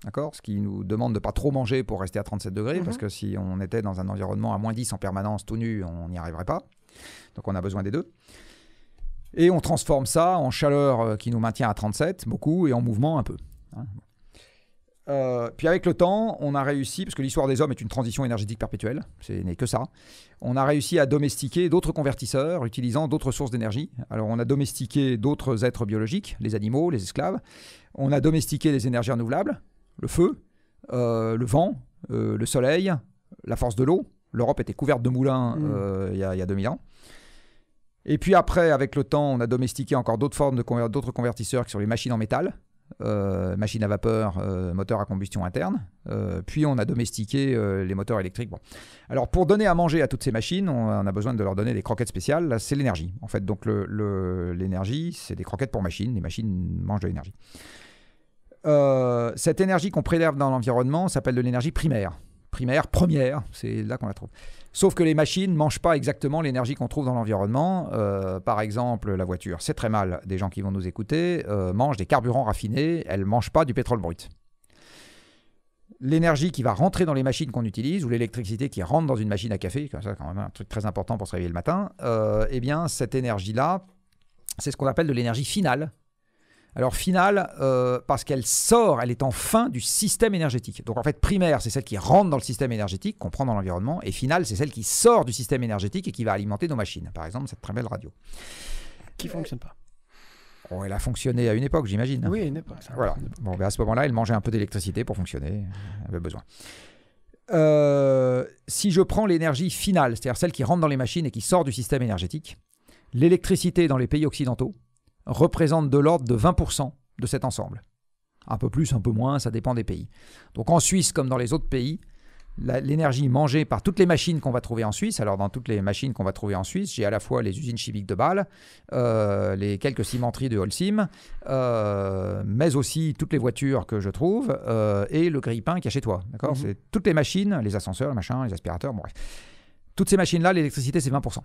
S2: D'accord Ce qui nous demande de ne pas trop manger pour rester à 37 degrés, parce mhm. que si on était dans un environnement à moins 10 en permanence, tout nu, on n'y arriverait pas. Donc on a besoin des deux. Et on transforme ça en chaleur qui nous maintient à 37, beaucoup, et en mouvement un peu. Hein euh, puis avec le temps, on a réussi, parce que l'histoire des hommes est une transition énergétique perpétuelle, ce n'est que ça, on a réussi à domestiquer d'autres convertisseurs utilisant d'autres sources d'énergie. Alors on a domestiqué d'autres êtres biologiques, les animaux, les esclaves, on a domestiqué les énergies renouvelables, le feu, euh, le vent, euh, le soleil, la force de l'eau. L'Europe était couverte de moulins mm. il y, a 2000 ans. Et puis après, avec le temps, on a domestiqué encore d'autres formes de d'autres convertisseurs qui sont les machines en métal, euh, machine à vapeur, euh, moteur à combustion interne. Euh, puis on a domestiqué les moteurs électriques. Alors pour donner à manger à toutes ces machines, on, a besoin de leur donner des croquettes spéciales. c'est l'énergie. En fait, donc l'énergie, c'est des croquettes pour machines. Les machines mangent de l'énergie. cette énergie qu'on prélève dans l'environnement s'appelle de l'énergie primaire. Primaire, première, c'est là qu'on la trouve. Sauf que les machines ne mangent pas exactement l'énergie qu'on trouve dans l'environnement. Euh, par exemple, la voiture, c'est très mal. Des gens qui vont nous écouter euh, mangent des carburants raffinés, elles ne mangent pas du pétrole brut. L'énergie qui va rentrer dans les machines qu'on utilise, ou l'électricité qui rentre dans une machine à café, comme ça, quand même un truc très important pour se réveiller le matin, euh, eh bien, cette énergie-là, c'est ce qu'on appelle de l'énergie finale alors finale, euh, parce qu'elle sort, elle est en fin du système énergétique. Donc en fait, primaire, c'est celle qui rentre dans le système énergétique, qu'on prend dans l'environnement, et finale, c'est celle qui sort du système énergétique et qui va alimenter nos machines. Par exemple, cette très belle radio. Qui ne fonctionne pas. Oh, elle a fonctionné à une époque, j'imagine. Oui, à une époque. Voilà. Bon, ben, à ce moment-là, elle mangeait un peu d'électricité pour fonctionner. Elle avait besoin. Euh, si je prends l'énergie finale, c'est-à-dire celle qui rentre dans les machines et qui sort du système énergétique, l'électricité dans les pays occidentaux, représente de l'ordre de 20% de cet ensemble. Un peu plus, un peu moins, ça dépend des pays. Donc en Suisse, comme dans les autres pays, l'énergie mangée par toutes les machines qu'on va trouver en Suisse, alors dans toutes les machines qu'on va trouver en Suisse, j'ai à la fois les usines chimiques de Bâle, euh, les quelques cimenteries de Holcim, euh, mais aussi toutes les voitures que je trouve euh, et le grille-pain qu'il y a chez toi. D'accord mhm. C'est toutes les machines, les ascenseurs, machins les aspirateurs, bref. Toutes ces machines-là, l'électricité, c'est 20%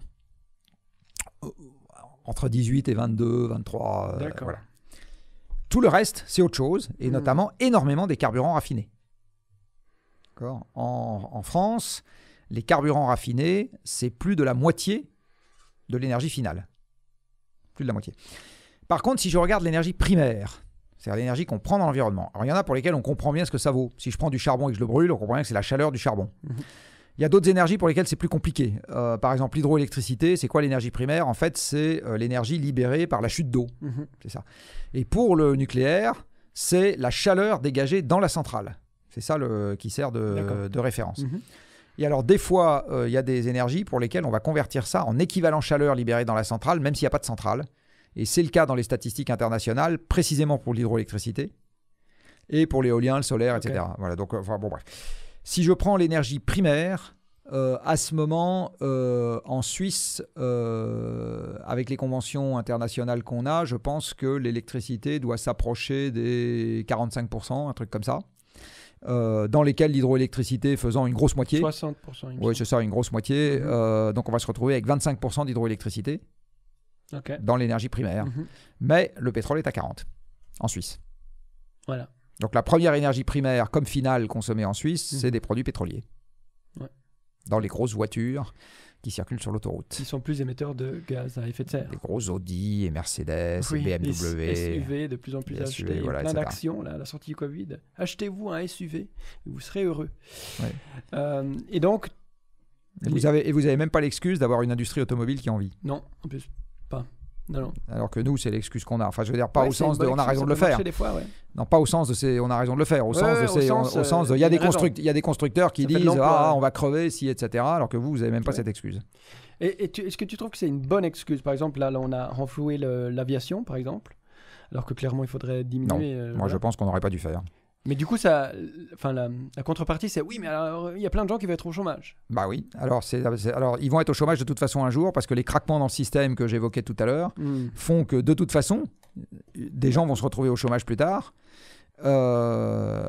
S2: entre 18 et 22, 23. Euh, Tout le reste, c'est autre chose, et hmm. notamment énormément des carburants raffinés. En, en France, les carburants raffinés, c'est plus de la moitié de l'énergie finale. Plus de la moitié. Par contre, si je regarde l'énergie primaire, c'est-à-dire l'énergie qu'on prend dans l'environnement, il y en a pour lesquels on comprend bien ce que ça vaut. Si je prends du charbon et que je le brûle, on comprend bien que c'est la chaleur du charbon. Mhm. Il y a d'autres énergies pour lesquelles c'est plus compliqué. Euh, par exemple, l'hydroélectricité, c'est quoi l'énergie primaire En fait, c'est euh, l'énergie libérée par la chute d'eau. Mhm. C'est ça. Et pour le nucléaire, c'est la chaleur dégagée dans la centrale. C'est ça le, qui sert de, référence. Mhm. Et alors, des fois, euh, il y a des énergies pour lesquelles on va convertir ça en équivalent chaleur libérée dans la centrale, même s'il n'y a pas de centrale. Et c'est le cas dans les statistiques internationales, précisément pour l'hydroélectricité et pour l'éolien, le solaire, etc. Voilà, donc, bon, bref. Si je prends l'énergie primaire, euh, à ce moment, euh, en Suisse, euh, avec les conventions internationales qu'on a, je pense que l'électricité doit s'approcher des 45%, un truc comme ça. dans lesquels l'hydroélectricité faisant une grosse moitié. 60%. Oui, c'est ça, une grosse moitié. Mhm. donc on va se retrouver avec 25% d'hydroélectricité dans l'énergie primaire. Mhm. Mais le pétrole est à 40% en Suisse. Voilà. Donc la première énergie primaire comme finale consommée en Suisse, mhm. c'est des produits pétroliers. Dans les grosses voitures qui circulent sur l'autoroute. Ils sont plus émetteurs de gaz à effet de serre. Des gros Audi et Mercedes et BMW. SUV de plus en plus achetés. plein d'actions
S1: à la sortie du Covid. Achetez-vous un SUV, vous serez heureux. Euh,
S2: et donc... vous, avez, et vous avez même pas l'excuse d'avoir une industrie automobile qui en vit.
S1: Non, en plus pas.
S2: Alors que nous, c'est l'excuse qu'on a. Enfin, je veux dire, pas au sens de on a raison de le faire. Non, pas au sens de on a raison de le faire. Au sens de au sens, de, il y a euh, des constructeurs, qui disent ah on va crever si etc. Alors que vous, vous avez même pas cette excuse.
S1: Et, est-ce que tu trouves que c'est une bonne excuse Par exemple, là, on a renfloué l'aviation, par exemple, alors que clairement il faudrait diminuer. Non. Euh, Moi, je
S2: pense qu'on n'aurait pas dû faire.
S1: Mais du coup, ça, enfin, la, contrepartie, c'est oui, mais alors il y a plein de gens qui vont être au chômage.
S2: Bah oui. Alors, c'est, alors, ils vont être au chômage de toute façon un jour parce que les craquements dans le système que j'évoquais tout à l'heure hmm. font que de toute façon, des gens vont se retrouver au chômage plus tard. Euh,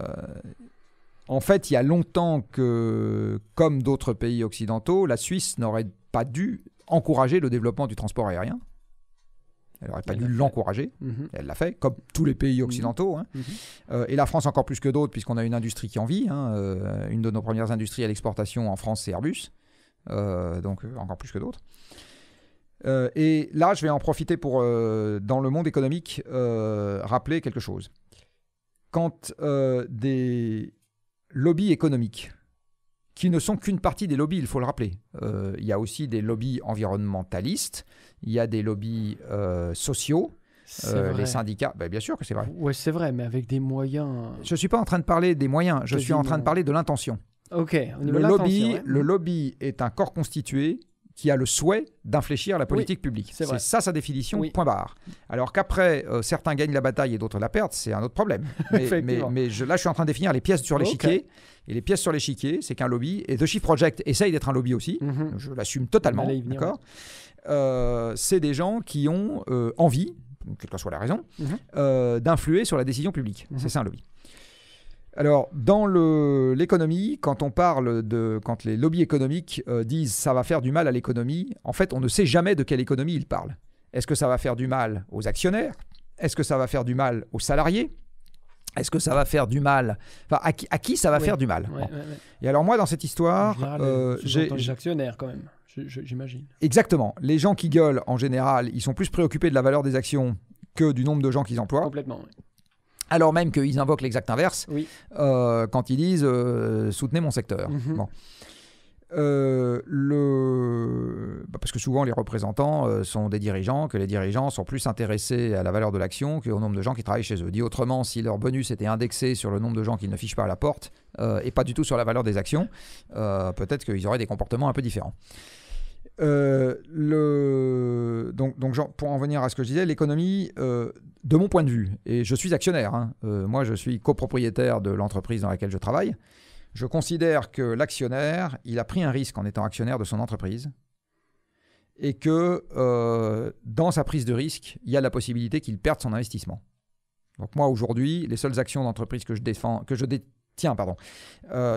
S2: en fait, il y a longtemps que, comme d'autres pays occidentaux, la Suisse n'aurait pas dû encourager le développement du transport aérien. Elle n'aurait pas dû l'encourager. Mhm. Elle l'a fait, comme tous les pays mhm. occidentaux. Hein. Mhm. Euh, et la France encore plus que d'autres, puisqu'on a une industrie qui en vit. Hein. Euh, une de nos premières industries à l'exportation en France, c'est Airbus. Euh, donc encore plus que d'autres. et là, je vais en profiter pour, dans le monde économique, rappeler quelque chose. Quand des lobbies économiques, qui ne sont qu'une partie des lobbies, il faut le rappeler, il y a aussi des lobbies environnementalistes, il y a des lobbies euh, sociaux. Euh, les syndicats. Ben, bien sûr que c'est vrai. Oui, c'est vrai, mais avec des moyens. Je ne suis pas en train de parler des moyens, je suis en train de parler de l'intention. Ok, le lobby, le lobby est un corps constitué qui a le souhait d'infléchir la politique publique. C'est ça sa définition, point barre. Alors qu'après, euh, certains gagnent la bataille et d'autres la perdent, c'est un autre problème. (laughs) Mais, mais, je, là, je suis en train de définir les pièces sur l'échiquier. Et les pièces sur l'échiquier, c'est qu'un lobby, et The Shift Project essaye d'être un lobby aussi, mhm. je l'assume totalement, d'accord euh, c'est des gens qui ont euh, envie, quelle que soit la raison, mhm. euh, d'influer sur la décision publique. Mhm. C'est ça un lobby. Alors, dans l'économie, quand on parle de. quand les lobbies économiques disent ça va faire du mal à l'économie, en fait, on ne sait jamais de quelle économie ils parlent. Est-ce que ça va faire du mal aux actionnaires Est-ce que ça va faire du mal aux salariés est-ce que ça va faire du mal enfin, à, qui, ça va faire du mal Et alors moi, dans cette histoire, j'ai les
S1: actionnaires quand même. J'imagine.
S2: Exactement. Les gens qui gueulent, en général, ils sont plus préoccupés de la valeur des actions que du nombre de gens qu'ils emploient. Complètement, Alors même qu'ils invoquent l'exact inverse oui. Euh, quand ils disent euh, soutenez mon secteur. Mhm. bon. Euh, le... Bah, parce que souvent les représentants sont des dirigeants, que les dirigeants sont plus intéressés à la valeur de l'action qu'au nombre de gens qui travaillent chez eux. Dit autrement, si leur bonus était indexé sur le nombre de gens qu'ils ne fichent pas à la porte et pas du tout sur la valeur des actions, peut-être qu'ils auraient des comportements un peu différents. Euh, le... Donc, donc genre, pour en venir à ce que je disais, l'économie, euh, de mon point de vue, et je suis actionnaire, hein, euh, moi je suis copropriétaire de l'entreprise dans laquelle je travaille, je considère que l'actionnaire, il a pris un risque en étant actionnaire de son entreprise, et que dans sa prise de risque, il y a la possibilité qu'il perde son investissement. Donc moi aujourd'hui, les seules actions d'entreprise que je défends, que je détiens, pardon,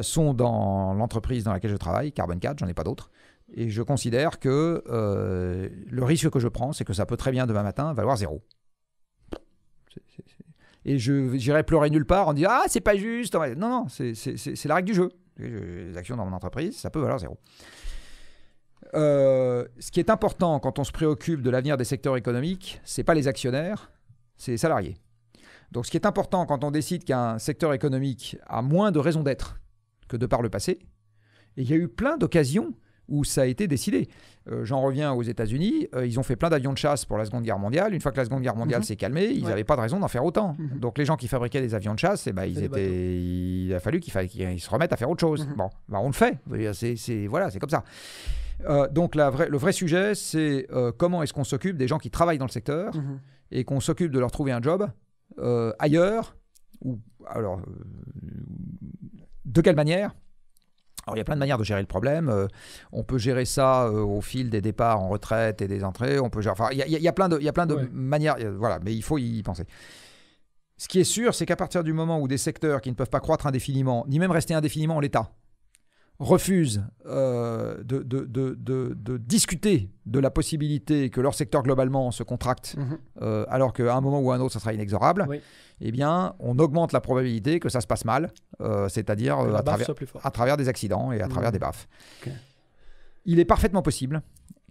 S2: sont dans l'entreprise dans laquelle je travaille, Carbon 4, j'en ai pas d'autres. Et je considère que euh, le risque que je prends, c'est que ça peut très bien demain matin valoir zéro. Et je j'irai pleurer nulle part en disant Ah, c'est pas juste. Non, non, c'est la règle du jeu. Les actions dans mon entreprise, ça peut valoir zéro. Euh, ce qui est important quand on se préoccupe de l'avenir des secteurs économiques, c'est pas les actionnaires, c'est les salariés. Donc ce qui est important quand on décide qu'un secteur économique a moins de raisons d'être que de par le passé, et il y a eu plein d'occasions où ça a été décidé. Euh, j'en reviens aux États-Unis. Euh, ils ont fait plein d'avions de chasse pour la Seconde Guerre mondiale. Une fois que la Seconde Guerre mondiale mhm. s'est calmée, ils n'avaient pas de raison d'en faire autant. Mhm. Donc les gens qui fabriquaient des avions de chasse, eh ben, ils étaient... il a fallu qu'ils se remettent à faire autre chose. Mhm. Bon, ben, on le fait. C'est voilà, c'est comme ça. Euh, donc la le vrai sujet, c'est comment est-ce qu'on s'occupe des gens qui travaillent dans le secteur et qu'on s'occupe de leur trouver un job ailleurs ou alors de quelle manière alors, il y a plein de manières de gérer le problème. Euh, on peut gérer ça euh, au fil des départs en retraite et des entrées. On peut Enfin, il y, a, plein de, plein de manières. Euh, voilà, mais il faut y penser. Ce qui est sûr, c'est qu'à partir du moment où des secteurs qui ne peuvent pas croître indéfiniment, ni même rester indéfiniment en l'état, refusent euh, de, discuter de la possibilité que leur secteur globalement se contracte, mhm. euh, alors qu'à un moment ou à un autre, ça sera inexorable, eh bien, on augmente la probabilité que ça se passe mal, euh, c'est-à-dire à, travers, des accidents et à mhm. travers des baffes. Il est parfaitement possible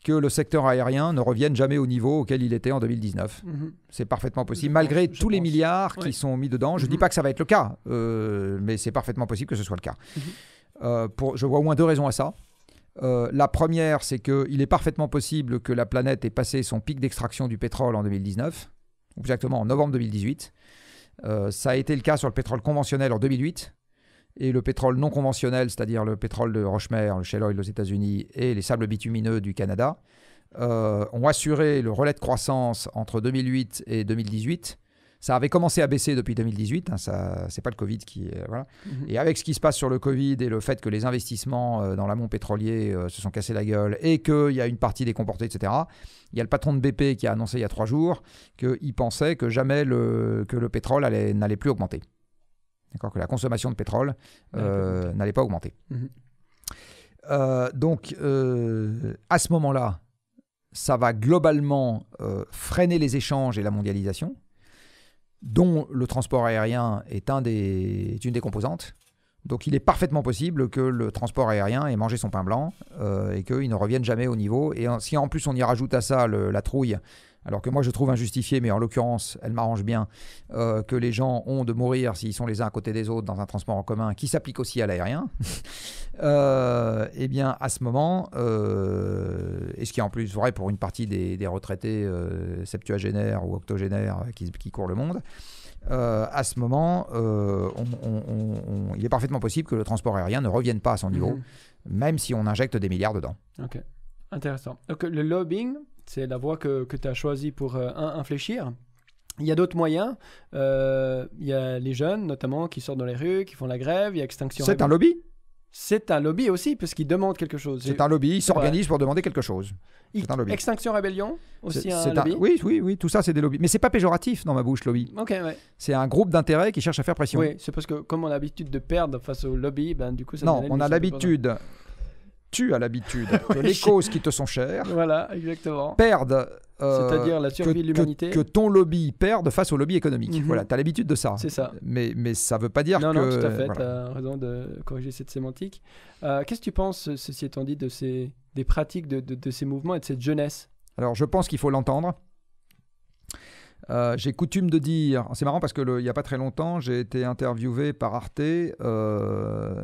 S2: que le secteur aérien ne revienne jamais au niveau auquel il était en 2019. Mhm. C'est parfaitement possible, malgré tous les milliards qui sont mis dedans. Je ne dis pas que ça va être le cas, mais c'est parfaitement possible que ce soit le cas. Euh, je vois au moins deux raisons à ça. Euh, la première, c'est qu'il est parfaitement possible que la planète ait passé son pic d'extraction du pétrole en 2019, exactement en novembre 2018. Euh, ça a été le cas sur le pétrole conventionnel en 2008, et le pétrole non conventionnel, c'est-à-dire le pétrole de Rochemer, le shale oil aux États-Unis et les sables bitumineux du Canada, ont assuré le relais de croissance entre 2008 et 2018 ça avait commencé à baisser depuis 2018. Hein, ça, c'est pas le Covid qui. voilà. Mhm. Et avec ce qui se passe sur le Covid et le fait que les investissements euh, dans l'amont pétrolier euh, se sont cassés la gueule et qu'il y a une partie décomportée, etc. Il y a le patron de BP qui a annoncé il y a trois jours qu'il pensait que jamais le, que le pétrole allait, n'allait plus augmenter. D'accord Que la consommation de pétrole n'allait pas euh, augmenter. Mhm. donc, à ce moment-là, ça va globalement freiner les échanges et la mondialisation dont le transport aérien est, une des composantes. Donc il est parfaitement possible que le transport aérien ait mangé son pain blanc euh, et qu'il ne revienne jamais au niveau. Et si en plus on y rajoute à ça la trouille alors que moi je trouve injustifié, mais en l'occurrence, elle m'arrange bien, euh, que les gens ont de mourir s'ils sont les uns à côté des autres dans un transport en commun qui s'applique aussi à l'aérien, (laughs) euh, eh bien à ce moment, euh, et ce qui est en plus vrai pour une partie des, retraités euh, septuagénaires ou octogénaires qui, courent le monde, à ce moment, il est parfaitement possible que le transport aérien ne revienne pas à son niveau, mhm. même si on injecte des milliards dedans.
S3: Ok,
S1: intéressant. Donc le lobbying, c'est la voie que, que tu as choisie pour un, euh, infléchir. Il y a d'autres moyens. Euh, il y a les jeunes, notamment, qui sortent dans les rues, qui font la grève. Il y a Extinction. C'est un lobby c'est un lobby aussi, parce qu'ils demandent quelque chose. C'est un lobby, ils s'organisent
S2: pour demander quelque chose. Un lobby.
S1: Extinction Rébellion, aussi un lobby.
S2: Oui, oui, oui, tout ça, c'est des lobbies. Mais c'est pas péjoratif dans ma bouche, lobby. C'est un groupe d'intérêts qui cherche à faire pression. Oui,
S1: c'est parce que comme on a l'habitude de perdre face au lobby, ben, du coup, ça Non, on a l'habitude
S2: tu as l'habitude que (laughs) les causes qui te sont chères
S1: voilà, exactement.
S2: perdent. Euh, C'est-à-dire la survie que, de l'humanité. Que, ton lobby perde face au lobby économique. Mhm. Voilà, tu as l'habitude de ça. Mais, mais ça veut pas dire que. Non, tout à fait,
S1: raison de corriger cette sémantique. Euh, qu'est-ce que tu penses, ceci étant dit, de ces, des pratiques de ces mouvements et de cette jeunesse
S2: Alors, je pense qu'il faut l'entendre. Euh, j'ai coutume de dire, c'est marrant parce que n'y a pas très longtemps, j'ai été interviewé par Arte euh,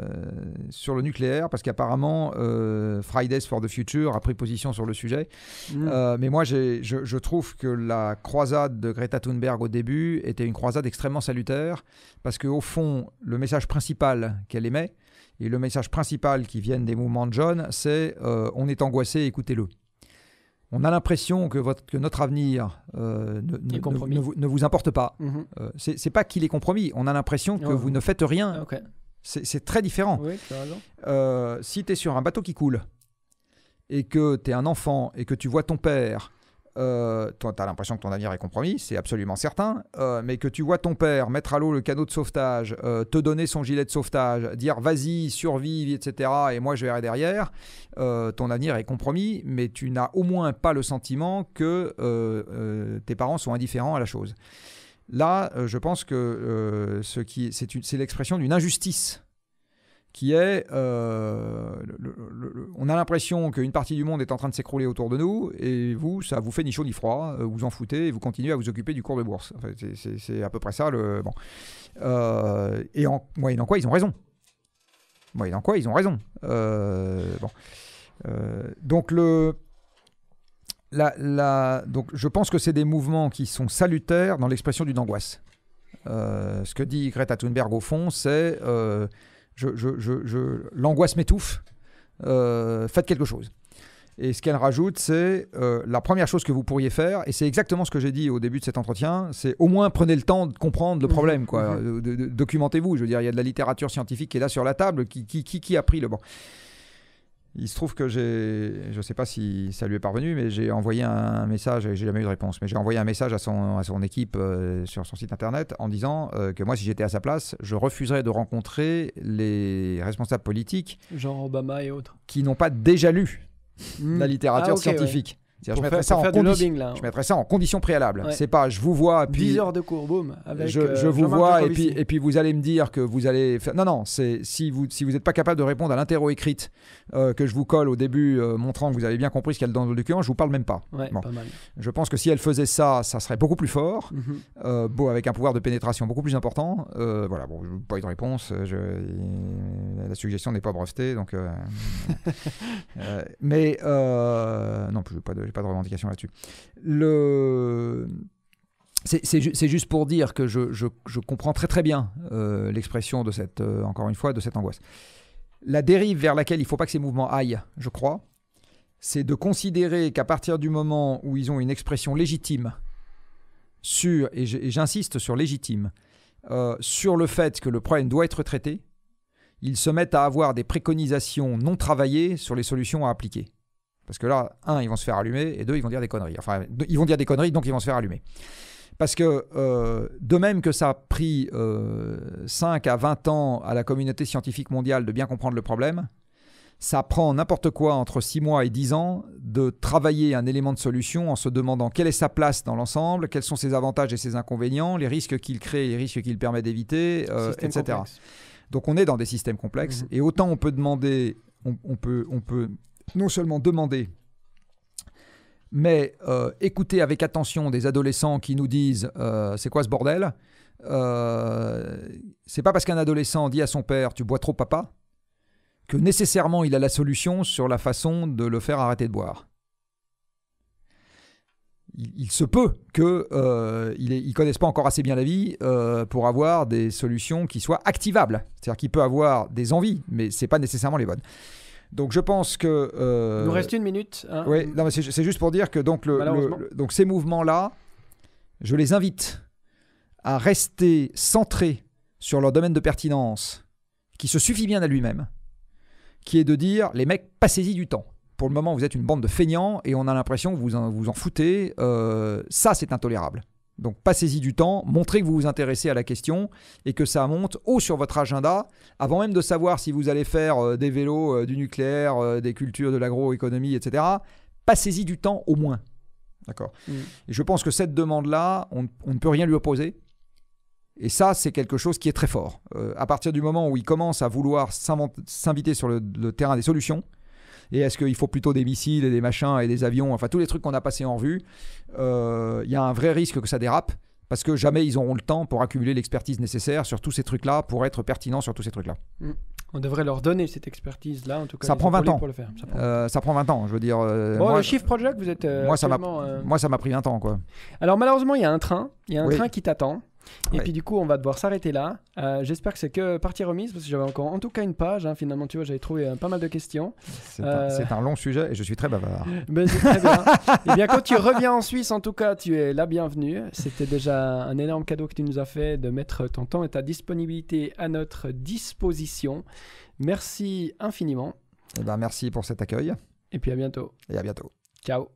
S2: sur le nucléaire parce qu'apparemment euh, Fridays for the Future a pris position sur le sujet. Mm. mais moi, je, je, trouve que la croisade de Greta Thunberg au début était une croisade extrêmement salutaire parce qu'au fond, le message principal qu'elle émet et le message principal qui vient des mouvements de jeunes, c'est on est angoissé, écoutez-le on a l'impression que, notre avenir euh, ne, vous, importe pas. Mhm. Euh, c'est pas qu'il est compromis, on a l'impression que vous ne faites rien. C'est très différent. Euh, si tu es sur un bateau qui coule et que tu es un enfant et que tu vois ton père euh, tu as l'impression que ton avenir est compromis, c'est absolument certain, euh, mais que tu vois ton père mettre à l'eau le canot de sauvetage, euh, te donner son gilet de sauvetage, dire vas-y, survive, etc., et moi je verrai derrière, ton avenir est compromis, mais tu n'as au moins pas le sentiment que tes parents sont indifférents à la chose. Là, je pense que c'est l'expression d'une injustice qui est, euh, on a l'impression qu'une partie du monde est en train de s'écrouler autour de nous, et vous, ça vous fait ni chaud ni froid, euh, vous en foutez, et vous continuez à vous occuper du cours de bourse. c'est à peu près ça le... Bon. Euh, et en moyennant quoi, ils ont raison. Moyennant en quoi, ils ont raison. donc le... La, donc je pense que c'est des mouvements qui sont salutaires dans l'expression d'une angoisse. ce que dit Greta Thunberg au fond, c'est je, l'angoisse m'étouffe, euh, faites quelque chose. Et ce qu'elle rajoute, c'est euh, la première chose que vous pourriez faire, et c'est exactement ce que j'ai dit au début de cet entretien, c'est au moins prenez le temps de comprendre le mhm. problème, quoi. Mhm. Euh, documentez-vous. Je veux dire, il y a de la littérature scientifique qui est là sur la table, qui, qui, qui a pris le bon. Il se trouve que j'ai, je ne sais pas si ça lui est parvenu, mais j'ai envoyé un message, et j'ai jamais eu de réponse, mais j'ai envoyé un message à son, équipe euh, sur son site internet en disant euh, que moi, si j'étais à sa place, je refuserais de rencontrer les responsables politiques.
S1: Genre Obama et autres.
S2: Qui n'ont pas déjà lu hmm. la littérature ah, scientifique. Hein. Je mettrais, ça en condition préalable. C'est pas je vous vois, puis. 10 heures de cours, boum. je, euh, vous vois, et puis, et puis vous allez me dire que vous allez. Non, non, c'est si vous n'êtes si vous pas capable de répondre à l'interro écrite euh, que je vous colle au début, euh, montrant que vous avez bien compris ce qu'il y a dans le document, je vous parle même pas. Je pense que si elle faisait ça, ça serait beaucoup plus fort, mhm. beau, avec un pouvoir de pénétration beaucoup plus important. voilà, bon, pas eu de réponse. La suggestion n'est pas brevetée, donc. (laughs) mais. non, je n'ai pas de pas de revendication là-dessus. Le... C'est juste pour dire que je, comprends très très bien euh, l'expression de cette, euh, encore une fois, de cette angoisse. La dérive vers laquelle il ne faut pas que ces mouvements aillent, je crois, c'est de considérer qu'à partir du moment où ils ont une expression légitime, sur, et j'insiste sur légitime, euh, sur le fait que le problème doit être traité, ils se mettent à avoir des préconisations non travaillées sur les solutions à appliquer. Parce que là, un, ils vont se faire allumer, et deux, ils vont dire des conneries. Enfin, ils vont dire des conneries, donc ils vont se faire allumer. Parce que euh, de même que ça a pris 5 euh, à 20 ans à la communauté scientifique mondiale de bien comprendre le problème, ça prend n'importe quoi entre 6 mois et 10 ans de travailler un élément de solution en se demandant quelle est sa place dans l'ensemble, quels sont ses avantages et ses inconvénients, les risques qu'il crée, les risques qu'il permet d'éviter, euh, etc. Donc on est dans des systèmes complexes mhm. et autant on peut demander on, peut, on peut non seulement demander, mais euh, écouter avec attention des adolescents qui nous disent euh, c'est quoi ce bordel euh, C'est pas parce qu'un adolescent dit à son père tu bois trop papa que nécessairement il a la solution sur la façon de le faire arrêter de boire. Il, se peut que euh, ne connaissent pas encore assez bien la vie pour avoir des solutions qui soient activables. C'est-à-dire qu'il peut avoir des envies, mais ce n'est pas nécessairement les bonnes. Donc je pense que. Il euh, nous reste une
S1: minute. Hein. Oui, c'est,
S2: juste pour dire que donc, donc ces mouvements-là, je les invite à rester centrés sur leur domaine de pertinence, qui se suffit bien à lui-même, qui est de dire les mecs, passez-y du temps. Pour le moment, vous êtes une bande de feignants et on a l'impression que vous vous en foutez. Euh, ça, c'est intolérable. Donc passez-y du temps, montrez que vous vous intéressez à la question et que ça monte haut sur votre agenda avant même de savoir si vous allez faire euh, des vélos, euh, du nucléaire, euh, des cultures, de l'agroéconomie, etc. Passez-y du temps au moins. D'accord mm. Et je pense que cette demande-là, on, ne peut rien lui opposer. Et ça, c'est quelque chose qui est très fort. à partir du moment où il commence à vouloir s'inviter sur le terrain des solutions, et est-ce qu'il faut plutôt des missiles et des machins et des avions, enfin tous les trucs qu'on a passés en vue. Euh, il y a un vrai risque que ça dérape parce que jamais ils auront le temps pour accumuler l'expertise nécessaire sur tous ces trucs-là, pour être pertinent sur tous ces trucs-là.
S1: Mm. On devrait leur donner cette expertise-là, en tout cas. Ça prend 20 ans. Pour le faire. Ça,
S2: prend... 20 euh, ans, je veux dire. Euh, bon, moi, le Chiffre Project, vous êtes. moi, ça m'a... moi, pris 20 ans, quoi.
S1: Alors, malheureusement, il y a un train. Il y a un train qui t'attend. Et puis du coup, on va devoir s'arrêter là. Euh, j'espère que c'est que partie remise, parce que j'avais encore en tout cas une page. Hein. finalement, tu vois, j'avais trouvé euh, pas mal de questions. Euh. C'est un,
S2: long sujet et je suis très bavard. (laughs) Ben, très bien. et eh bien, quand tu
S1: reviens en Suisse, en tout cas, tu es la bienvenue. C'était déjà un énorme cadeau que tu nous as fait de mettre ton temps et ta disponibilité à notre disposition. Merci infiniment.
S2: Et eh ben, merci pour cet accueil.
S3: Et puis à bientôt. Et à bientôt. Ciao.